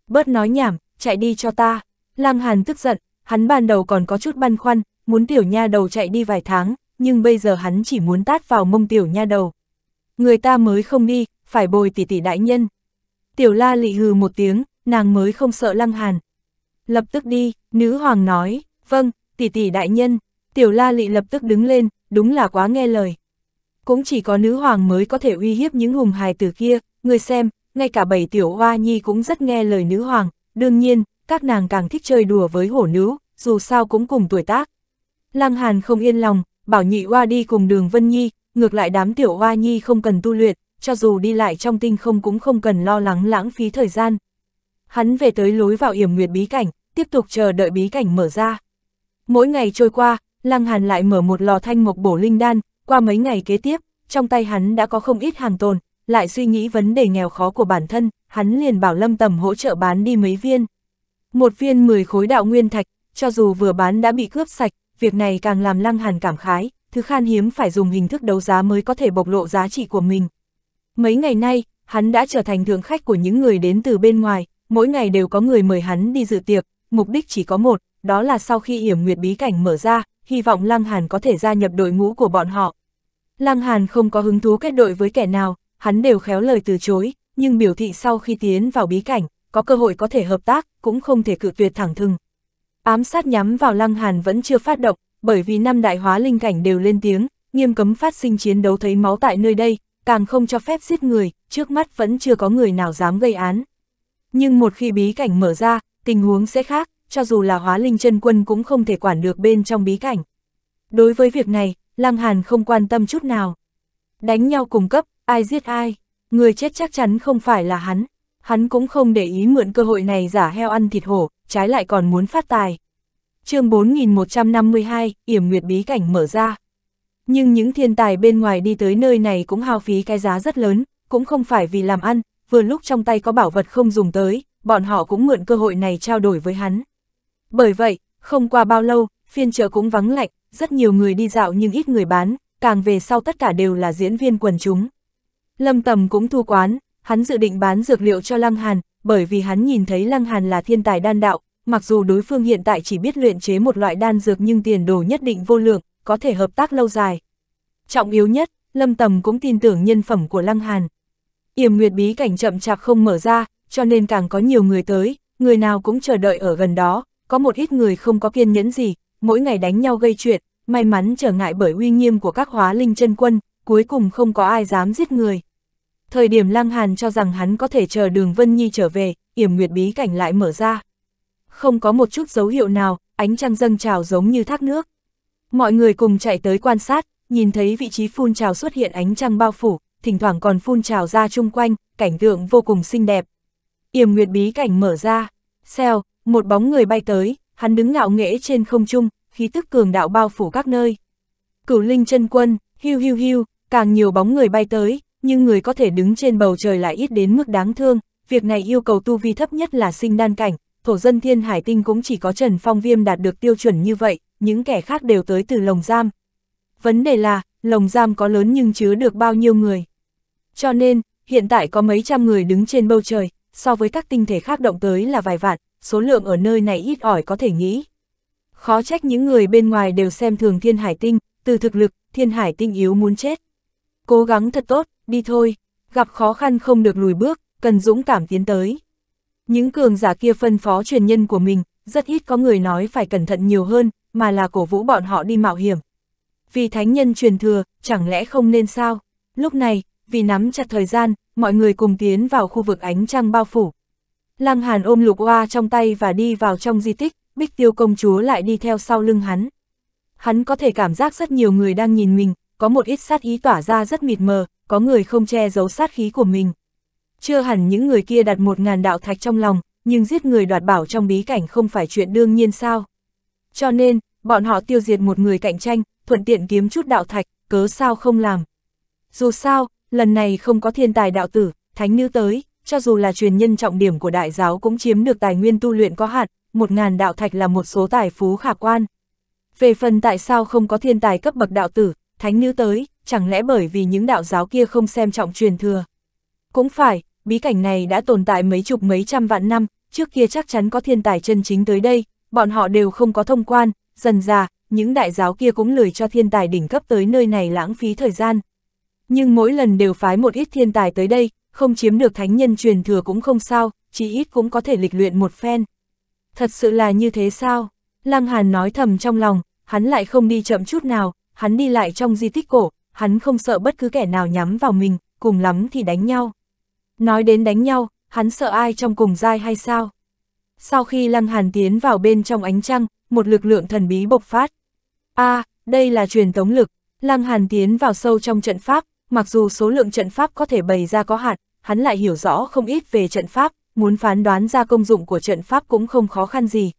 Bớt nói nhảm, chạy đi cho ta. Lăng Hàn tức giận, hắn ban đầu còn có chút băn khoăn, muốn tiểu nha đầu chạy đi vài tháng, nhưng bây giờ hắn chỉ muốn tát vào mông tiểu nha đầu. Người ta mới không đi, phải bồi tỷ tỷ đại nhân. Tiểu la lị hừ một tiếng, nàng mới không sợ lăng hàn. Lập tức đi, nữ hoàng nói, vâng, tỷ tỷ đại nhân, tiểu la lị lập tức đứng lên, đúng là quá nghe lời. Cũng chỉ có nữ hoàng mới có thể uy hiếp những hùng hài tử kia, người xem, ngay cả bảy tiểu hoa nhi cũng rất nghe lời nữ hoàng, đương nhiên, các nàng càng thích chơi đùa với hổ nữ, dù sao cũng cùng tuổi tác. Lăng Hàn không yên lòng, bảo nhị hoa đi cùng đường Vân Nhi, ngược lại đám tiểu hoa nhi không cần tu luyện, cho dù đi lại trong tinh không cũng không cần lo lắng lãng phí thời gian. Hắn về tới lối vào yểm nguyệt bí cảnh, tiếp tục chờ đợi bí cảnh mở ra. Mỗi ngày trôi qua, Lăng Hàn lại mở một lò thanh mộc bổ linh đan, qua mấy ngày kế tiếp, trong tay hắn đã có không ít hàng tồn, lại suy nghĩ vấn đề nghèo khó của bản thân, hắn liền bảo Lâm Tầm hỗ trợ bán đi mấy viên. Một viên 10 khối đạo nguyên thạch, cho dù vừa bán đã bị cướp sạch, việc này càng làm Lăng Hàn cảm khái, thứ khan hiếm phải dùng hình thức đấu giá mới có thể bộc lộ giá trị của mình. Mấy ngày nay, hắn đã trở thành thượng khách của những người đến từ bên ngoài, mỗi ngày đều có người mời hắn đi dự tiệc, mục đích chỉ có một, đó là sau khi yểm nguyệt bí cảnh mở ra, hy vọng Lăng Hàn có thể gia nhập đội ngũ của bọn họ. Lăng Hàn không có hứng thú kết đội với kẻ nào, hắn đều khéo lời từ chối, nhưng biểu thị sau khi tiến vào bí cảnh, có cơ hội có thể hợp tác, cũng không thể cự tuyệt thẳng thừng. Ám sát nhắm vào Lăng Hàn vẫn chưa phát động, bởi vì năm đại hóa linh cảnh đều lên tiếng, nghiêm cấm phát sinh chiến đấu thấy máu tại nơi đây, càng không cho phép giết người, trước mắt vẫn chưa có người nào dám gây án. Nhưng một khi bí cảnh mở ra, tình huống sẽ khác, cho dù là hóa linh chân quân cũng không thể quản được bên trong bí cảnh. Đối với việc này, Lăng Hàn không quan tâm chút nào. Đánh nhau cùng cấp, ai giết ai, người chết chắc chắn không phải là hắn. Hắn cũng không để ý mượn cơ hội này giả heo ăn thịt hổ, trái lại còn muốn phát tài. chương 4152, Yểm Nguyệt Bí Cảnh mở ra. Nhưng những thiên tài bên ngoài đi tới nơi này cũng hao phí cái giá rất lớn, cũng không phải vì làm ăn, vừa lúc trong tay có bảo vật không dùng tới, bọn họ cũng mượn cơ hội này trao đổi với hắn. Bởi vậy, không qua bao lâu, phiên chợ cũng vắng lạnh, rất nhiều người đi dạo nhưng ít người bán, càng về sau tất cả đều là diễn viên quần chúng. Lâm Tầm cũng thu quán, hắn dự định bán dược liệu cho Lăng Hàn, bởi vì hắn nhìn thấy Lăng Hàn là thiên tài đan đạo, mặc dù đối phương hiện tại chỉ biết luyện chế một loại đan dược nhưng tiền đồ nhất định vô lượng, có thể hợp tác lâu dài. Trọng yếu nhất, Lâm Tầm cũng tin tưởng nhân phẩm của Lăng Hàn. Yểm Nguyệt bí cảnh chậm chạp không mở ra, cho nên càng có nhiều người tới, người nào cũng chờ đợi ở gần đó, có một ít người không có kiên nhẫn gì, mỗi ngày đánh nhau gây chuyện, may mắn trở ngại bởi uy nghiêm của các hóa linh chân quân, cuối cùng không có ai dám giết người. Thời điểm Lăng Hàn cho rằng hắn có thể chờ đường Vân Nhi trở về, Yểm Nguyệt bí cảnh lại mở ra. Không có một chút dấu hiệu nào, ánh trăng dâng trào giống như thác nước. Mọi người cùng chạy tới quan sát, nhìn thấy vị trí phun trào xuất hiện ánh trăng bao phủ, thỉnh thoảng còn phun trào ra chung quanh, cảnh tượng vô cùng xinh đẹp. Yểm Nguyệt bí cảnh mở ra, xèo, một bóng người bay tới, hắn đứng ngạo nghễ trên không trung, khí tức cường đạo bao phủ các nơi. Cửu Linh chân quân, hiu hiu hiu, càng nhiều bóng người bay tới, nhưng người có thể đứng trên bầu trời lại ít đến mức đáng thương, việc này yêu cầu tu vi thấp nhất là sinh đan cảnh, thổ dân thiên hải tinh cũng chỉ có Trần Phong Viêm đạt được tiêu chuẩn như vậy, những kẻ khác đều tới từ lồng giam. Vấn đề là, lồng giam có lớn nhưng chứa được bao nhiêu người. Cho nên, hiện tại có mấy trăm người đứng trên bầu trời, so với các tinh thể khác động tới là vài vạn, số lượng ở nơi này ít ỏi có thể nghĩ. Khó trách những người bên ngoài đều xem thường thiên hải tinh, từ thực lực, thiên hải tinh yếu muốn chết. Cố gắng thật tốt, đi thôi, gặp khó khăn không được lùi bước, cần dũng cảm tiến tới. Những cường giả kia phân phó truyền nhân của mình, rất ít có người nói phải cẩn thận nhiều hơn, mà là cổ vũ bọn họ đi mạo hiểm. Vì thánh nhân truyền thừa, chẳng lẽ không nên sao? Lúc này, vì nắm chặt thời gian, mọi người cùng tiến vào khu vực ánh trăng bao phủ. Lăng Hàn ôm lục Hoa trong tay và đi vào trong di tích, bích tiêu công chúa lại đi theo sau lưng hắn. Hắn có thể cảm giác rất nhiều người đang nhìn mình, có một ít sát ý tỏa ra rất mịt mờ, có người không che giấu sát khí của mình. Chưa hẳn những người kia đặt một ngàn đạo thạch trong lòng, nhưng giết người đoạt bảo trong bí cảnh không phải chuyện đương nhiên sao. Cho nên, bọn họ tiêu diệt một người cạnh tranh, thuận tiện kiếm chút đạo thạch, cớ sao không làm. Dù sao, lần này không có thiên tài đạo tử, thánh nữ tới, cho dù là truyền nhân trọng điểm của đại giáo cũng chiếm được tài nguyên tu luyện có hạn, một ngàn đạo thạch là một số tài phú khả quan. Về phần tại sao không có thiên tài cấp bậc đạo tử, thánh nữ tới, chẳng lẽ bởi vì những đạo giáo kia không xem trọng truyền thừa. Cũng phải, bí cảnh này đã tồn tại mấy chục mấy trăm vạn năm, trước kia chắc chắn có thiên tài chân chính tới đây, bọn họ đều không có thông quan, dần ra, những đại giáo kia cũng lười cho thiên tài đỉnh cấp tới nơi này lãng phí thời gian. Nhưng mỗi lần đều phái một ít thiên tài tới đây, không chiếm được thánh nhân truyền thừa cũng không sao, chỉ ít cũng có thể lịch luyện một phen. Thật sự là như thế sao? Lăng Hàn nói thầm trong lòng, hắn lại không đi chậm chút nào, hắn đi lại trong di tích cổ, hắn không sợ bất cứ kẻ nào nhắm vào mình, cùng lắm thì đánh nhau. Nói đến đánh nhau, hắn sợ ai trong cùng dai hay sao? Sau khi Lăng Hàn tiến vào bên trong ánh trăng, một lực lượng thần bí bộc phát. A, à, đây là truyền tống lực. Lăng Hàn tiến vào sâu trong trận pháp, mặc dù số lượng trận pháp có thể bày ra có hạn, hắn lại hiểu rõ không ít về trận pháp, muốn phán đoán ra công dụng của trận pháp cũng không khó khăn gì.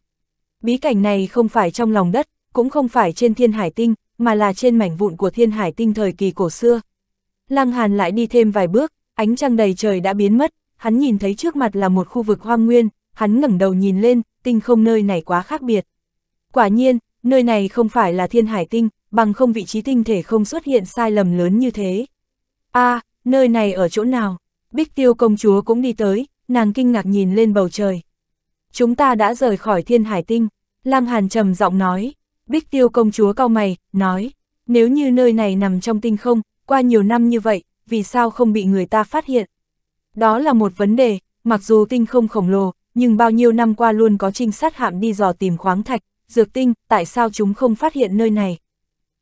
Bí cảnh này không phải trong lòng đất, cũng không phải trên thiên hải tinh, mà là trên mảnh vụn của thiên hải tinh thời kỳ cổ xưa. Lăng Hàn lại đi thêm vài bước, ánh trăng đầy trời đã biến mất, hắn nhìn thấy trước mặt là một khu vực hoang nguyên, hắn ngẩng đầu nhìn lên, tinh không nơi này quá khác biệt. Quả nhiên, nơi này không phải là thiên hải tinh, bằng không vị trí tinh thể không xuất hiện sai lầm lớn như thế. a à, nơi này ở chỗ nào? Bích tiêu công chúa cũng đi tới, nàng kinh ngạc nhìn lên bầu trời. Chúng ta đã rời khỏi thiên hải tinh, Lam Hàn trầm giọng nói. Bích tiêu công chúa cao mày, nói, nếu như nơi này nằm trong tinh không, qua nhiều năm như vậy, vì sao không bị người ta phát hiện? Đó là một vấn đề, mặc dù tinh không khổng lồ, nhưng bao nhiêu năm qua luôn có trinh sát hạm đi dò tìm khoáng thạch, dược tinh, tại sao chúng không phát hiện nơi này?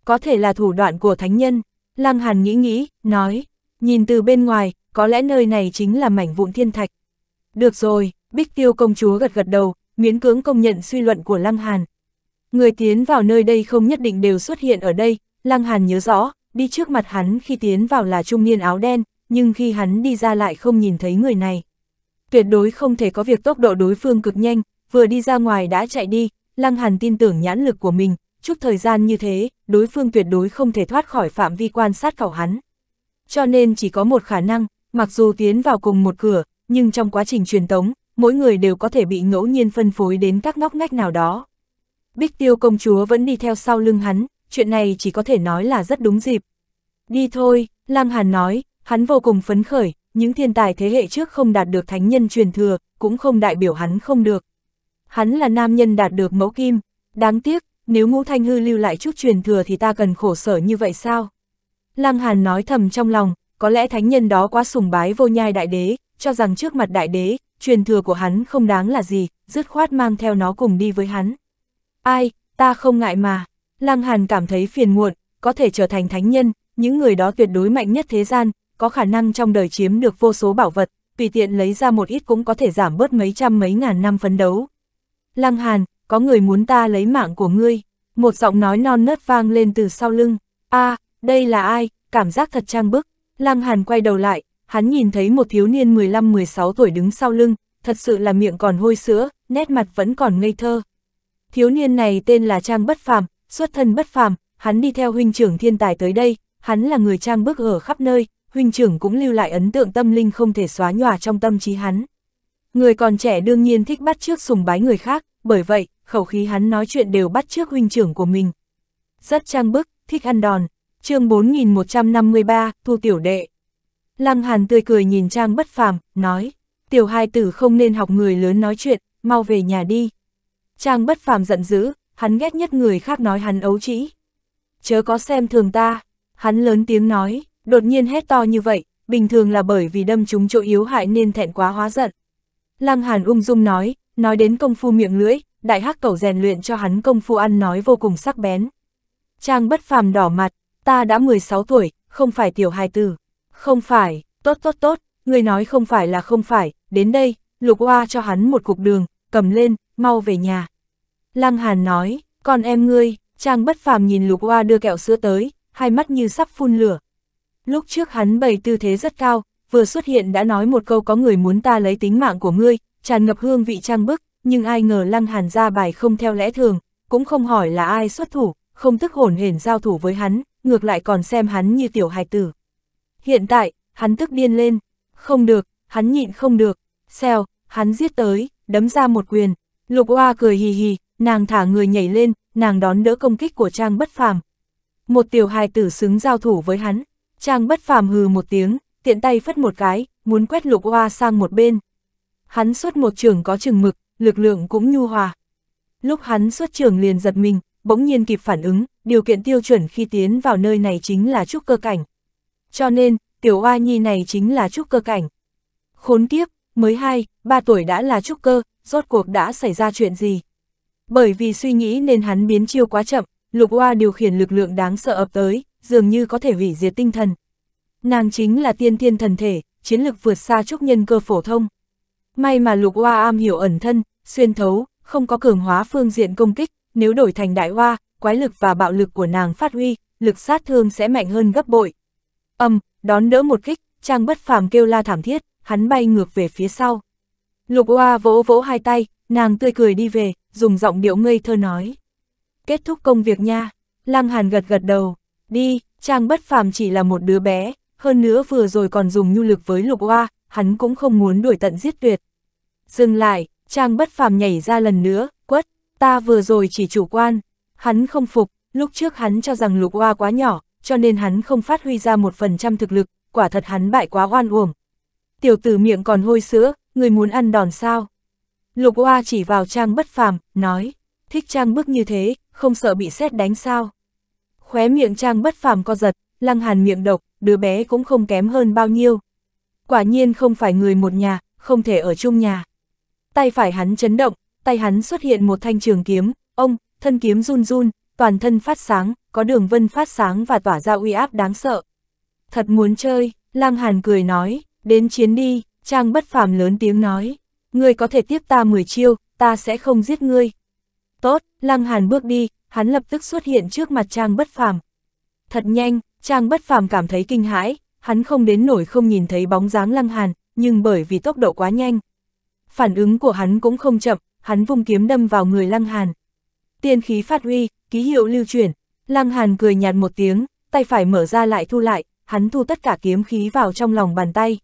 Có thể là thủ đoạn của thánh nhân, Lăng Hàn nghĩ nghĩ, nói, nhìn từ bên ngoài, có lẽ nơi này chính là mảnh vụn thiên thạch. Được rồi, Bích Tiêu công chúa gật gật đầu, miễn cưỡng công nhận suy luận của Lăng Hàn. Người tiến vào nơi đây không nhất định đều xuất hiện ở đây, Lăng Hàn nhớ rõ, đi trước mặt hắn khi tiến vào là trung niên áo đen, nhưng khi hắn đi ra lại không nhìn thấy người này tuyệt đối không thể có việc tốc độ đối phương cực nhanh, vừa đi ra ngoài đã chạy đi, Lăng Hàn tin tưởng nhãn lực của mình, chút thời gian như thế, đối phương tuyệt đối không thể thoát khỏi phạm vi quan sát khảo hắn. Cho nên chỉ có một khả năng, mặc dù tiến vào cùng một cửa, nhưng trong quá trình truyền tống, mỗi người đều có thể bị ngẫu nhiên phân phối đến các ngóc ngách nào đó. Bích Tiêu công chúa vẫn đi theo sau lưng hắn, chuyện này chỉ có thể nói là rất đúng dịp. Đi thôi, Lăng Hàn nói, hắn vô cùng phấn khởi, những thiên tài thế hệ trước không đạt được thánh nhân truyền thừa, cũng không đại biểu hắn không được. Hắn là nam nhân đạt được mẫu kim, đáng tiếc, nếu ngũ thanh hư lưu lại chút truyền thừa thì ta cần khổ sở như vậy sao? Lăng Hàn nói thầm trong lòng, có lẽ thánh nhân đó quá sùng bái vô nhai đại đế, cho rằng trước mặt đại đế, truyền thừa của hắn không đáng là gì, dứt khoát mang theo nó cùng đi với hắn. Ai, ta không ngại mà. Lăng Hàn cảm thấy phiền muộn, có thể trở thành thánh nhân, những người đó tuyệt đối mạnh nhất thế gian, có khả năng trong đời chiếm được vô số bảo vật, tùy tiện lấy ra một ít cũng có thể giảm bớt mấy trăm mấy ngàn năm phấn đấu. Lăng Hàn, có người muốn ta lấy mạng của ngươi, một giọng nói non nớt vang lên từ sau lưng, a à, đây là ai, cảm giác thật trang bức, Lăng Hàn quay đầu lại, hắn nhìn thấy một thiếu niên 15-16 tuổi đứng sau lưng, thật sự là miệng còn hôi sữa, nét mặt vẫn còn ngây thơ. Thiếu niên này tên là Trang Bất Phàm, xuất thân bất phàm, hắn đi theo huynh trưởng thiên tài tới đây, hắn là người trang bước ở khắp nơi, huynh trưởng cũng lưu lại ấn tượng tâm linh không thể xóa nhòa trong tâm trí hắn. Người còn trẻ đương nhiên thích bắt trước sùng bái người khác, bởi vậy, khẩu khí hắn nói chuyện đều bắt trước huynh trưởng của mình. Rất trang bức, thích ăn đòn. chương 4153, thu tiểu đệ. Lăng Hàn tươi cười nhìn Trang bất phàm, nói, tiểu hai tử không nên học người lớn nói chuyện, mau về nhà đi. Trang bất phàm giận dữ, hắn ghét nhất người khác nói hắn ấu trĩ. Chớ có xem thường ta, hắn lớn tiếng nói, đột nhiên hét to như vậy, bình thường là bởi vì đâm chúng chỗ yếu hại nên thẹn quá hóa giận. Lăng Hàn ung dung nói, nói đến công phu miệng lưỡi, đại hắc cẩu rèn luyện cho hắn công phu ăn nói vô cùng sắc bén. Trang bất phàm đỏ mặt, ta đã 16 tuổi, không phải tiểu hài tử. Không phải, tốt tốt tốt, người nói không phải là không phải, đến đây, lục hoa cho hắn một cục đường, cầm lên, mau về nhà. Lăng Hàn nói, con em ngươi, Trang bất phàm nhìn lục hoa đưa kẹo sữa tới, hai mắt như sắp phun lửa, Lúc trước hắn bày tư thế rất cao, vừa xuất hiện đã nói một câu có người muốn ta lấy tính mạng của ngươi, tràn ngập hương vị trang bức, nhưng ai ngờ lăng hàn ra bài không theo lẽ thường, cũng không hỏi là ai xuất thủ, không tức hồn hển giao thủ với hắn, ngược lại còn xem hắn như tiểu hài tử. Hiện tại, hắn tức điên lên, không được, hắn nhịn không được, xeo, hắn giết tới, đấm ra một quyền, lục oa cười hì hì, nàng thả người nhảy lên, nàng đón đỡ công kích của trang bất phàm. Một tiểu hài tử xứng giao thủ với hắn, Trang bất phàm hừ một tiếng, tiện tay phất một cái, muốn quét lục hoa sang một bên. Hắn xuất một trường có chừng mực, lực lượng cũng nhu hòa. Lúc hắn xuất trường liền giật mình, bỗng nhiên kịp phản ứng, điều kiện tiêu chuẩn khi tiến vào nơi này chính là trúc cơ cảnh. Cho nên, tiểu hoa nhi này chính là trúc cơ cảnh. Khốn kiếp, mới 2, 3 tuổi đã là trúc cơ, rốt cuộc đã xảy ra chuyện gì? Bởi vì suy nghĩ nên hắn biến chiêu quá chậm, lục hoa điều khiển lực lượng đáng sợ ập tới, dường như có thể hủy diệt tinh thần. Nàng chính là tiên thiên thần thể, chiến lực vượt xa trúc nhân cơ phổ thông. May mà lục hoa am hiểu ẩn thân, xuyên thấu, không có cường hóa phương diện công kích, nếu đổi thành đại hoa, quái lực và bạo lực của nàng phát huy, lực sát thương sẽ mạnh hơn gấp bội. Âm, đón đỡ một kích, trang bất phàm kêu la thảm thiết, hắn bay ngược về phía sau. Lục hoa vỗ vỗ hai tay, nàng tươi cười đi về, dùng giọng điệu ngây thơ nói. Kết thúc công việc nha, Lăng Hàn gật gật đầu đi, Trang Bất Phàm chỉ là một đứa bé, hơn nữa vừa rồi còn dùng nhu lực với lục hoa, hắn cũng không muốn đuổi tận giết tuyệt. Dừng lại, Trang Bất Phàm nhảy ra lần nữa, quất, ta vừa rồi chỉ chủ quan, hắn không phục, lúc trước hắn cho rằng lục hoa quá nhỏ, cho nên hắn không phát huy ra một phần trăm thực lực, quả thật hắn bại quá oan uổng. Tiểu tử miệng còn hôi sữa, người muốn ăn đòn sao? Lục Hoa chỉ vào Trang Bất Phàm, nói, thích Trang bước như thế, không sợ bị xét đánh sao? khóe miệng trang bất phàm co giật, lăng hàn miệng độc, đứa bé cũng không kém hơn bao nhiêu. Quả nhiên không phải người một nhà, không thể ở chung nhà. Tay phải hắn chấn động, tay hắn xuất hiện một thanh trường kiếm, ông, thân kiếm run run, toàn thân phát sáng, có đường vân phát sáng và tỏa ra uy áp đáng sợ. Thật muốn chơi, Lăng Hàn cười nói, đến chiến đi, Trang bất phàm lớn tiếng nói, người có thể tiếp ta 10 chiêu, ta sẽ không giết ngươi. Tốt, Lăng Hàn bước đi, hắn lập tức xuất hiện trước mặt Trang Bất Phàm. Thật nhanh, Trang Bất Phàm cảm thấy kinh hãi, hắn không đến nổi không nhìn thấy bóng dáng Lăng Hàn, nhưng bởi vì tốc độ quá nhanh. Phản ứng của hắn cũng không chậm, hắn vung kiếm đâm vào người Lăng Hàn. Tiên khí phát huy, ký hiệu lưu chuyển, Lăng Hàn cười nhạt một tiếng, tay phải mở ra lại thu lại, hắn thu tất cả kiếm khí vào trong lòng bàn tay.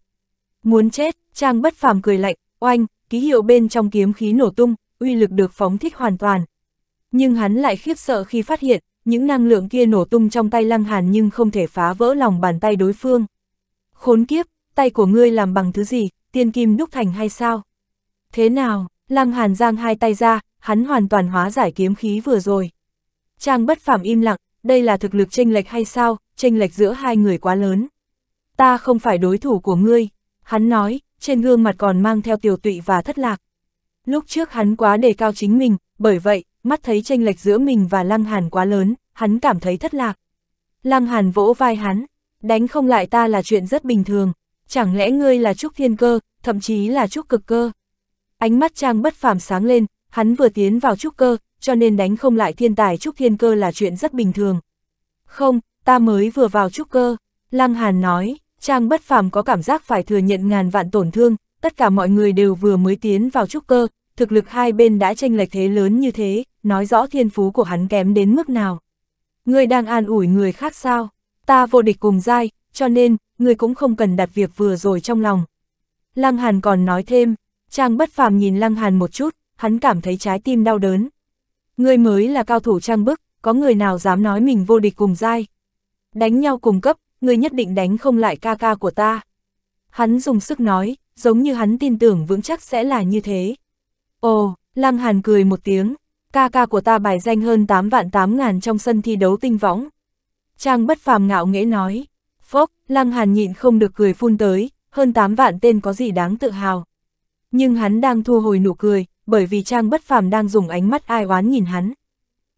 Muốn chết, Trang Bất Phàm cười lạnh, oanh, ký hiệu bên trong kiếm khí nổ tung, uy lực được phóng thích hoàn toàn. Nhưng hắn lại khiếp sợ khi phát hiện, những năng lượng kia nổ tung trong tay Lăng Hàn nhưng không thể phá vỡ lòng bàn tay đối phương. Khốn kiếp, tay của ngươi làm bằng thứ gì, tiên kim đúc thành hay sao? Thế nào, Lăng Hàn giang hai tay ra, hắn hoàn toàn hóa giải kiếm khí vừa rồi. Trang bất phạm im lặng, đây là thực lực tranh lệch hay sao, tranh lệch giữa hai người quá lớn. Ta không phải đối thủ của ngươi, hắn nói, trên gương mặt còn mang theo tiểu tụy và thất lạc. Lúc trước hắn quá đề cao chính mình, bởi vậy, mắt thấy tranh lệch giữa mình và Lăng Hàn quá lớn, hắn cảm thấy thất lạc. Lăng Hàn vỗ vai hắn, đánh không lại ta là chuyện rất bình thường, chẳng lẽ ngươi là trúc thiên cơ, thậm chí là trúc cực cơ. Ánh mắt Trang bất phàm sáng lên, hắn vừa tiến vào trúc cơ, cho nên đánh không lại thiên tài trúc thiên cơ là chuyện rất bình thường. Không, ta mới vừa vào trúc cơ, Lăng Hàn nói, Trang bất phàm có cảm giác phải thừa nhận ngàn vạn tổn thương, tất cả mọi người đều vừa mới tiến vào trúc cơ, thực lực hai bên đã tranh lệch thế lớn như thế, nói rõ thiên phú của hắn kém đến mức nào. Ngươi đang an ủi người khác sao? Ta vô địch cùng dai, cho nên, ngươi cũng không cần đặt việc vừa rồi trong lòng. Lăng Hàn còn nói thêm, Trang bất phàm nhìn Lăng Hàn một chút, hắn cảm thấy trái tim đau đớn. Ngươi mới là cao thủ trang bức, có người nào dám nói mình vô địch cùng dai. Đánh nhau cùng cấp, ngươi nhất định đánh không lại ca ca của ta. Hắn dùng sức nói, giống như hắn tin tưởng vững chắc sẽ là như thế. Ồ, Lăng Hàn cười một tiếng, ca ca của ta bài danh hơn 8 vạn 8 ngàn trong sân thi đấu tinh võng. Trang bất phàm ngạo nghễ nói, phốc, lăng hàn nhịn không được cười phun tới, hơn 8 vạn tên có gì đáng tự hào. Nhưng hắn đang thu hồi nụ cười, bởi vì Trang bất phàm đang dùng ánh mắt ai oán nhìn hắn.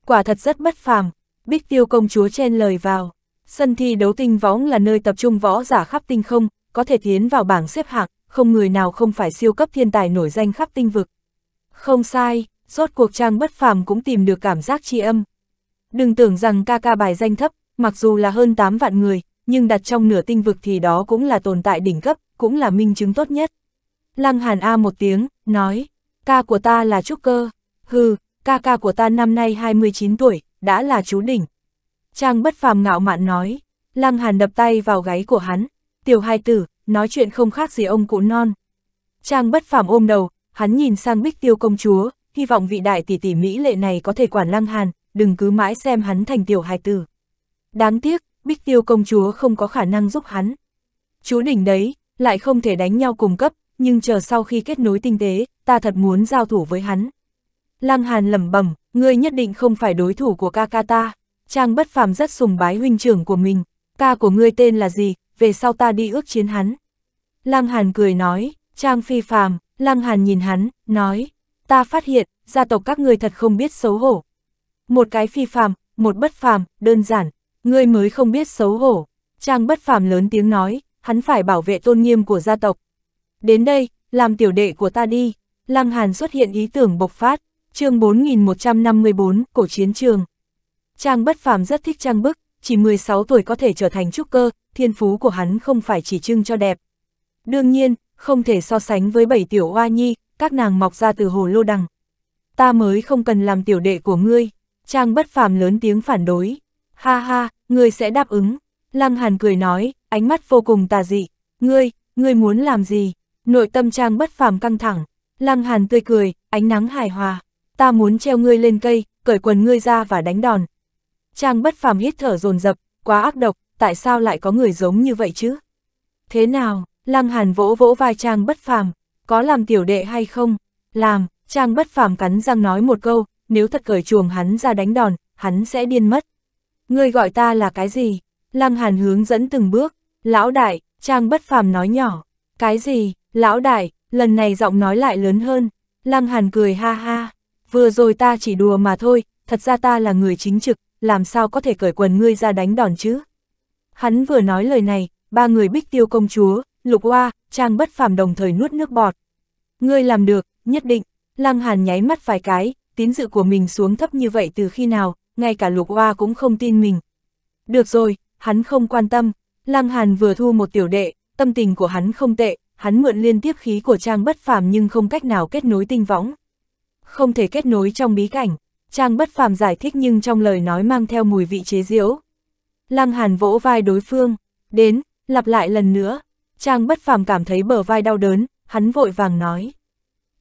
Quả thật rất bất phàm, bích tiêu công chúa chen lời vào. Sân thi đấu tinh võng là nơi tập trung võ giả khắp tinh không, có thể tiến vào bảng xếp hạng, không người nào không phải siêu cấp thiên tài nổi danh khắp tinh vực. Không sai, rốt cuộc Trang Bất Phàm cũng tìm được cảm giác tri âm. Đừng tưởng rằng ca ca bài danh thấp, mặc dù là hơn 8 vạn người, nhưng đặt trong nửa tinh vực thì đó cũng là tồn tại đỉnh cấp, cũng là minh chứng tốt nhất. Lăng Hàn A một tiếng, nói, ca của ta là trúc cơ, hừ, ca ca của ta năm nay 29 tuổi, đã là chú đỉnh. Trang bất phàm ngạo mạn nói, Lăng Hàn đập tay vào gáy của hắn, tiểu hai tử, nói chuyện không khác gì ông cụ non. Trang bất phàm ôm đầu, hắn nhìn sang bích tiêu công chúa, hy vọng vị đại tỷ tỷ Mỹ lệ này có thể quản lăng hàn, đừng cứ mãi xem hắn thành tiểu hài tử. Đáng tiếc, Bích Tiêu công chúa không có khả năng giúp hắn. Chú đỉnh đấy, lại không thể đánh nhau cùng cấp, nhưng chờ sau khi kết nối tinh tế, ta thật muốn giao thủ với hắn. Lăng Hàn lẩm bẩm, ngươi nhất định không phải đối thủ của ca ca ta. Trang bất phàm rất sùng bái huynh trưởng của mình, ca của ngươi tên là gì, về sau ta đi ước chiến hắn. Lăng Hàn cười nói, Trang phi phàm, Lăng Hàn nhìn hắn, nói, ta phát hiện, gia tộc các ngươi thật không biết xấu hổ. Một cái phi phàm, một bất phàm, đơn giản, ngươi mới không biết xấu hổ. Trang bất phàm lớn tiếng nói, hắn phải bảo vệ tôn nghiêm của gia tộc. Đến đây, làm tiểu đệ của ta đi. Lăng Hàn xuất hiện ý tưởng bộc phát, chương 4154, cổ chiến trường. Trang bất phàm rất thích trang bức, chỉ 16 tuổi có thể trở thành trúc cơ, thiên phú của hắn không phải chỉ trưng cho đẹp. Đương nhiên, không thể so sánh với bảy tiểu hoa nhi, các nàng mọc ra từ hồ lô đằng. Ta mới không cần làm tiểu đệ của ngươi, Trang bất phàm lớn tiếng phản đối. Ha ha, ngươi sẽ đáp ứng. Lăng Hàn cười nói, ánh mắt vô cùng tà dị. Ngươi, ngươi muốn làm gì? Nội tâm Trang bất phàm căng thẳng. Lăng Hàn tươi cười, ánh nắng hài hòa. Ta muốn treo ngươi lên cây, cởi quần ngươi ra và đánh đòn. Trang bất phàm hít thở dồn dập, quá ác độc, tại sao lại có người giống như vậy chứ? Thế nào? Lăng Hàn vỗ vỗ vai Trang bất phàm, có làm tiểu đệ hay không? Làm, Trang bất phàm cắn răng nói một câu, nếu thật cởi chuồng hắn ra đánh đòn, hắn sẽ điên mất. Ngươi gọi ta là cái gì? Lăng Hàn hướng dẫn từng bước, lão đại, Trang bất phàm nói nhỏ, cái gì, lão đại, lần này giọng nói lại lớn hơn, Lăng Hàn cười ha ha, vừa rồi ta chỉ đùa mà thôi, thật ra ta là người chính trực, làm sao có thể cởi quần ngươi ra đánh đòn chứ? Hắn vừa nói lời này, ba người bích tiêu công chúa, lục hoa, Trang bất phàm đồng thời nuốt nước bọt. Ngươi làm được, nhất định. Lăng Hàn nháy mắt vài cái, tín dự của mình xuống thấp như vậy từ khi nào, ngay cả lục hoa cũng không tin mình. Được rồi, hắn không quan tâm. Lăng Hàn vừa thu một tiểu đệ, tâm tình của hắn không tệ, hắn mượn liên tiếp khí của Trang bất phàm nhưng không cách nào kết nối tinh võng. Không thể kết nối trong bí cảnh, Trang bất phàm giải thích nhưng trong lời nói mang theo mùi vị chế diễu. Lăng Hàn vỗ vai đối phương, đến, lặp lại lần nữa, Trang bất phàm cảm thấy bờ vai đau đớn, hắn vội vàng nói.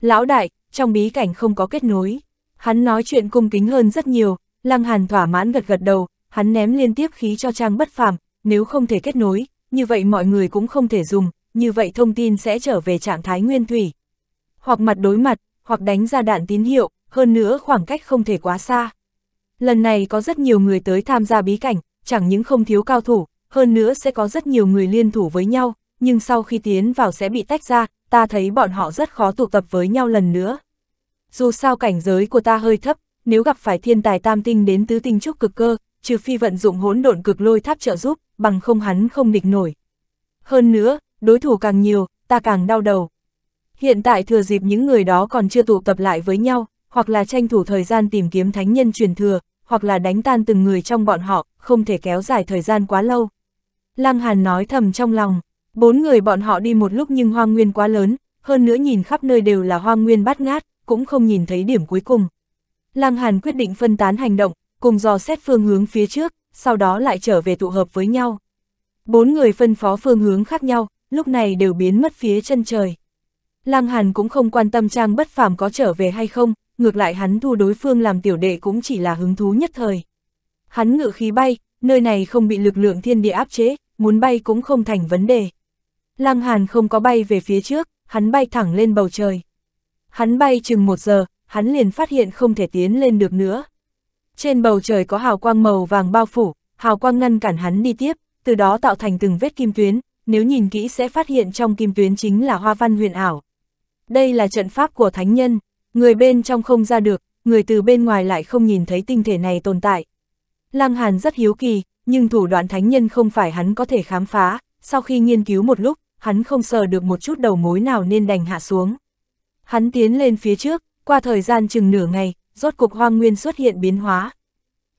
Lão đại, trong bí cảnh không có kết nối. Hắn nói chuyện cung kính hơn rất nhiều, Lăng Hàn thỏa mãn gật gật đầu, hắn ném liên tiếp khí cho Trang bất phàm, nếu không thể kết nối, như vậy mọi người cũng không thể dùng, như vậy thông tin sẽ trở về trạng thái nguyên thủy. Hoặc mặt đối mặt, hoặc đánh ra đạn tín hiệu, hơn nữa khoảng cách không thể quá xa. Lần này có rất nhiều người tới tham gia bí cảnh, chẳng những không thiếu cao thủ, hơn nữa sẽ có rất nhiều người liên thủ với nhau, nhưng sau khi tiến vào sẽ bị tách ra, ta thấy bọn họ rất khó tụ tập với nhau lần nữa. Dù sao cảnh giới của ta hơi thấp, nếu gặp phải thiên tài tam tinh đến tứ tinh trúc cực cơ, trừ phi vận dụng hỗn độn cực lôi tháp trợ giúp, bằng không hắn không địch nổi. Hơn nữa, đối thủ càng nhiều, ta càng đau đầu. Hiện tại thừa dịp những người đó còn chưa tụ tập lại với nhau, hoặc là tranh thủ thời gian tìm kiếm thánh nhân truyền thừa, hoặc là đánh tan từng người trong bọn họ, không thể kéo dài thời gian quá lâu. Lăng Hàn nói thầm trong lòng. Bốn người bọn họ đi một lúc nhưng hoang nguyên quá lớn, hơn nữa nhìn khắp nơi đều là hoang nguyên bát ngát, cũng không nhìn thấy điểm cuối cùng. Lăng Hàn quyết định phân tán hành động, cùng dò xét phương hướng phía trước, sau đó lại trở về tụ hợp với nhau. Bốn người phân phó phương hướng khác nhau, lúc này đều biến mất phía chân trời. Lăng Hàn cũng không quan tâm Trang Bất Phàm có trở về hay không, ngược lại hắn thu đối phương làm tiểu đệ cũng chỉ là hứng thú nhất thời. Hắn ngự khí bay, nơi này không bị lực lượng thiên địa áp chế, muốn bay cũng không thành vấn đề. Lăng Hàn không có bay về phía trước, hắn bay thẳng lên bầu trời. Hắn bay chừng một giờ, hắn liền phát hiện không thể tiến lên được nữa. Trên bầu trời có hào quang màu vàng bao phủ, hào quang ngăn cản hắn đi tiếp, từ đó tạo thành từng vết kim tuyến, nếu nhìn kỹ sẽ phát hiện trong kim tuyến chính là hoa văn huyền ảo. Đây là trận pháp của thánh nhân, người bên trong không ra được, người từ bên ngoài lại không nhìn thấy tinh thể này tồn tại. Lăng Hàn rất hiếu kỳ, nhưng thủ đoạn thánh nhân không phải hắn có thể khám phá, sau khi nghiên cứu một lúc, hắn không sờ được một chút đầu mối nào nên đành hạ xuống. Hắn tiến lên phía trước, qua thời gian chừng nửa ngày, rốt cục hoang nguyên xuất hiện biến hóa.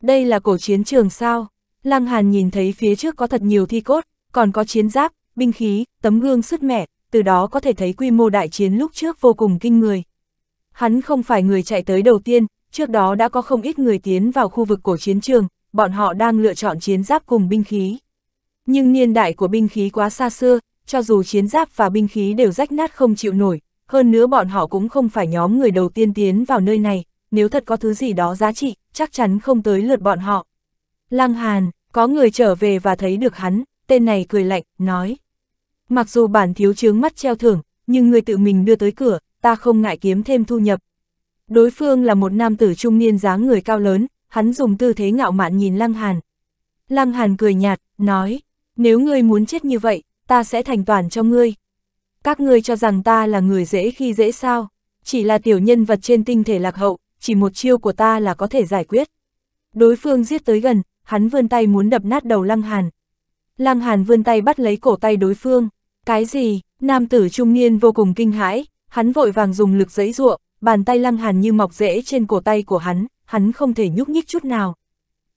Đây là cổ chiến trường sao? Lăng Hàn nhìn thấy phía trước có thật nhiều thi cốt, còn có chiến giáp, binh khí, tấm gương sứt mẻ, từ đó có thể thấy quy mô đại chiến lúc trước vô cùng kinh người. Hắn không phải người chạy tới đầu tiên, trước đó đã có không ít người tiến vào khu vực cổ chiến trường, bọn họ đang lựa chọn chiến giáp cùng binh khí. Nhưng niên đại của binh khí quá xa xưa, cho dù chiến giáp và binh khí đều rách nát không chịu nổi, hơn nữa bọn họ cũng không phải nhóm người đầu tiên tiến vào nơi này, nếu thật có thứ gì đó giá trị, chắc chắn không tới lượt bọn họ. Lăng Hàn, có người trở về và thấy được hắn, tên này cười lạnh, nói. Mặc dù bản thiếu chướng mắt treo thưởng, nhưng người tự mình đưa tới cửa, ta không ngại kiếm thêm thu nhập. Đối phương là một nam tử trung niên dáng người cao lớn, hắn dùng tư thế ngạo mạn nhìn Lăng Hàn. Lăng Hàn cười nhạt, nói, nếu ngươi muốn chết như vậy, ta sẽ thành toàn cho ngươi. Các ngươi cho rằng ta là người dễ khi dễ sao, chỉ là tiểu nhân vật trên tinh thể lạc hậu, chỉ một chiêu của ta là có thể giải quyết. Đối phương giết tới gần, hắn vươn tay muốn đập nát đầu Lăng Hàn. Lăng Hàn vươn tay bắt lấy cổ tay đối phương. Cái gì? Nam tử trung niên vô cùng kinh hãi, hắn vội vàng dùng lực giãy ruộng. bàn tay Lăng Hàn như mọc rễ trên cổ tay của hắn, hắn không thể nhúc nhích chút nào.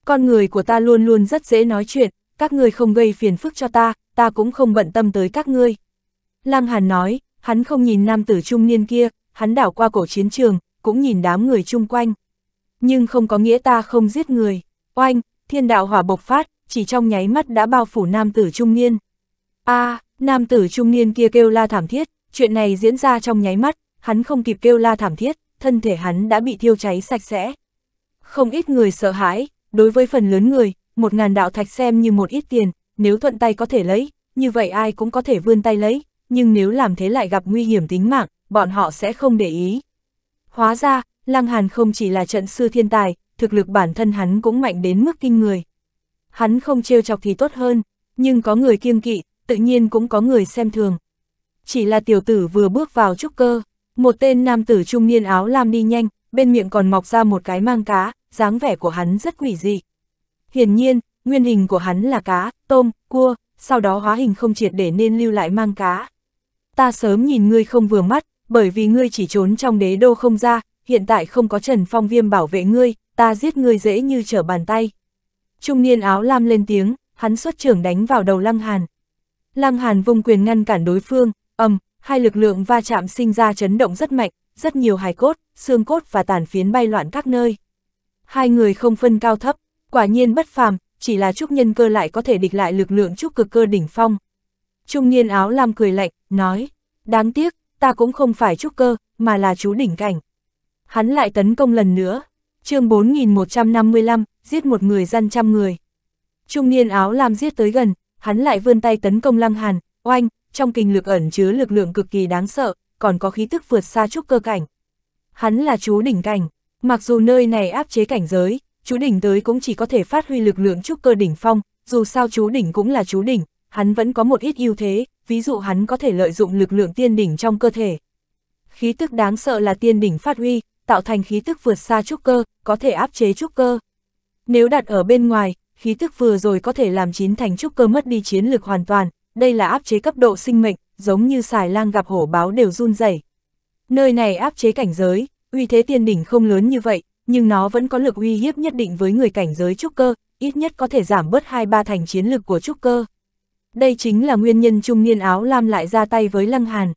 Con người của ta luôn luôn rất dễ nói chuyện, các ngươi không gây phiền phức cho ta, ta cũng không bận tâm tới các ngươi. Lăng Hàn nói, hắn không nhìn nam tử trung niên kia, hắn đảo qua cổ chiến trường, cũng nhìn đám người chung quanh. Nhưng không có nghĩa ta không giết người. Oanh, thiên đạo hỏa bộc phát, chỉ trong nháy mắt đã bao phủ nam tử trung niên. a à, nam tử trung niên kia kêu la thảm thiết, chuyện này diễn ra trong nháy mắt, hắn không kịp kêu la thảm thiết, thân thể hắn đã bị thiêu cháy sạch sẽ. Không ít người sợ hãi, đối với phần lớn người, một ngàn đạo thạch xem như một ít tiền, nếu thuận tay có thể lấy, như vậy ai cũng có thể vươn tay lấy, nhưng nếu làm thế lại gặp nguy hiểm tính mạng, bọn họ sẽ không để ý. Hóa ra, Lăng Hàn không chỉ là trận sư thiên tài, thực lực bản thân hắn cũng mạnh đến mức kinh người. Hắn không trêu chọc thì tốt hơn, nhưng có người kiêng kỵ, tự nhiên cũng có người xem thường. Chỉ là tiểu tử vừa bước vào trúc cơ, một tên nam tử trung niên áo lam đi nhanh, bên miệng còn mọc ra một cái mang cá, dáng vẻ của hắn rất quỷ dị. Hiển nhiên, nguyên hình của hắn là cá, tôm, cua, sau đó hóa hình không triệt để nên lưu lại mang cá. Ta sớm nhìn ngươi không vừa mắt, bởi vì ngươi chỉ trốn trong đế đô không ra, hiện tại không có Trần Phong Viêm bảo vệ ngươi, ta giết ngươi dễ như trở bàn tay. Trung niên áo lam lên tiếng, hắn xuất trưởng đánh vào đầu Lăng Hàn. Lăng Hàn vùng quyền ngăn cản đối phương, ầm, hai lực lượng va chạm sinh ra chấn động rất mạnh, rất nhiều hài cốt, xương cốt và tàn phiến bay loạn các nơi. Hai người không phân cao thấp, Quả nhiên bất phàm, chỉ là trúc nhân cơ lại có thể địch lại lực lượng trúc cực cơ đỉnh phong. Trung niên áo lam cười lạnh, nói, đáng tiếc, ta cũng không phải trúc cơ, mà là chú đỉnh cảnh. Hắn lại tấn công lần nữa, chương 4155, giết một người dân trăm người. Trung niên áo lam giết tới gần, hắn lại vươn tay tấn công lăng hàn, oanh, trong kinh lực ẩn chứa lực lượng cực kỳ đáng sợ, còn có khí tức vượt xa trúc cơ cảnh. Hắn là chú đỉnh cảnh, mặc dù nơi này áp chế cảnh giới, chú đỉnh tới cũng chỉ có thể phát huy lực lượng trúc cơ đỉnh phong, dù sao chú đỉnh cũng là chú đỉnh, hắn vẫn có một ít ưu thế, ví dụ hắn có thể lợi dụng lực lượng tiên đỉnh trong cơ thể. Khí tức đáng sợ là tiên đỉnh phát huy, tạo thành khí tức vượt xa trúc cơ, có thể áp chế trúc cơ. Nếu đặt ở bên ngoài, khí tức vừa rồi có thể làm chín thành trúc cơ mất đi chiến lực hoàn toàn, đây là áp chế cấp độ sinh mệnh, giống như xài lang gặp hổ báo đều run rẩy. Nơi này áp chế cảnh giới, uy thế tiên đỉnh không lớn như vậy, nhưng nó vẫn có lực uy hiếp nhất định với người cảnh giới trúc cơ, ít nhất có thể giảm bớt 2-3 thành chiến lực của trúc cơ. Đây chính là nguyên nhân trung niên áo lam lại ra tay với Lăng Hàn.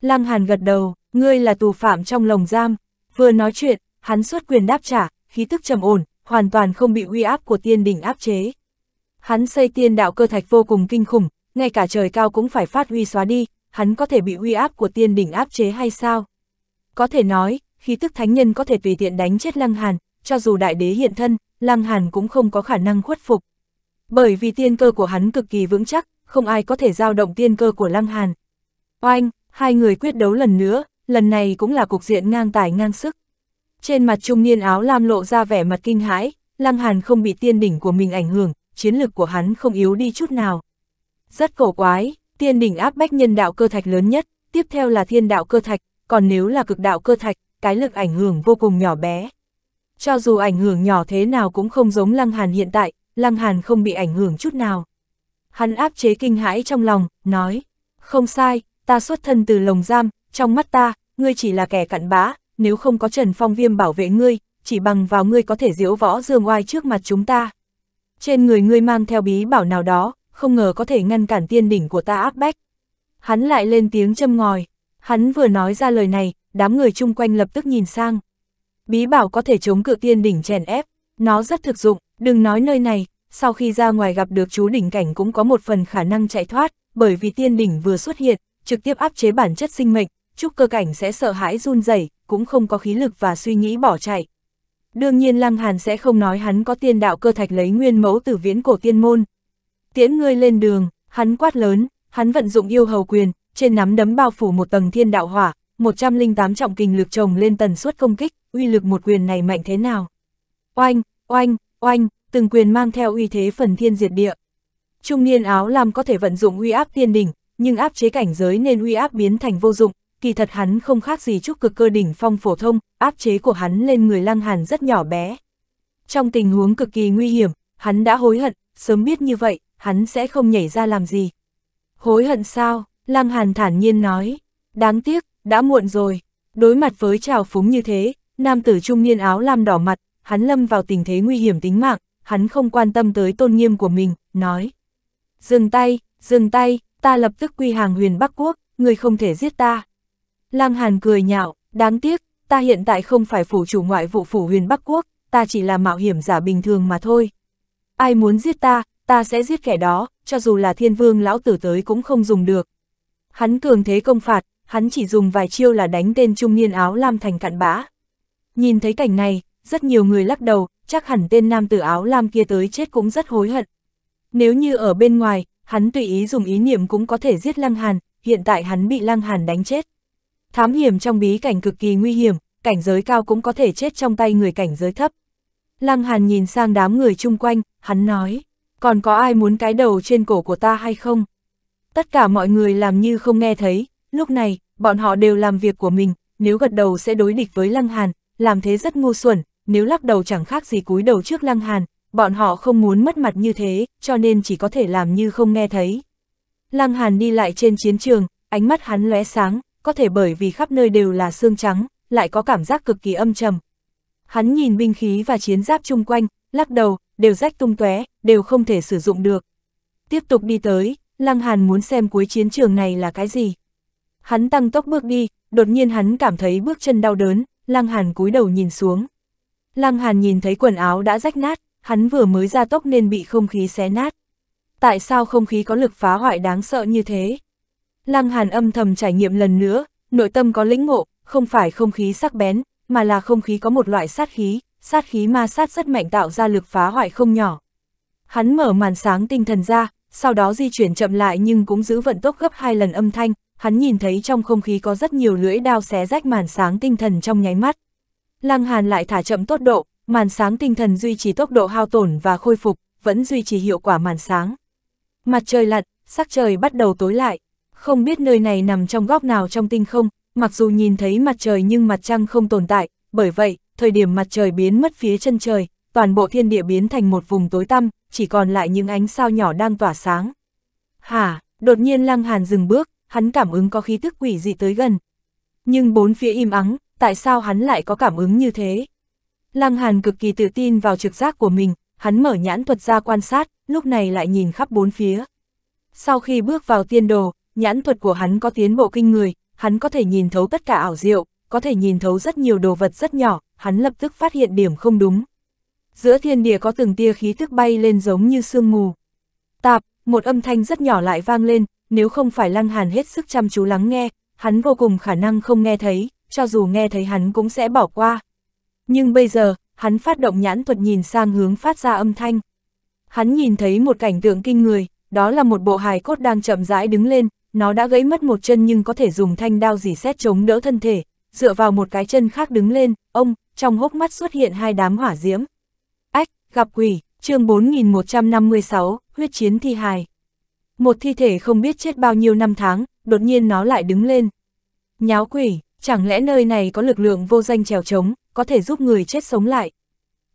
Lăng Hàn gật đầu, ngươi là tù phạm trong lồng giam. Vừa nói chuyện, hắn xuất quyền đáp trả, khí tức trầm ổn, hoàn toàn không bị uy áp của tiên đỉnh áp chế. Hắn xây tiên đạo cơ thạch vô cùng kinh khủng, ngay cả trời cao cũng phải phát uy xóa đi, hắn có thể bị uy áp của tiên đỉnh áp chế hay sao? Có thể nói, khi tức thánh nhân có thể tùy tiện đánh chết Lăng Hàn, cho dù đại đế hiện thân, Lăng Hàn cũng không có khả năng khuất phục. Bởi vì tiên cơ của hắn cực kỳ vững chắc, không ai có thể giao động tiên cơ của Lăng Hàn. Oanh, hai người quyết đấu lần nữa, lần này cũng là cục diện ngang tài ngang sức. Trên mặt trung niên áo lam lộ ra vẻ mặt kinh hãi, Lăng Hàn không bị tiên đỉnh của mình ảnh hưởng, chiến lực của hắn không yếu đi chút nào. Rất cổ quái, tiên đỉnh áp bách nhân đạo cơ thạch lớn nhất, tiếp theo là thiên đạo cơ thạch, còn nếu là cực đạo cơ thạch, cái lực ảnh hưởng vô cùng nhỏ bé. Cho dù ảnh hưởng nhỏ thế nào cũng không giống Lăng Hàn hiện tại, Lăng Hàn không bị ảnh hưởng chút nào. Hắn áp chế kinh hãi trong lòng, nói, không sai, ta xuất thân từ lồng giam, trong mắt ta, ngươi chỉ là kẻ cặn bã, nếu không có Trần Phong Viêm bảo vệ ngươi, chỉ bằng vào ngươi có thể diễu võ dương oai trước mặt chúng ta. Trên người ngươi mang theo bí bảo nào đó, không ngờ có thể ngăn cản tiên đỉnh của ta áp bách. Hắn lại lên tiếng châm ngòi, hắn vừa nói ra lời này, đám người chung quanh lập tức nhìn sang. Bí bảo có thể chống cự tiên đỉnh chèn ép, nó rất thực dụng, đừng nói nơi này, sau khi ra ngoài gặp được chú đỉnh cảnh cũng có một phần khả năng chạy thoát, bởi vì tiên đỉnh vừa xuất hiện, trực tiếp áp chế bản chất sinh mệnh, trúc cơ cảnh sẽ sợ hãi run rẩy, cũng không có khí lực và suy nghĩ bỏ chạy. Đương nhiên Lăng Hàn sẽ không nói hắn có tiên đạo cơ thạch lấy nguyên mẫu từ viễn cổ tiên môn. Tiễn ngươi lên đường, hắn quát lớn, hắn vận dụng yêu hầu quyền, trên nắm đấm bao phủ một tầng thiên đạo hỏa, 108 trọng kình lực chồng lên tần suất công kích, uy lực một quyền này mạnh thế nào. Oanh, oanh, oanh, từng quyền mang theo uy thế phần thiên diệt địa. Trung niên áo lam có thể vận dụng uy áp tiên đỉnh, nhưng áp chế cảnh giới nên uy áp biến thành vô dụng, kỳ thật hắn không khác gì trúc cực cơ đỉnh phong phổ thông, áp chế của hắn lên người Lăng Hàn rất nhỏ bé. Trong tình huống cực kỳ nguy hiểm, hắn đã hối hận, sớm biết như vậy, hắn sẽ không nhảy ra làm gì. Hối hận sao? Lăng Hàn thản nhiên nói, đáng tiếc, đã muộn rồi. Đối mặt với trào phúng như thế, nam tử trung niên áo lam đỏ mặt, hắn lâm vào tình thế nguy hiểm tính mạng, hắn không quan tâm tới tôn nghiêm của mình, nói. Dừng tay, dừng tay, ta lập tức quy hàng huyền Bắc Quốc, người không thể giết ta. Lăng Hàn cười nhạo, đáng tiếc, ta hiện tại không phải phủ chủ ngoại vụ phủ huyền Bắc Quốc, ta chỉ là mạo hiểm giả bình thường mà thôi. Ai muốn giết ta, ta sẽ giết kẻ đó, cho dù là thiên vương lão tử tới cũng không dùng được. Hắn cường thế công phạt, hắn chỉ dùng vài chiêu là đánh tên trung niên áo lam thành cặn bã. Nhìn thấy cảnh này, rất nhiều người lắc đầu, chắc hẳn tên nam tử áo lam kia tới chết cũng rất hối hận. Nếu như ở bên ngoài, hắn tùy ý dùng ý niệm cũng có thể giết Lăng Hàn, hiện tại hắn bị Lăng Hàn đánh chết. Thám hiểm trong bí cảnh cực kỳ nguy hiểm, cảnh giới cao cũng có thể chết trong tay người cảnh giới thấp. Lăng Hàn nhìn sang đám người chung quanh, hắn nói, còn có ai muốn cái đầu trên cổ của ta hay không? Tất cả mọi người làm như không nghe thấy, Lúc này, bọn họ đều làm việc của mình, nếu gật đầu sẽ đối địch với Lăng Hàn, làm thế rất ngu xuẩn, nếu lắc đầu chẳng khác gì cúi đầu trước Lăng Hàn, bọn họ không muốn mất mặt như thế, cho nên chỉ có thể làm như không nghe thấy. Lăng Hàn đi lại trên chiến trường, ánh mắt hắn lóe sáng, có thể bởi vì khắp nơi đều là xương trắng, lại có cảm giác cực kỳ âm trầm. Hắn nhìn binh khí và chiến giáp chung quanh, lắc đầu, đều rách tung tóe, đều không thể sử dụng được. Tiếp tục đi tới, Lăng Hàn muốn xem cuối chiến trường này là cái gì. Hắn tăng tốc bước đi, đột nhiên hắn cảm thấy bước chân đau đớn, Lăng Hàn cúi đầu nhìn xuống. Lăng Hàn nhìn thấy quần áo đã rách nát, hắn vừa mới ra tốc nên bị không khí xé nát. Tại sao không khí có lực phá hoại đáng sợ như thế? Lăng Hàn âm thầm trải nghiệm lần nữa, nội tâm có lĩnh ngộ, không phải không khí sắc bén, mà là không khí có một loại sát khí, sát khí ma sát rất mạnh tạo ra lực phá hoại không nhỏ. Hắn mở màn sáng tinh thần ra, sau đó di chuyển chậm lại nhưng cũng giữ vận tốc gấp hai lần âm thanh, hắn nhìn thấy trong không khí có rất nhiều lưỡi đao xé rách màn sáng tinh thần trong nháy mắt. Lăng Hàn lại thả chậm tốc độ, màn sáng tinh thần duy trì tốc độ hao tổn và khôi phục, vẫn duy trì hiệu quả màn sáng. Mặt trời lặn, sắc trời bắt đầu tối lại, không biết nơi này nằm trong góc nào trong tinh không, mặc dù nhìn thấy mặt trời nhưng mặt trăng không tồn tại, bởi vậy, thời điểm mặt trời biến mất phía chân trời, toàn bộ thiên địa biến thành một vùng tối tăm, chỉ còn lại những ánh sao nhỏ đang tỏa sáng. Hả, đột nhiên Lăng Hàn dừng bước, hắn cảm ứng có khí tức quỷ dị tới gần. Nhưng bốn phía im ắng, tại sao hắn lại có cảm ứng như thế? Lăng Hàn cực kỳ tự tin vào trực giác của mình, hắn mở nhãn thuật ra quan sát, lúc này lại nhìn khắp bốn phía. Sau khi bước vào tiên đồ, nhãn thuật của hắn có tiến bộ kinh người, hắn có thể nhìn thấu tất cả ảo diệu, có thể nhìn thấu rất nhiều đồ vật rất nhỏ, hắn lập tức phát hiện điểm không đúng. Giữa thiên địa có từng tia khí thức bay lên giống như sương mù. Tạp, một âm thanh rất nhỏ lại vang lên, nếu không phải Lăng Hàn hết sức chăm chú lắng nghe, hắn vô cùng khả năng không nghe thấy, cho dù nghe thấy hắn cũng sẽ bỏ qua. Nhưng bây giờ, hắn phát động nhãn thuật nhìn sang hướng phát ra âm thanh. Hắn nhìn thấy một cảnh tượng kinh người, đó là một bộ hài cốt đang chậm rãi đứng lên, nó đã gãy mất một chân nhưng có thể dùng thanh đao dì xét chống đỡ thân thể, dựa vào một cái chân khác đứng lên, ông, trong hốc mắt xuất hiện hai đám hỏa diễm. Ách, gặp quỷ, chương 4156, huyết chiến thi hài một thi thể không biết chết bao nhiêu năm tháng, đột nhiên nó lại đứng lên. Nháo quỷ, chẳng lẽ nơi này có lực lượng vô danh trèo trống, có thể giúp người chết sống lại.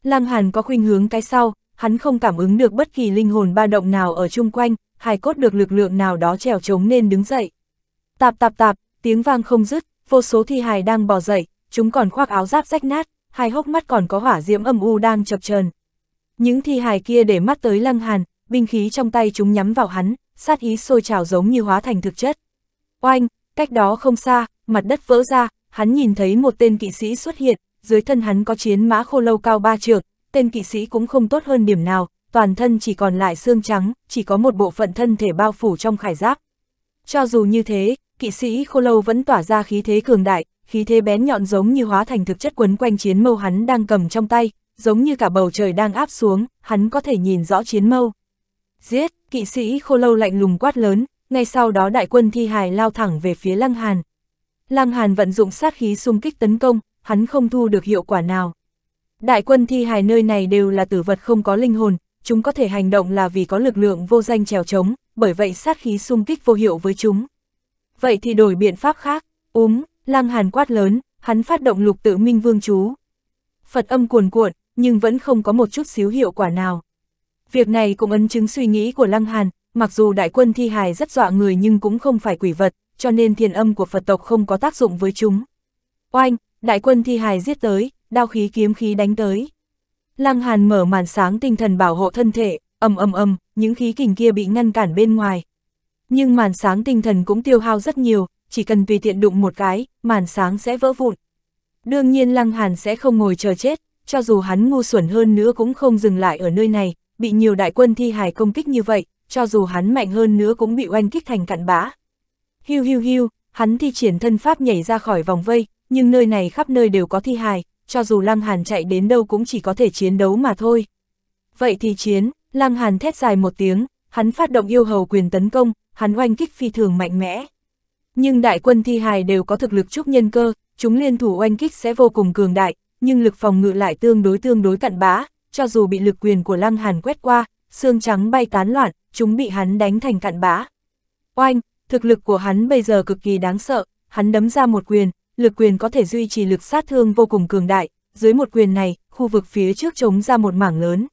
Lăng Hàn có khuynh hướng cái sau, hắn không cảm ứng được bất kỳ linh hồn ba động nào ở chung quanh, hài cốt được lực lượng nào đó trèo trống nên đứng dậy. Tạp tạp tạp, tiếng vang không dứt, vô số thi hài đang bò dậy, chúng còn khoác áo giáp rách nát, hai hốc mắt còn có hỏa diễm âm u đang chập chờn. Những thi hài kia để mắt tới Lăng Hàn, binh khí trong tay chúng nhắm vào hắn, sát ý sôi trào giống như hóa thành thực chất. Oanh, cách đó không xa, mặt đất vỡ ra, hắn nhìn thấy một tên kỵ sĩ xuất hiện, dưới thân hắn có chiến mã khô lâu cao ba trượng, tên kỵ sĩ cũng không tốt hơn điểm nào, toàn thân chỉ còn lại xương trắng, chỉ có một bộ phận thân thể bao phủ trong khải giáp. Cho dù như thế, kỵ sĩ khô lâu vẫn tỏa ra khí thế cường đại, khí thế bén nhọn giống như hóa thành thực chất quấn quanh chiến mâu hắn đang cầm trong tay, giống như cả bầu trời đang áp xuống, hắn có thể nhìn rõ chiến mâu. Giết, kỵ sĩ khô lâu lạnh lùng quát lớn, ngay sau đó đại quân thi hài lao thẳng về phía Lăng Hàn. Lăng Hàn vận dụng sát khí xung kích tấn công, hắn không thu được hiệu quả nào. Đại quân thi hài nơi này đều là tử vật không có linh hồn, chúng có thể hành động là vì có lực lượng vô danh trèo trống, bởi vậy sát khí xung kích vô hiệu với chúng. Vậy thì đổi biện pháp khác, úm, Lăng Hàn quát lớn, hắn phát động lục tự minh vương chú. Phật âm cuồn cuộn, nhưng vẫn không có một chút xíu hiệu quả nào. Việc này cũng ấn chứng suy nghĩ của Lăng Hàn, mặc dù đại quân thi hài rất dọa người nhưng cũng không phải quỷ vật, cho nên thiền âm của Phật tộc không có tác dụng với chúng. Oanh, đại quân thi hài giết tới, đao khí kiếm khí đánh tới. Lăng Hàn mở màn sáng tinh thần bảo hộ thân thể, ầm ầm ầm, những khí kình kia bị ngăn cản bên ngoài. Nhưng màn sáng tinh thần cũng tiêu hao rất nhiều, chỉ cần tùy tiện đụng một cái, màn sáng sẽ vỡ vụn. Đương nhiên Lăng Hàn sẽ không ngồi chờ chết, cho dù hắn ngu xuẩn hơn nữa cũng không dừng lại ở nơi này, bị nhiều đại quân thi hài công kích như vậy, cho dù hắn mạnh hơn nữa cũng bị oanh kích thành cặn bã. Hiu hiu hiu, hắn thi triển thân pháp nhảy ra khỏi vòng vây, nhưng nơi này khắp nơi đều có thi hài, cho dù Lăng Hàn chạy đến đâu cũng chỉ có thể chiến đấu mà thôi. Vậy thì chiến, Lăng Hàn thét dài một tiếng, hắn phát động yêu hầu quyền tấn công, hắn oanh kích phi thường mạnh mẽ. Nhưng đại quân thi hài đều có thực lực trúc nhân cơ, chúng liên thủ oanh kích sẽ vô cùng cường đại, nhưng lực phòng ngự lại tương đối tương đối cặn bã, cho dù bị lực quyền của Lăng Hàn quét qua, xương trắng bay tán loạn, chúng bị hắn đánh thành cạn bã. Oanh, thực lực của hắn bây giờ cực kỳ đáng sợ, hắn đấm ra một quyền, lực quyền có thể duy trì lực sát thương vô cùng cường đại, dưới một quyền này, khu vực phía trước trống ra một mảng lớn.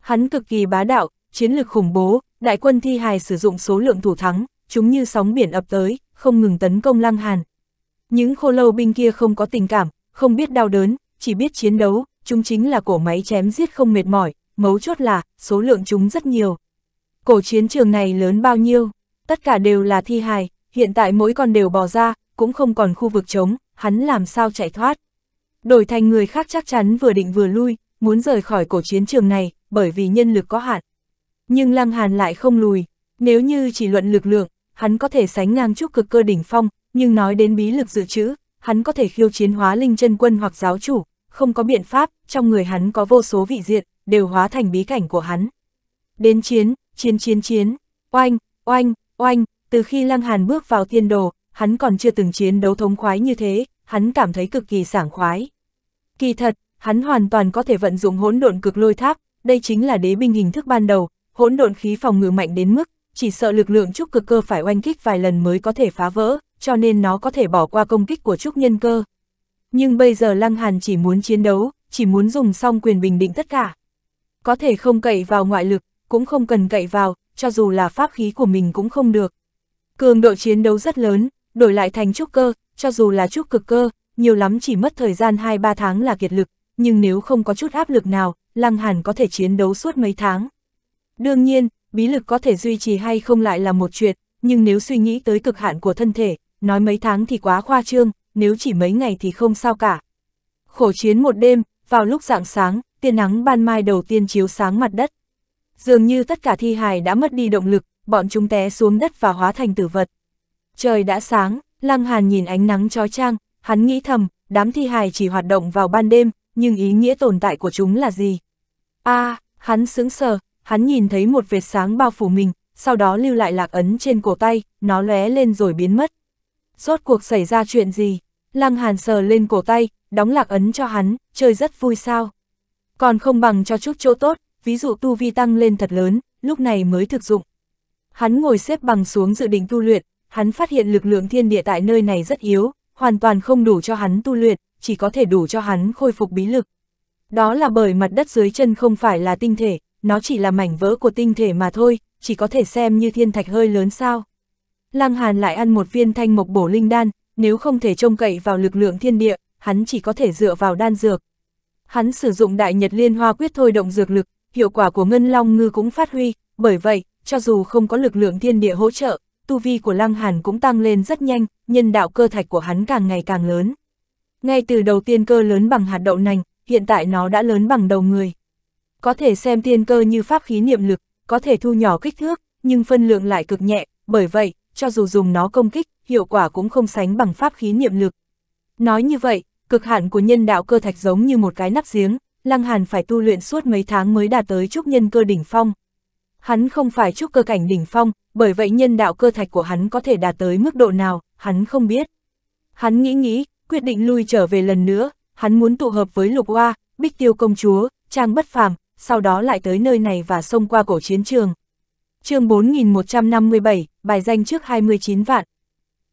Hắn cực kỳ bá đạo, chiến lực khủng bố, đại quân thi hài sử dụng số lượng thủ thắng, chúng như sóng biển ập tới, không ngừng tấn công Lăng Hàn. Những khô lâu binh kia không có tình cảm, không biết đau đớn, chỉ biết chiến đấu, chúng chính là cổ máy chém giết không mệt mỏi, mấu chốt là, số lượng chúng rất nhiều. Cổ chiến trường này lớn bao nhiêu, tất cả đều là thi hài, hiện tại mỗi con đều bò ra, cũng không còn khu vực trống, hắn làm sao chạy thoát. Đổi thành người khác chắc chắn vừa định vừa lui, muốn rời khỏi cổ chiến trường này, bởi vì nhân lực có hạn. Nhưng Lăng Hàn lại không lùi, nếu như chỉ luận lực lượng, hắn có thể sánh ngang chút cực cơ đỉnh phong, nhưng nói đến bí lực dự trữ, hắn có thể khiêu chiến hóa linh chân quân hoặc giáo chủ, không có biện pháp, trong người hắn có vô số vị diện, đều hóa thành bí cảnh của hắn. Đến chiến, chiến chiến chiến, oanh, oanh, oanh, từ khi Lăng Hàn bước vào thiên đồ, hắn còn chưa từng chiến đấu thống khoái như thế, hắn cảm thấy cực kỳ sảng khoái. Kỳ thật, hắn hoàn toàn có thể vận dụng hỗn độn cực lôi tháp, đây chính là đế binh hình thức ban đầu, hỗn độn khí phòng ngự mạnh đến mức, chỉ sợ lực lượng trúc cực cơ phải oanh kích vài lần mới có thể phá vỡ, cho nên nó có thể bỏ qua công kích của trúc nhân cơ, nhưng bây giờ Lăng Hàn chỉ muốn chiến đấu, chỉ muốn dùng xong quyền bình định tất cả. Có thể không cậy vào ngoại lực, cũng không cần cậy vào, cho dù là pháp khí của mình cũng không được. Cường độ chiến đấu rất lớn, đổi lại thành trúc cơ, cho dù là trúc cực cơ, nhiều lắm chỉ mất thời gian 2-3 tháng là kiệt lực, nhưng nếu không có chút áp lực nào, Lăng Hàn có thể chiến đấu suốt mấy tháng. Đương nhiên, bí lực có thể duy trì hay không lại là một chuyện, nhưng nếu suy nghĩ tới cực hạn của thân thể, nói mấy tháng thì quá khoa trương, nếu chỉ mấy ngày thì không sao cả. Khổ chiến một đêm, vào lúc rạng sáng, tiên nắng ban mai đầu tiên chiếu sáng mặt đất. Dường như tất cả thi hài đã mất đi động lực, bọn chúng té xuống đất và hóa thành tử vật. Trời đã sáng, Lăng Hàn nhìn ánh nắng trói trang, hắn nghĩ thầm, đám thi hài chỉ hoạt động vào ban đêm, nhưng ý nghĩa tồn tại của chúng là gì? a à, hắn sững sờ, hắn nhìn thấy một vệt sáng bao phủ mình, sau đó lưu lại lạc ấn trên cổ tay, nó lóe lên rồi biến mất. Rốt cuộc xảy ra chuyện gì? Lăng Hàn sờ lên cổ tay, đóng lạc ấn cho hắn, chơi rất vui sao. Còn không bằng cho chút chỗ tốt, ví dụ tu vi tăng lên thật lớn, lúc này mới thực dụng. Hắn ngồi xếp bằng xuống dự định tu luyện, hắn phát hiện lực lượng thiên địa tại nơi này rất yếu, hoàn toàn không đủ cho hắn tu luyện, chỉ có thể đủ cho hắn khôi phục bí lực. Đó là bởi mặt đất dưới chân không phải là tinh thể, nó chỉ là mảnh vỡ của tinh thể mà thôi, chỉ có thể xem như thiên thạch hơi lớn sao. Lăng Hàn lại ăn một viên thanh mộc bổ linh đan, nếu không thể trông cậy vào lực lượng thiên địa, hắn chỉ có thể dựa vào đan dược. Hắn sử dụng đại nhật liên hoa quyết thôi động dược lực, hiệu quả của ngân long ngư cũng phát huy, bởi vậy, cho dù không có lực lượng thiên địa hỗ trợ, tu vi của Lăng Hàn cũng tăng lên rất nhanh, nhân đạo cơ thạch của hắn càng ngày càng lớn. Ngay từ đầu tiên cơ lớn bằng hạt đậu nành, hiện tại nó đã lớn bằng đầu người. Có thể xem tiên cơ như pháp khí niệm lực, có thể thu nhỏ kích thước, nhưng phân lượng lại cực nhẹ, bởi vậy, cho dù dùng nó công kích, hiệu quả cũng không sánh bằng pháp khí niệm lực. Nói như vậy, cực hạn của nhân đạo cơ thạch giống như một cái nắp giếng, Lăng Hàn phải tu luyện suốt mấy tháng mới đạt tới trúc nhân cơ đỉnh phong. Hắn không phải trúc cơ cảnh đỉnh phong, bởi vậy nhân đạo cơ thạch của hắn có thể đạt tới mức độ nào, hắn không biết. Hắn nghĩ nghĩ, quyết định lui trở về lần nữa, hắn muốn tụ hợp với Lục Hoa, Bích Tiêu công chúa, Trang Bất Phàm, sau đó lại tới nơi này và xông qua cổ chiến trường chương 4157, bài danh trước 29 vạn.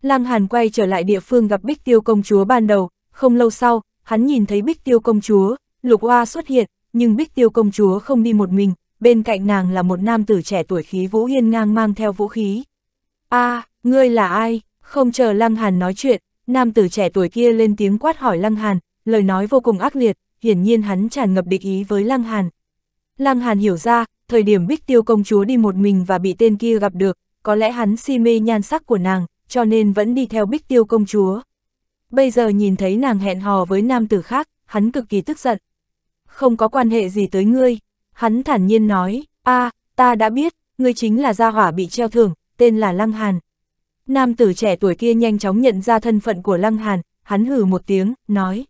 Lăng Hàn quay trở lại địa phương gặp Bích Tiêu công chúa ban đầu, không lâu sau, hắn nhìn thấy Bích Tiêu công chúa, Lục Hoa xuất hiện, nhưng Bích Tiêu công chúa không đi một mình, bên cạnh nàng là một nam tử trẻ tuổi khí vũ hiên ngang mang theo vũ khí. a à, ngươi là ai? Không chờ Lăng Hàn nói chuyện, nam tử trẻ tuổi kia lên tiếng quát hỏi Lăng Hàn, lời nói vô cùng ác liệt, hiển nhiên hắn tràn ngập địch ý với Lăng Hàn. Lăng Hàn hiểu ra, thời điểm Bích Tiêu công chúa đi một mình và bị tên kia gặp được, có lẽ hắn si mê nhan sắc của nàng, cho nên vẫn đi theo Bích Tiêu công chúa. Bây giờ nhìn thấy nàng hẹn hò với nam tử khác, hắn cực kỳ tức giận. Không có quan hệ gì tới ngươi, hắn thản nhiên nói, a à, ta đã biết, ngươi chính là gia hỏa bị treo thưởng, tên là Lăng Hàn. Nam tử trẻ tuổi kia nhanh chóng nhận ra thân phận của Lăng Hàn, hắn hử một tiếng, nói.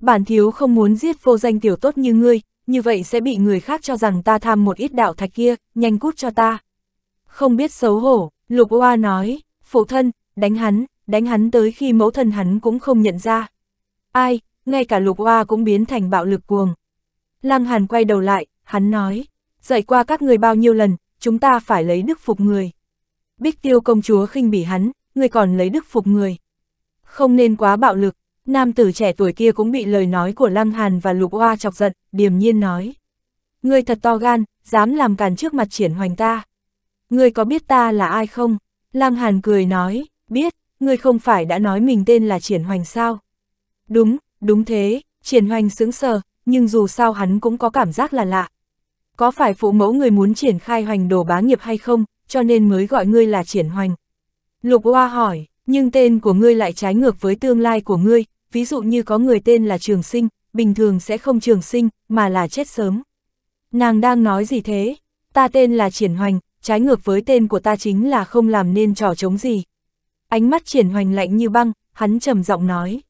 Bản thiếu không muốn giết vô danh tiểu tốt như ngươi, như vậy sẽ bị người khác cho rằng ta tham một ít đạo thạch kia, nhanh cút cho ta. Không biết xấu hổ, Lục Oa nói, phụ thân, đánh hắn, đánh hắn tới khi mẫu thân hắn cũng không nhận ra. Ai, ngay cả Lục Oa cũng biến thành bạo lực cuồng. Lăng Hàn quay đầu lại, hắn nói, dạy qua các người bao nhiêu lần, chúng ta phải lấy đức phục người. Bích Tiêu công chúa khinh bỉ hắn, người còn lấy đức phục người. Không nên quá bạo lực, Nam tử trẻ tuổi kia cũng bị lời nói của Lăng Hàn và Lục Hoa chọc giận, điềm nhiên nói. Ngươi thật to gan, dám làm càn trước mặt triển hoành ta. Ngươi có biết ta là ai không? Lăng Hàn cười nói, biết, ngươi không phải đã nói mình tên là triển hoành sao? Đúng, đúng thế, triển hoành sững sờ, nhưng dù sao hắn cũng có cảm giác là lạ. Có phải phụ mẫu người muốn triển khai hoành đồ bá nghiệp hay không, cho nên mới gọi ngươi là triển hoành? Lục Hoa hỏi, nhưng tên của ngươi lại trái ngược với tương lai của ngươi, ví dụ như có người tên là Trường Sinh, bình thường sẽ không Trường Sinh, mà là chết sớm. Nàng đang nói gì thế? Ta tên là Triển Hoành, trái ngược với tên của ta chính là không làm nên trò chống gì. Ánh mắt Triển Hoành lạnh như băng, hắn trầm giọng nói.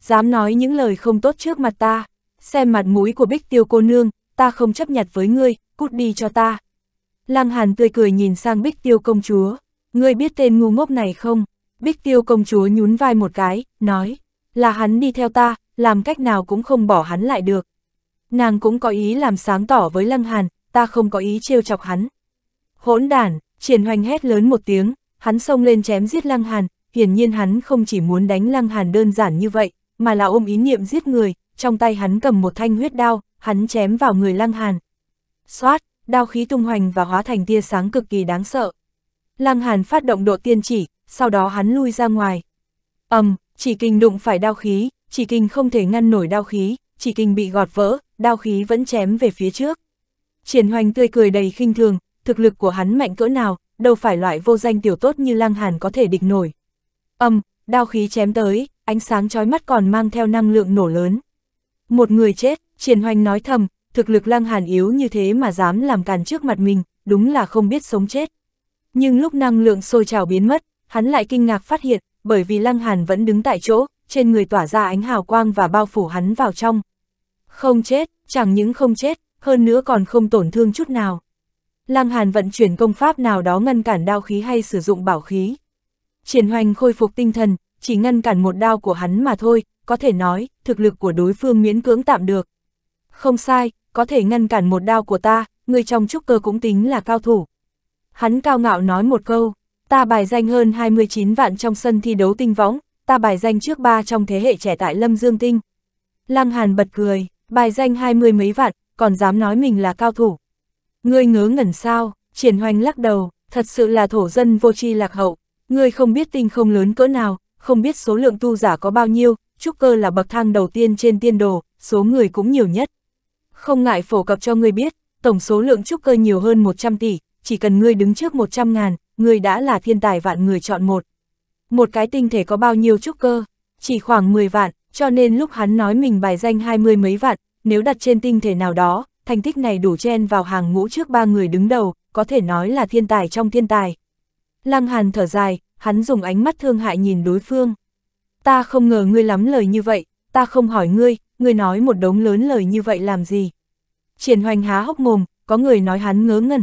Dám nói những lời không tốt trước mặt ta, xem mặt mũi của bích tiêu cô nương, ta không chấp nhặt với ngươi, cút đi cho ta. Lăng Hàn tươi cười nhìn sang bích tiêu công chúa, ngươi biết tên ngu ngốc này không? Bích tiêu công chúa nhún vai một cái, nói, là hắn đi theo ta, làm cách nào cũng không bỏ hắn lại được. Nàng cũng có ý làm sáng tỏ với Lăng Hàn, ta không có ý trêu chọc hắn. Hỗn đản, triển hoành hét lớn một tiếng, hắn xông lên chém giết Lăng Hàn, hiển nhiên hắn không chỉ muốn đánh Lăng Hàn đơn giản như vậy, mà là ôm ý niệm giết người, trong tay hắn cầm một thanh huyết đao, hắn chém vào người Lăng Hàn. Xoát, đao khí tung hoành và hóa thành tia sáng cực kỳ đáng sợ. Lăng Hàn phát động độ tiên chỉ, sau đó hắn lui ra ngoài. ầm, chỉ kinh đụng phải đao khí, chỉ kinh không thể ngăn nổi đao khí, chỉ kinh bị gọt vỡ, đao khí vẫn chém về phía trước. Triển hoành tươi cười đầy khinh thường, thực lực của hắn mạnh cỡ nào, đâu phải loại vô danh tiểu tốt như lăng hàn có thể địch nổi. Âm, đao khí chém tới, ánh sáng chói mắt còn mang theo năng lượng nổ lớn. Một người chết, triển hoành nói thầm, thực lực lăng hàn yếu như thế mà dám làm càn trước mặt mình, đúng là không biết sống chết. Nhưng lúc năng lượng sôi trào biến mất, hắn lại kinh ngạc phát hiện, bởi vì Lăng Hàn vẫn đứng tại chỗ, trên người tỏa ra ánh hào quang và bao phủ hắn vào trong. Không chết, chẳng những không chết, hơn nữa còn không tổn thương chút nào. Lăng Hàn vận chuyển công pháp nào đó ngăn cản đao khí hay sử dụng bảo khí. Triển hoành khôi phục tinh thần, chỉ ngăn cản một đao của hắn mà thôi, có thể nói, thực lực của đối phương miễn cưỡng tạm được. Không sai, có thể ngăn cản một đao của ta, người trong trúc cơ cũng tính là cao thủ. Hắn cao ngạo nói một câu. Ta bài danh hơn 29 vạn trong sân thi đấu tinh võng, ta bài danh trước ba trong thế hệ trẻ tại Lâm Dương Tinh. Lăng Hàn bật cười, bài danh hai mươi mấy vạn, còn dám nói mình là cao thủ. Ngươi ngớ ngẩn sao, triển hoành lắc đầu, thật sự là thổ dân vô tri lạc hậu, ngươi không biết tinh không lớn cỡ nào, không biết số lượng tu giả có bao nhiêu, trúc cơ là bậc thang đầu tiên trên tiên đồ, số người cũng nhiều nhất. Không ngại phổ cập cho ngươi biết, tổng số lượng trúc cơ nhiều hơn 100 tỷ, chỉ cần ngươi đứng trước 100 ngàn, người đã là thiên tài vạn người chọn một. Một cái tinh thể có bao nhiêu trúc cơ? Chỉ khoảng 10 vạn, cho nên lúc hắn nói mình bài danh hai mươi mấy vạn, nếu đặt trên tinh thể nào đó, thành tích này đủ chen vào hàng ngũ trước ba người đứng đầu, có thể nói là thiên tài trong thiên tài. Lăng Hàn thở dài, hắn dùng ánh mắt thương hại nhìn đối phương. Ta không ngờ ngươi lắm lời như vậy, ta không hỏi ngươi, ngươi nói một đống lớn lời như vậy làm gì. Triển hoành há hốc mồm, có người nói hắn ngớ ngẩn.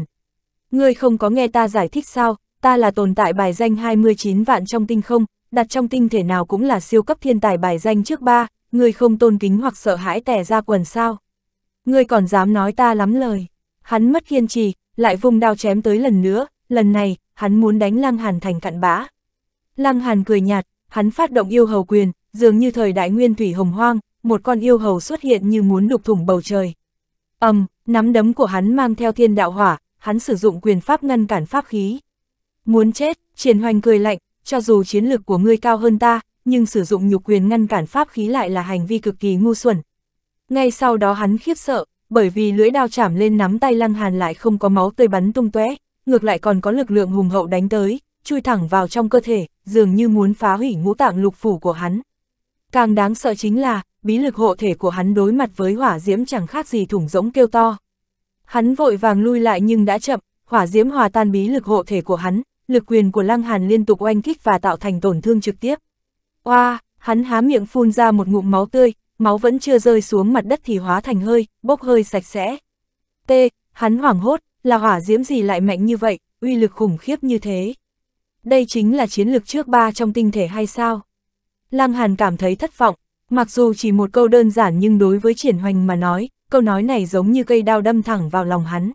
Ngươi không có nghe ta giải thích sao, ta là tồn tại bài danh 29 vạn trong tinh không, đặt trong tinh thể nào cũng là siêu cấp thiên tài bài danh trước ba, người không tôn kính hoặc sợ hãi tẻ ra quần sao. Người còn dám nói ta lắm lời. Hắn mất kiên trì, lại vùng đao chém tới lần nữa, lần này, hắn muốn đánh Lăng Hàn thành cặn bã. Lăng Hàn cười nhạt, hắn phát động yêu hầu quyền, dường như thời đại nguyên thủy hồng hoang, một con yêu hầu xuất hiện như muốn đục thủng bầu trời. Ầm, um, nắm đấm của hắn mang theo thiên đạo hỏa, hắn sử dụng quyền pháp ngăn cản pháp khí. Muốn chết, triển hoành cười lạnh, cho dù chiến lược của ngươi cao hơn ta, nhưng sử dụng nhục quyền ngăn cản pháp khí lại là hành vi cực kỳ ngu xuẩn. Ngay sau đó hắn khiếp sợ, bởi vì lưỡi đao chạm lên nắm tay lăng hàn lại không có máu tươi bắn tung tóe, ngược lại còn có lực lượng hùng hậu đánh tới, chui thẳng vào trong cơ thể, dường như muốn phá hủy ngũ tạng lục phủ của hắn. Càng đáng sợ chính là, bí lực hộ thể của hắn đối mặt với hỏa diễm chẳng khác gì thủng rỗng kêu to. Hắn vội vàng lui lại nhưng đã chậm, hỏa diễm hòa tan bí lực hộ thể của hắn, lực quyền của Lăng Hàn liên tục oanh kích và tạo thành tổn thương trực tiếp. Oa, hắn há miệng phun ra một ngụm máu tươi, máu vẫn chưa rơi xuống mặt đất thì hóa thành hơi, bốc hơi sạch sẽ. T, hắn hoảng hốt, là hỏa diễm gì lại mạnh như vậy, uy lực khủng khiếp như thế. Đây chính là chiến lược trước ba trong tinh thể hay sao? Lăng Hàn cảm thấy thất vọng, mặc dù chỉ một câu đơn giản nhưng đối với triển hoành mà nói, câu nói này giống như cây đao đâm thẳng vào lòng hắn.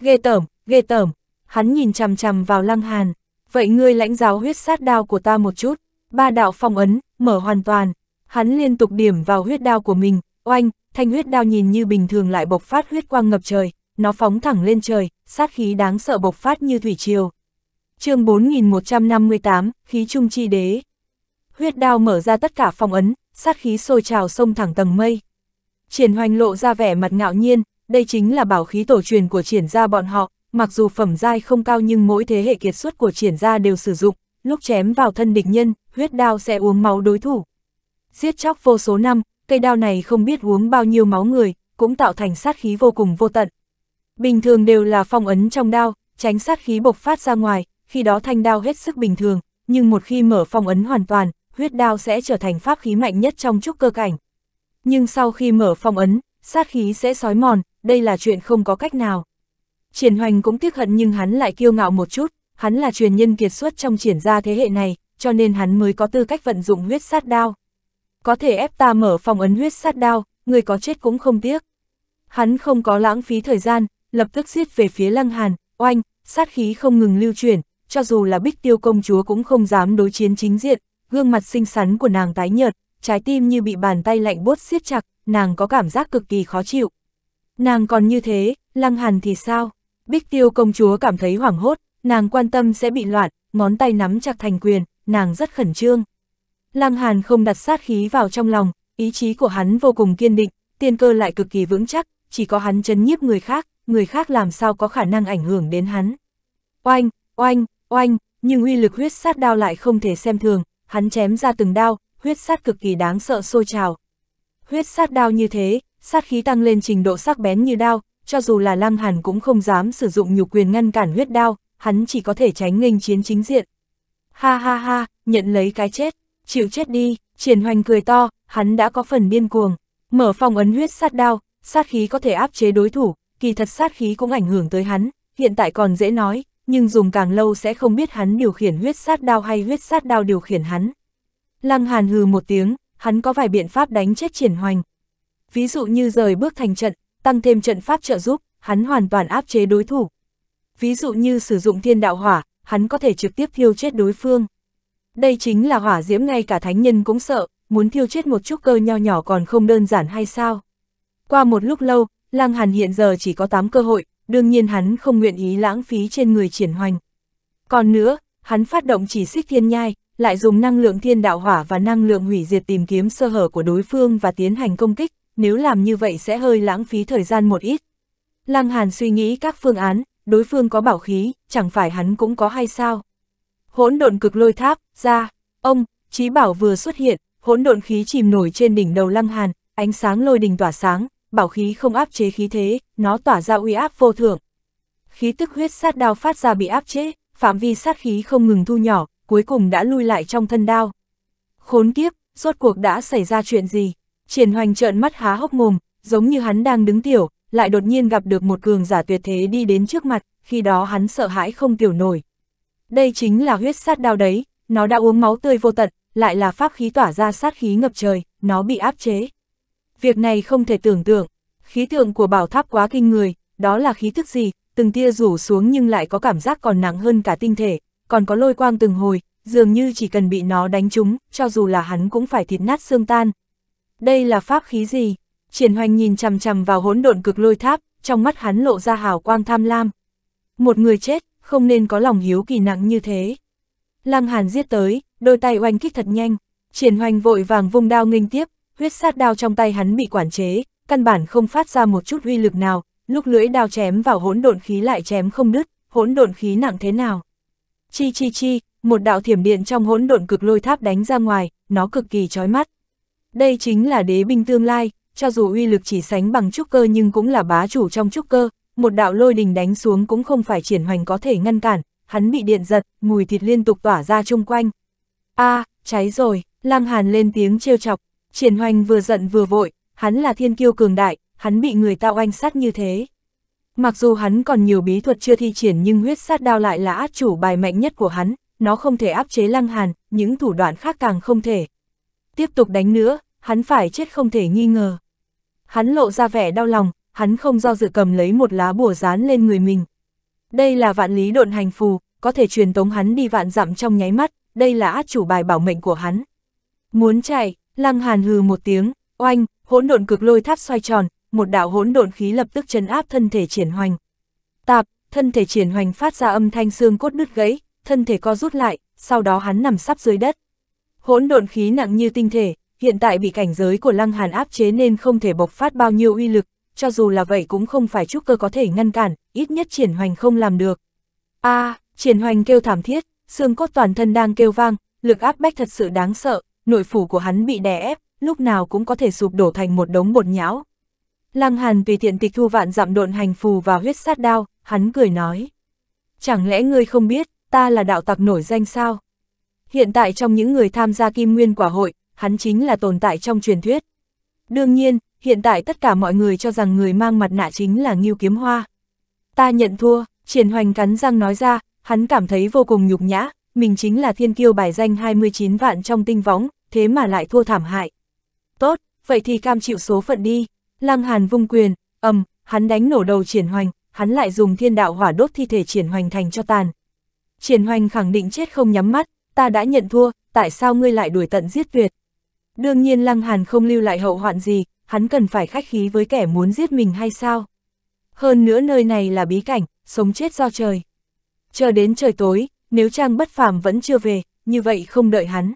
Ghê tởm, ghê tởm, hắn nhìn chằm chằm vào Lăng Hàn, vậy ngươi lãnh giáo huyết sát đao của ta một chút, ba đạo phong ấn, mở hoàn toàn, hắn liên tục điểm vào huyết đao của mình, oanh, thanh huyết đao nhìn như bình thường lại bộc phát huyết quang ngập trời, nó phóng thẳng lên trời, sát khí đáng sợ bộc phát như thủy triều. chương 4158, khí trung chi đế. Huyết đao mở ra tất cả phong ấn, sát khí sôi trào sông thẳng tầng mây. Triển hoành lộ ra vẻ mặt ngạo nhiên, đây chính là bảo khí tổ truyền của triển gia bọn họ, mặc dù phẩm giai không cao nhưng mỗi thế hệ kiệt xuất của triển gia đều sử dụng, lúc chém vào thân địch nhân, huyết đao sẽ uống máu đối thủ. Giết chóc vô số năm, cây đao này không biết uống bao nhiêu máu người, cũng tạo thành sát khí vô cùng vô tận. Bình thường đều là phong ấn trong đao, tránh sát khí bộc phát ra ngoài, khi đó thanh đao hết sức bình thường, nhưng một khi mở phong ấn hoàn toàn, huyết đao sẽ trở thành pháp khí mạnh nhất trong trúc cơ cảnh. Nhưng sau khi mở phong ấn, sát khí sẽ sói mòn, đây là chuyện không có cách nào. Triển hoành cũng tiếc hận nhưng hắn lại kiêu ngạo một chút, hắn là truyền nhân kiệt xuất trong triển gia thế hệ này, cho nên hắn mới có tư cách vận dụng huyết sát đao. Có thể ép ta mở phòng ấn huyết sát đao, người có chết cũng không tiếc. Hắn không có lãng phí thời gian, lập tức giết về phía lăng hàn, oanh, sát khí không ngừng lưu chuyển, cho dù là bích tiêu công chúa cũng không dám đối chiến chính diện, gương mặt xinh xắn của nàng tái nhợt, trái tim như bị bàn tay lạnh buốt siết chặt, nàng có cảm giác cực kỳ khó chịu. Nàng còn như thế, lăng hàn thì sao? Bích tiêu công chúa cảm thấy hoảng hốt, nàng quan tâm sẽ bị loạn, ngón tay nắm chặt thành quyền, nàng rất khẩn trương. Lăng Hàn không đặt sát khí vào trong lòng, ý chí của hắn vô cùng kiên định, tiên cơ lại cực kỳ vững chắc, chỉ có hắn chấn nhiếp người khác, người khác làm sao có khả năng ảnh hưởng đến hắn. Oanh, oanh, oanh, nhưng uy lực huyết sát đao lại không thể xem thường, hắn chém ra từng đao, huyết sát cực kỳ đáng sợ sôi trào. Huyết sát đao như thế, sát khí tăng lên trình độ sắc bén như đao, cho dù là Lăng Hàn cũng không dám sử dụng nhục quyền ngăn cản huyết đao, hắn chỉ có thể tránh nghênh chiến chính diện. Ha ha ha, nhận lấy cái chết, chịu chết đi, triển hoành cười to, hắn đã có phần biên cuồng, mở phòng ấn huyết sát đao, sát khí có thể áp chế đối thủ, kỳ thật sát khí cũng ảnh hưởng tới hắn, hiện tại còn dễ nói, nhưng dùng càng lâu sẽ không biết hắn điều khiển huyết sát đao hay huyết sát đao điều khiển hắn. Lăng Hàn hừ một tiếng, hắn có vài biện pháp đánh chết triển hoành. Ví dụ như rời bước thành trận, tăng thêm trận pháp trợ giúp, hắn hoàn toàn áp chế đối thủ. Ví dụ như sử dụng thiên đạo hỏa, hắn có thể trực tiếp thiêu chết đối phương. Đây chính là hỏa diễm ngay cả thánh nhân cũng sợ, muốn thiêu chết một chút cơ nho nhỏ còn không đơn giản hay sao. Qua một lúc lâu, lang Hàn hiện giờ chỉ có 8 cơ hội, đương nhiên hắn không nguyện ý lãng phí trên người triển hoành. Còn nữa, hắn phát động chỉ xích thiên nhai, lại dùng năng lượng thiên đạo hỏa và năng lượng hủy diệt tìm kiếm sơ hở của đối phương và tiến hành công kích, nếu làm như vậy sẽ hơi lãng phí thời gian một ít. Lăng Hàn suy nghĩ các phương án, đối phương có bảo khí, chẳng phải hắn cũng có hay sao. Hỗn độn cực lôi tháp, ra, ông, trí bảo vừa xuất hiện, hỗn độn khí chìm nổi trên đỉnh đầu Lăng Hàn, ánh sáng lôi đình tỏa sáng, bảo khí không áp chế khí thế, nó tỏa ra uy áp vô thượng. Khí tức huyết sát đao phát ra bị áp chế, phạm vi sát khí không ngừng thu nhỏ, cuối cùng đã lui lại trong thân đao. Khốn kiếp, rốt cuộc đã xảy ra chuyện gì? Triển hoành trợn mắt há hốc mồm, giống như hắn đang đứng tiểu, lại đột nhiên gặp được một cường giả tuyệt thế đi đến trước mặt, khi đó hắn sợ hãi không tiểu nổi. Đây chính là huyết sát đao đấy, nó đã uống máu tươi vô tận, lại là pháp khí tỏa ra sát khí ngập trời, nó bị áp chế. Việc này không thể tưởng tượng, khí tượng của bảo tháp quá kinh người, đó là khí thức gì, từng tia rủ xuống nhưng lại có cảm giác còn nặng hơn cả tinh thể, còn có lôi quang từng hồi, dường như chỉ cần bị nó đánh trúng, cho dù là hắn cũng phải thịt nát xương tan, đây là pháp khí gì? Triển hoành nhìn chằm chằm vào hỗn độn cực lôi tháp, trong mắt hắn lộ ra hào quang tham lam. Một người chết, không nên có lòng hiếu kỳ nặng như thế. Lăng Hàn giết tới, đôi tay oanh kích thật nhanh, triển hoành vội vàng vung đao nghênh tiếp, huyết sát đao trong tay hắn bị quản chế, căn bản không phát ra một chút uy lực nào, lúc lưỡi đao chém vào hỗn độn khí lại chém không đứt, hỗn độn khí nặng thế nào. Chi chi chi, một đạo thiểm điện trong hỗn độn cực lôi tháp đánh ra ngoài, nó cực kỳ chói mắt. Đây chính là đế binh tương lai, cho dù uy lực chỉ sánh bằng trúc cơ nhưng cũng là bá chủ trong trúc cơ, một đạo lôi đình đánh xuống cũng không phải triển hoành có thể ngăn cản, hắn bị điện giật, mùi thịt liên tục tỏa ra chung quanh. a à, cháy rồi, Lang Hàn lên tiếng trêu chọc, triển hoành vừa giận vừa vội, hắn là thiên kiêu cường đại, hắn bị người ta anh sát như thế. Mặc dù hắn còn nhiều bí thuật chưa thi triển nhưng huyết sát đao lại là át chủ bài mạnh nhất của hắn, nó không thể áp chế Lăng Hàn, những thủ đoạn khác càng không thể, tiếp tục đánh nữa, hắn phải chết không thể nghi ngờ. Hắn lộ ra vẻ đau lòng, hắn không do dự cầm lấy một lá bùa dán lên người mình. Đây là vạn lý độn hành phù, có thể truyền tống hắn đi vạn dặm trong nháy mắt, đây là át chủ bài bảo mệnh của hắn. Muốn chạy, Lăng Hàn hừ một tiếng, oanh, hỗn độn cực lôi tháp xoay tròn, một đạo hỗn độn khí lập tức chấn áp thân thể triển hoành. Tạp, thân thể triển hoành phát ra âm thanh xương cốt đứt gãy, thân thể co rút lại, sau đó hắn nằm sắp dưới đất hỗn độn khí nặng như tinh thể, hiện tại bị cảnh giới của Lăng Hàn áp chế nên không thể bộc phát bao nhiêu uy lực, cho dù là vậy cũng không phải trúc cơ có thể ngăn cản, ít nhất triển hoành không làm được. a à, triển hoành kêu thảm thiết, xương cốt toàn thân đang kêu vang, lực áp bách thật sự đáng sợ, nội phủ của hắn bị đè ép, lúc nào cũng có thể sụp đổ thành một đống bột nhão. Lăng Hàn tùy tiện tịch thu vạn dặm độn hành phù và huyết sát đao, hắn cười nói. Chẳng lẽ ngươi không biết, ta là đạo tặc nổi danh sao? Hiện tại trong những người tham gia kim nguyên quả hội, hắn chính là tồn tại trong truyền thuyết. Đương nhiên, hiện tại tất cả mọi người cho rằng người mang mặt nạ chính là Ngưu Kiếm Hoa. Ta nhận thua, triển hoành cắn răng nói ra, hắn cảm thấy vô cùng nhục nhã, mình chính là thiên kiêu bài danh 29 vạn trong tinh võng, thế mà lại thua thảm hại. Tốt, vậy thì cam chịu số phận đi. Lăng Hàn vung quyền, ầm, hắn đánh nổ đầu triển hoành, hắn lại dùng thiên đạo hỏa đốt thi thể triển hoành thành cho tàn. Triển hoành khẳng định chết không nhắm mắt, ta đã nhận thua, tại sao ngươi lại đuổi tận giết tuyệt? Đương nhiên Lăng Hàn không lưu lại hậu hoạn gì, hắn cần phải khách khí với kẻ muốn giết mình hay sao? Hơn nữa nơi này là bí cảnh, sống chết do trời. Chờ đến trời tối, nếu Trang Bất Phàm vẫn chưa về, như vậy không đợi hắn.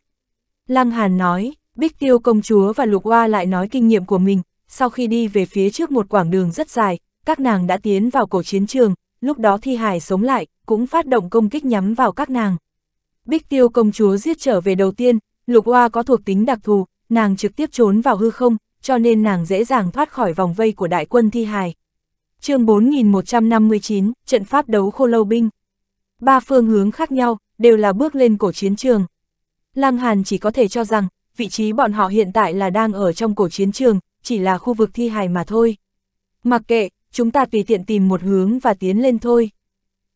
Lăng Hàn nói, Bích Tiêu công chúa và Lục Hoa lại nói kinh nghiệm của mình, sau khi đi về phía trước một quảng đường rất dài, các nàng đã tiến vào cổ chiến trường, lúc đó thi hài sống lại, cũng phát động công kích nhắm vào các nàng. Bích tiêu công chúa giết trở về đầu tiên, lục hoa có thuộc tính đặc thù, nàng trực tiếp trốn vào hư không, cho nên nàng dễ dàng thoát khỏi vòng vây của đại quân thi hài. chương 4159, trận pháp đấu khô lâu binh. Ba phương hướng khác nhau, đều là bước lên cổ chiến trường. Lăng Hàn chỉ có thể cho rằng, vị trí bọn họ hiện tại là đang ở trong cổ chiến trường, chỉ là khu vực thi hài mà thôi. Mặc kệ, chúng ta tùy tiện tìm một hướng và tiến lên thôi.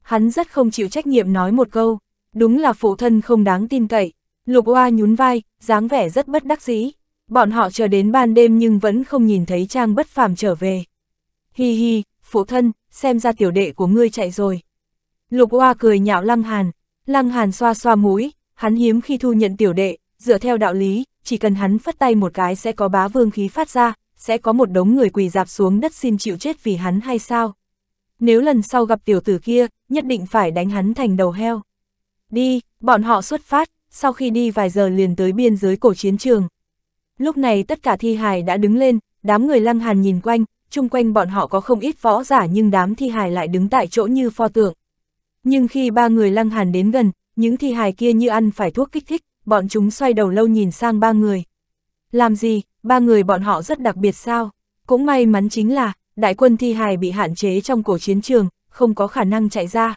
Hắn rất không chịu trách nhiệm nói một câu. Đúng là phụ thân không đáng tin cậy. Lục Oa nhún vai, dáng vẻ rất bất đắc dĩ. Bọn họ chờ đến ban đêm nhưng vẫn không nhìn thấy Trang bất phàm trở về. Hi hi, phụ thân, xem ra tiểu đệ của ngươi chạy rồi. Lục Oa cười nhạo Lăng Hàn, Lăng Hàn xoa xoa mũi, hắn hiếm khi thu nhận tiểu đệ, dựa theo đạo lý, chỉ cần hắn phất tay một cái sẽ có bá vương khí phát ra, sẽ có một đống người quỳ dạp xuống đất xin chịu chết vì hắn hay sao. Nếu lần sau gặp tiểu tử kia, nhất định phải đánh hắn thành đầu heo. Đi, bọn họ xuất phát, sau khi đi vài giờ liền tới biên giới cổ chiến trường. Lúc này tất cả thi hài đã đứng lên, đám người lăng hàn nhìn quanh, chung quanh bọn họ có không ít võ giả nhưng đám thi hài lại đứng tại chỗ như pho tượng. Nhưng khi ba người lăng hàn đến gần, những thi hài kia như ăn phải thuốc kích thích, bọn chúng xoay đầu lâu nhìn sang ba người. Làm gì, ba người bọn họ rất đặc biệt sao? Cũng may mắn chính là, đại quân thi hài bị hạn chế trong cổ chiến trường, không có khả năng chạy ra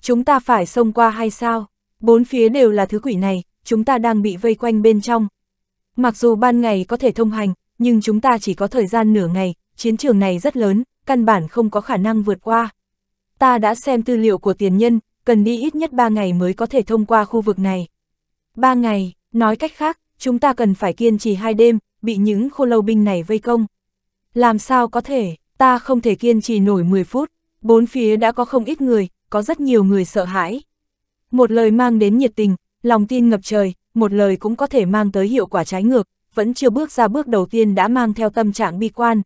chúng ta phải xông qua hay sao? Bốn phía đều là thứ quỷ này, chúng ta đang bị vây quanh bên trong. Mặc dù ban ngày có thể thông hành, nhưng chúng ta chỉ có thời gian nửa ngày, chiến trường này rất lớn, căn bản không có khả năng vượt qua. Ta đã xem tư liệu của tiền nhân, cần đi ít nhất ba ngày mới có thể thông qua khu vực này. ba ngày, nói cách khác, chúng ta cần phải kiên trì hai đêm, bị những khô lâu binh này vây công. Làm sao có thể, ta không thể kiên trì nổi 10 phút, bốn phía đã có không ít người, có rất nhiều người sợ hãi. Một lời mang đến nhiệt tình, lòng tin ngập trời, một lời cũng có thể mang tới hiệu quả trái ngược, vẫn chưa bước ra bước đầu tiên đã mang theo tâm trạng bi quan.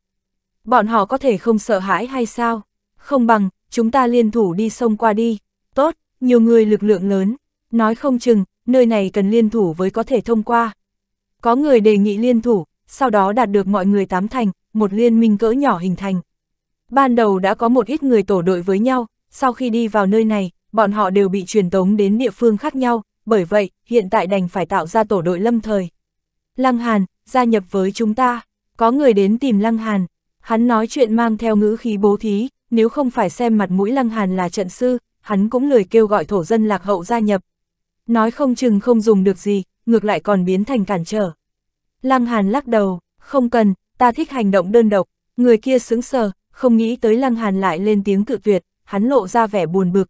Bọn họ có thể không sợ hãi hay sao? Không bằng, chúng ta liên thủ đi sông qua đi. Tốt, nhiều người lực lượng lớn. Nói không chừng, nơi này cần liên thủ với có thể thông qua. Có người đề nghị liên thủ, sau đó đạt được mọi người tám thành, một liên minh cỡ nhỏ hình thành. Ban đầu đã có một ít người tổ đội với nhau, sau khi đi vào nơi này, bọn họ đều bị truyền tống đến địa phương khác nhau, bởi vậy, hiện tại đành phải tạo ra tổ đội lâm thời. Lăng Hàn, gia nhập với chúng ta, có người đến tìm Lăng Hàn, hắn nói chuyện mang theo ngữ khí bố thí, nếu không phải xem mặt mũi Lăng Hàn là trận sư, hắn cũng lười kêu gọi thổ dân lạc hậu gia nhập. Nói không chừng không dùng được gì, ngược lại còn biến thành cản trở. Lăng Hàn lắc đầu, không cần, ta thích hành động đơn độc, người kia sững sờ, không nghĩ tới Lăng Hàn lại lên tiếng cự tuyệt hắn lộ ra vẻ buồn bực.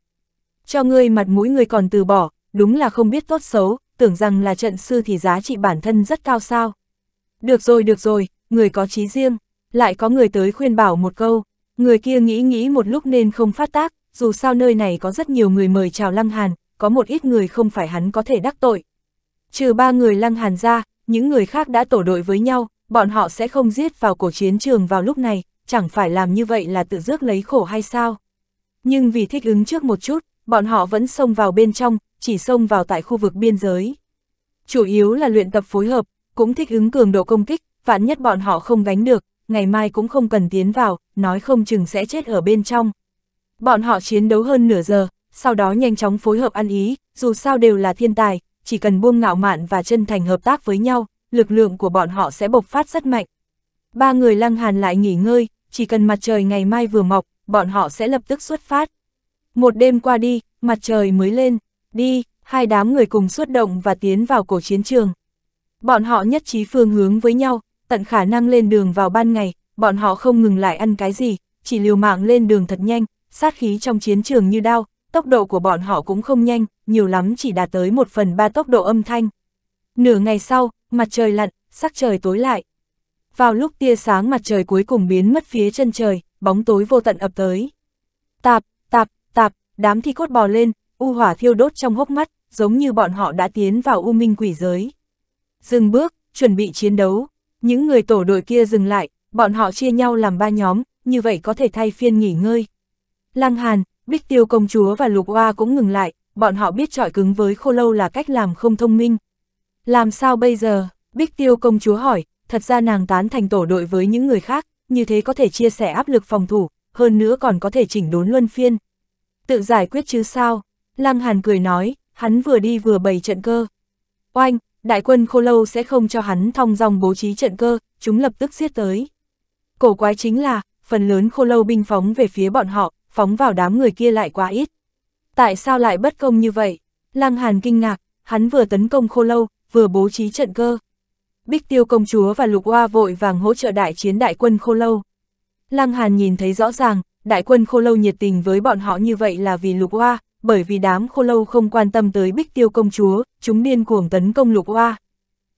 Cho ngươi mặt mũi ngươi còn từ bỏ, đúng là không biết tốt xấu, tưởng rằng là trận sư thì giá trị bản thân rất cao sao. Được rồi được rồi, người có trí riêng, lại có người tới khuyên bảo một câu, người kia nghĩ nghĩ một lúc nên không phát tác, dù sao nơi này có rất nhiều người mời chào Lăng Hàn, có một ít người không phải hắn có thể đắc tội. Trừ ba người Lăng Hàn ra, những người khác đã tổ đội với nhau, bọn họ sẽ không giết vào cổ chiến trường vào lúc này, chẳng phải làm như vậy là tự rước lấy khổ hay sao? nhưng vì thích ứng trước một chút, bọn họ vẫn xông vào bên trong, chỉ xông vào tại khu vực biên giới. Chủ yếu là luyện tập phối hợp, cũng thích ứng cường độ công kích, vạn nhất bọn họ không gánh được, ngày mai cũng không cần tiến vào, nói không chừng sẽ chết ở bên trong. Bọn họ chiến đấu hơn nửa giờ, sau đó nhanh chóng phối hợp ăn ý, dù sao đều là thiên tài, chỉ cần buông ngạo mạn và chân thành hợp tác với nhau, lực lượng của bọn họ sẽ bộc phát rất mạnh. Ba người lăng hàn lại nghỉ ngơi, chỉ cần mặt trời ngày mai vừa mọc, bọn họ sẽ lập tức xuất phát. Một đêm qua đi, mặt trời mới lên, đi, hai đám người cùng xuất động và tiến vào cổ chiến trường. Bọn họ nhất trí phương hướng với nhau, tận khả năng lên đường vào ban ngày, bọn họ không ngừng lại ăn cái gì, chỉ liều mạng lên đường thật nhanh, sát khí trong chiến trường như đao, tốc độ của bọn họ cũng không nhanh, nhiều lắm chỉ đạt tới một phần ba tốc độ âm thanh. Nửa ngày sau, mặt trời lặn, sắc trời tối lại, vào lúc tia sáng mặt trời cuối cùng biến mất phía chân trời, bóng tối vô tận ập tới. Tạp, tạp, tạp, đám thi cốt bò lên, u hỏa thiêu đốt trong hốc mắt, giống như bọn họ đã tiến vào u minh quỷ giới. Dừng bước, chuẩn bị chiến đấu, những người tổ đội kia dừng lại, bọn họ chia nhau làm ba nhóm, như vậy có thể thay phiên nghỉ ngơi. Lăng Hàn, Bích Tiêu công chúa và Lục hoa cũng ngừng lại, bọn họ biết trọi cứng với khô lâu là cách làm không thông minh. Làm sao bây giờ? Bích Tiêu công chúa hỏi, thật ra nàng tán thành tổ đội với những người khác, như thế có thể chia sẻ áp lực phòng thủ, hơn nữa còn có thể chỉnh đốn luân phiên. Tự giải quyết chứ sao? Lăng Hàn cười nói, hắn vừa đi vừa bày trận cơ. Oanh, đại quân khô lâu sẽ không cho hắn thong dòng bố trí trận cơ, chúng lập tức giết tới. Cổ quái chính là, phần lớn khô lâu binh phóng về phía bọn họ, phóng vào đám người kia lại quá ít. Tại sao lại bất công như vậy? Lăng Hàn kinh ngạc, hắn vừa tấn công khô lâu, vừa bố trí trận cơ. Bích Tiêu công chúa và Lục Hoa vội vàng hỗ trợ đại chiến đại quân Khô Lâu. Lăng Hàn nhìn thấy rõ ràng, đại quân Khô Lâu nhiệt tình với bọn họ như vậy là vì Lục Hoa, bởi vì đám Khô Lâu không quan tâm tới Bích Tiêu công chúa, chúng điên cuồng tấn công Lục Hoa.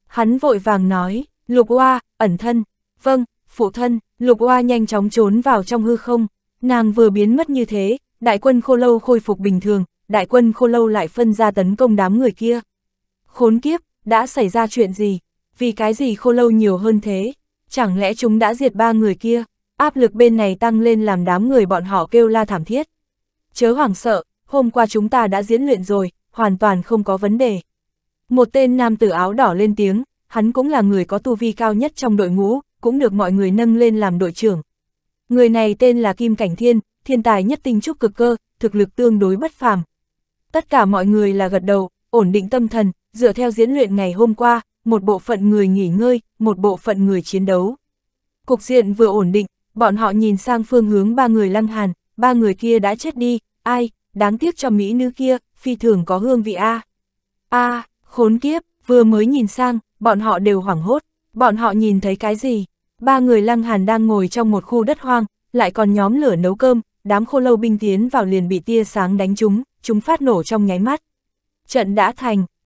Hắn vội vàng nói, Lục Hoa, ẩn thân, vâng, phụ thân, Lục Hoa nhanh chóng trốn vào trong hư không, nàng vừa biến mất như thế, đại quân Khô Lâu khôi phục bình thường, đại quân Khô Lâu lại phân ra tấn công đám người kia. Khốn kiếp, đã xảy ra chuyện gì? vì cái gì khô lâu nhiều hơn thế? Chẳng lẽ chúng đã diệt ba người kia? Áp lực bên này tăng lên làm đám người bọn họ kêu la thảm thiết. Chớ hoảng sợ, hôm qua chúng ta đã diễn luyện rồi, hoàn toàn không có vấn đề. Một tên nam tử áo đỏ lên tiếng, hắn cũng là người có tu vi cao nhất trong đội ngũ, cũng được mọi người nâng lên làm đội trưởng. Người này tên là Kim Cảnh Thiên, thiên tài nhất tinh trúc cực cơ, thực lực tương đối bất phàm. Tất cả mọi người là gật đầu, ổn định tâm thần, dựa theo diễn luyện ngày hôm qua, một bộ phận người nghỉ ngơi, một bộ phận người chiến đấu. Cục diện vừa ổn định, bọn họ nhìn sang phương hướng ba người lăng hàn, ba người kia đã chết đi, ai, đáng tiếc cho mỹ nữ kia, phi thường có hương vị A. A, khốn kiếp, vừa mới nhìn sang, bọn họ đều hoảng hốt, bọn họ nhìn thấy cái gì? Ba người lăng hàn đang ngồi trong một khu đất hoang, lại còn nhóm lửa nấu cơm, đám khô lâu binh tiến vào liền bị tia sáng đánh chúng, chúng phát nổ trong nháy mắt. Trận đã thành,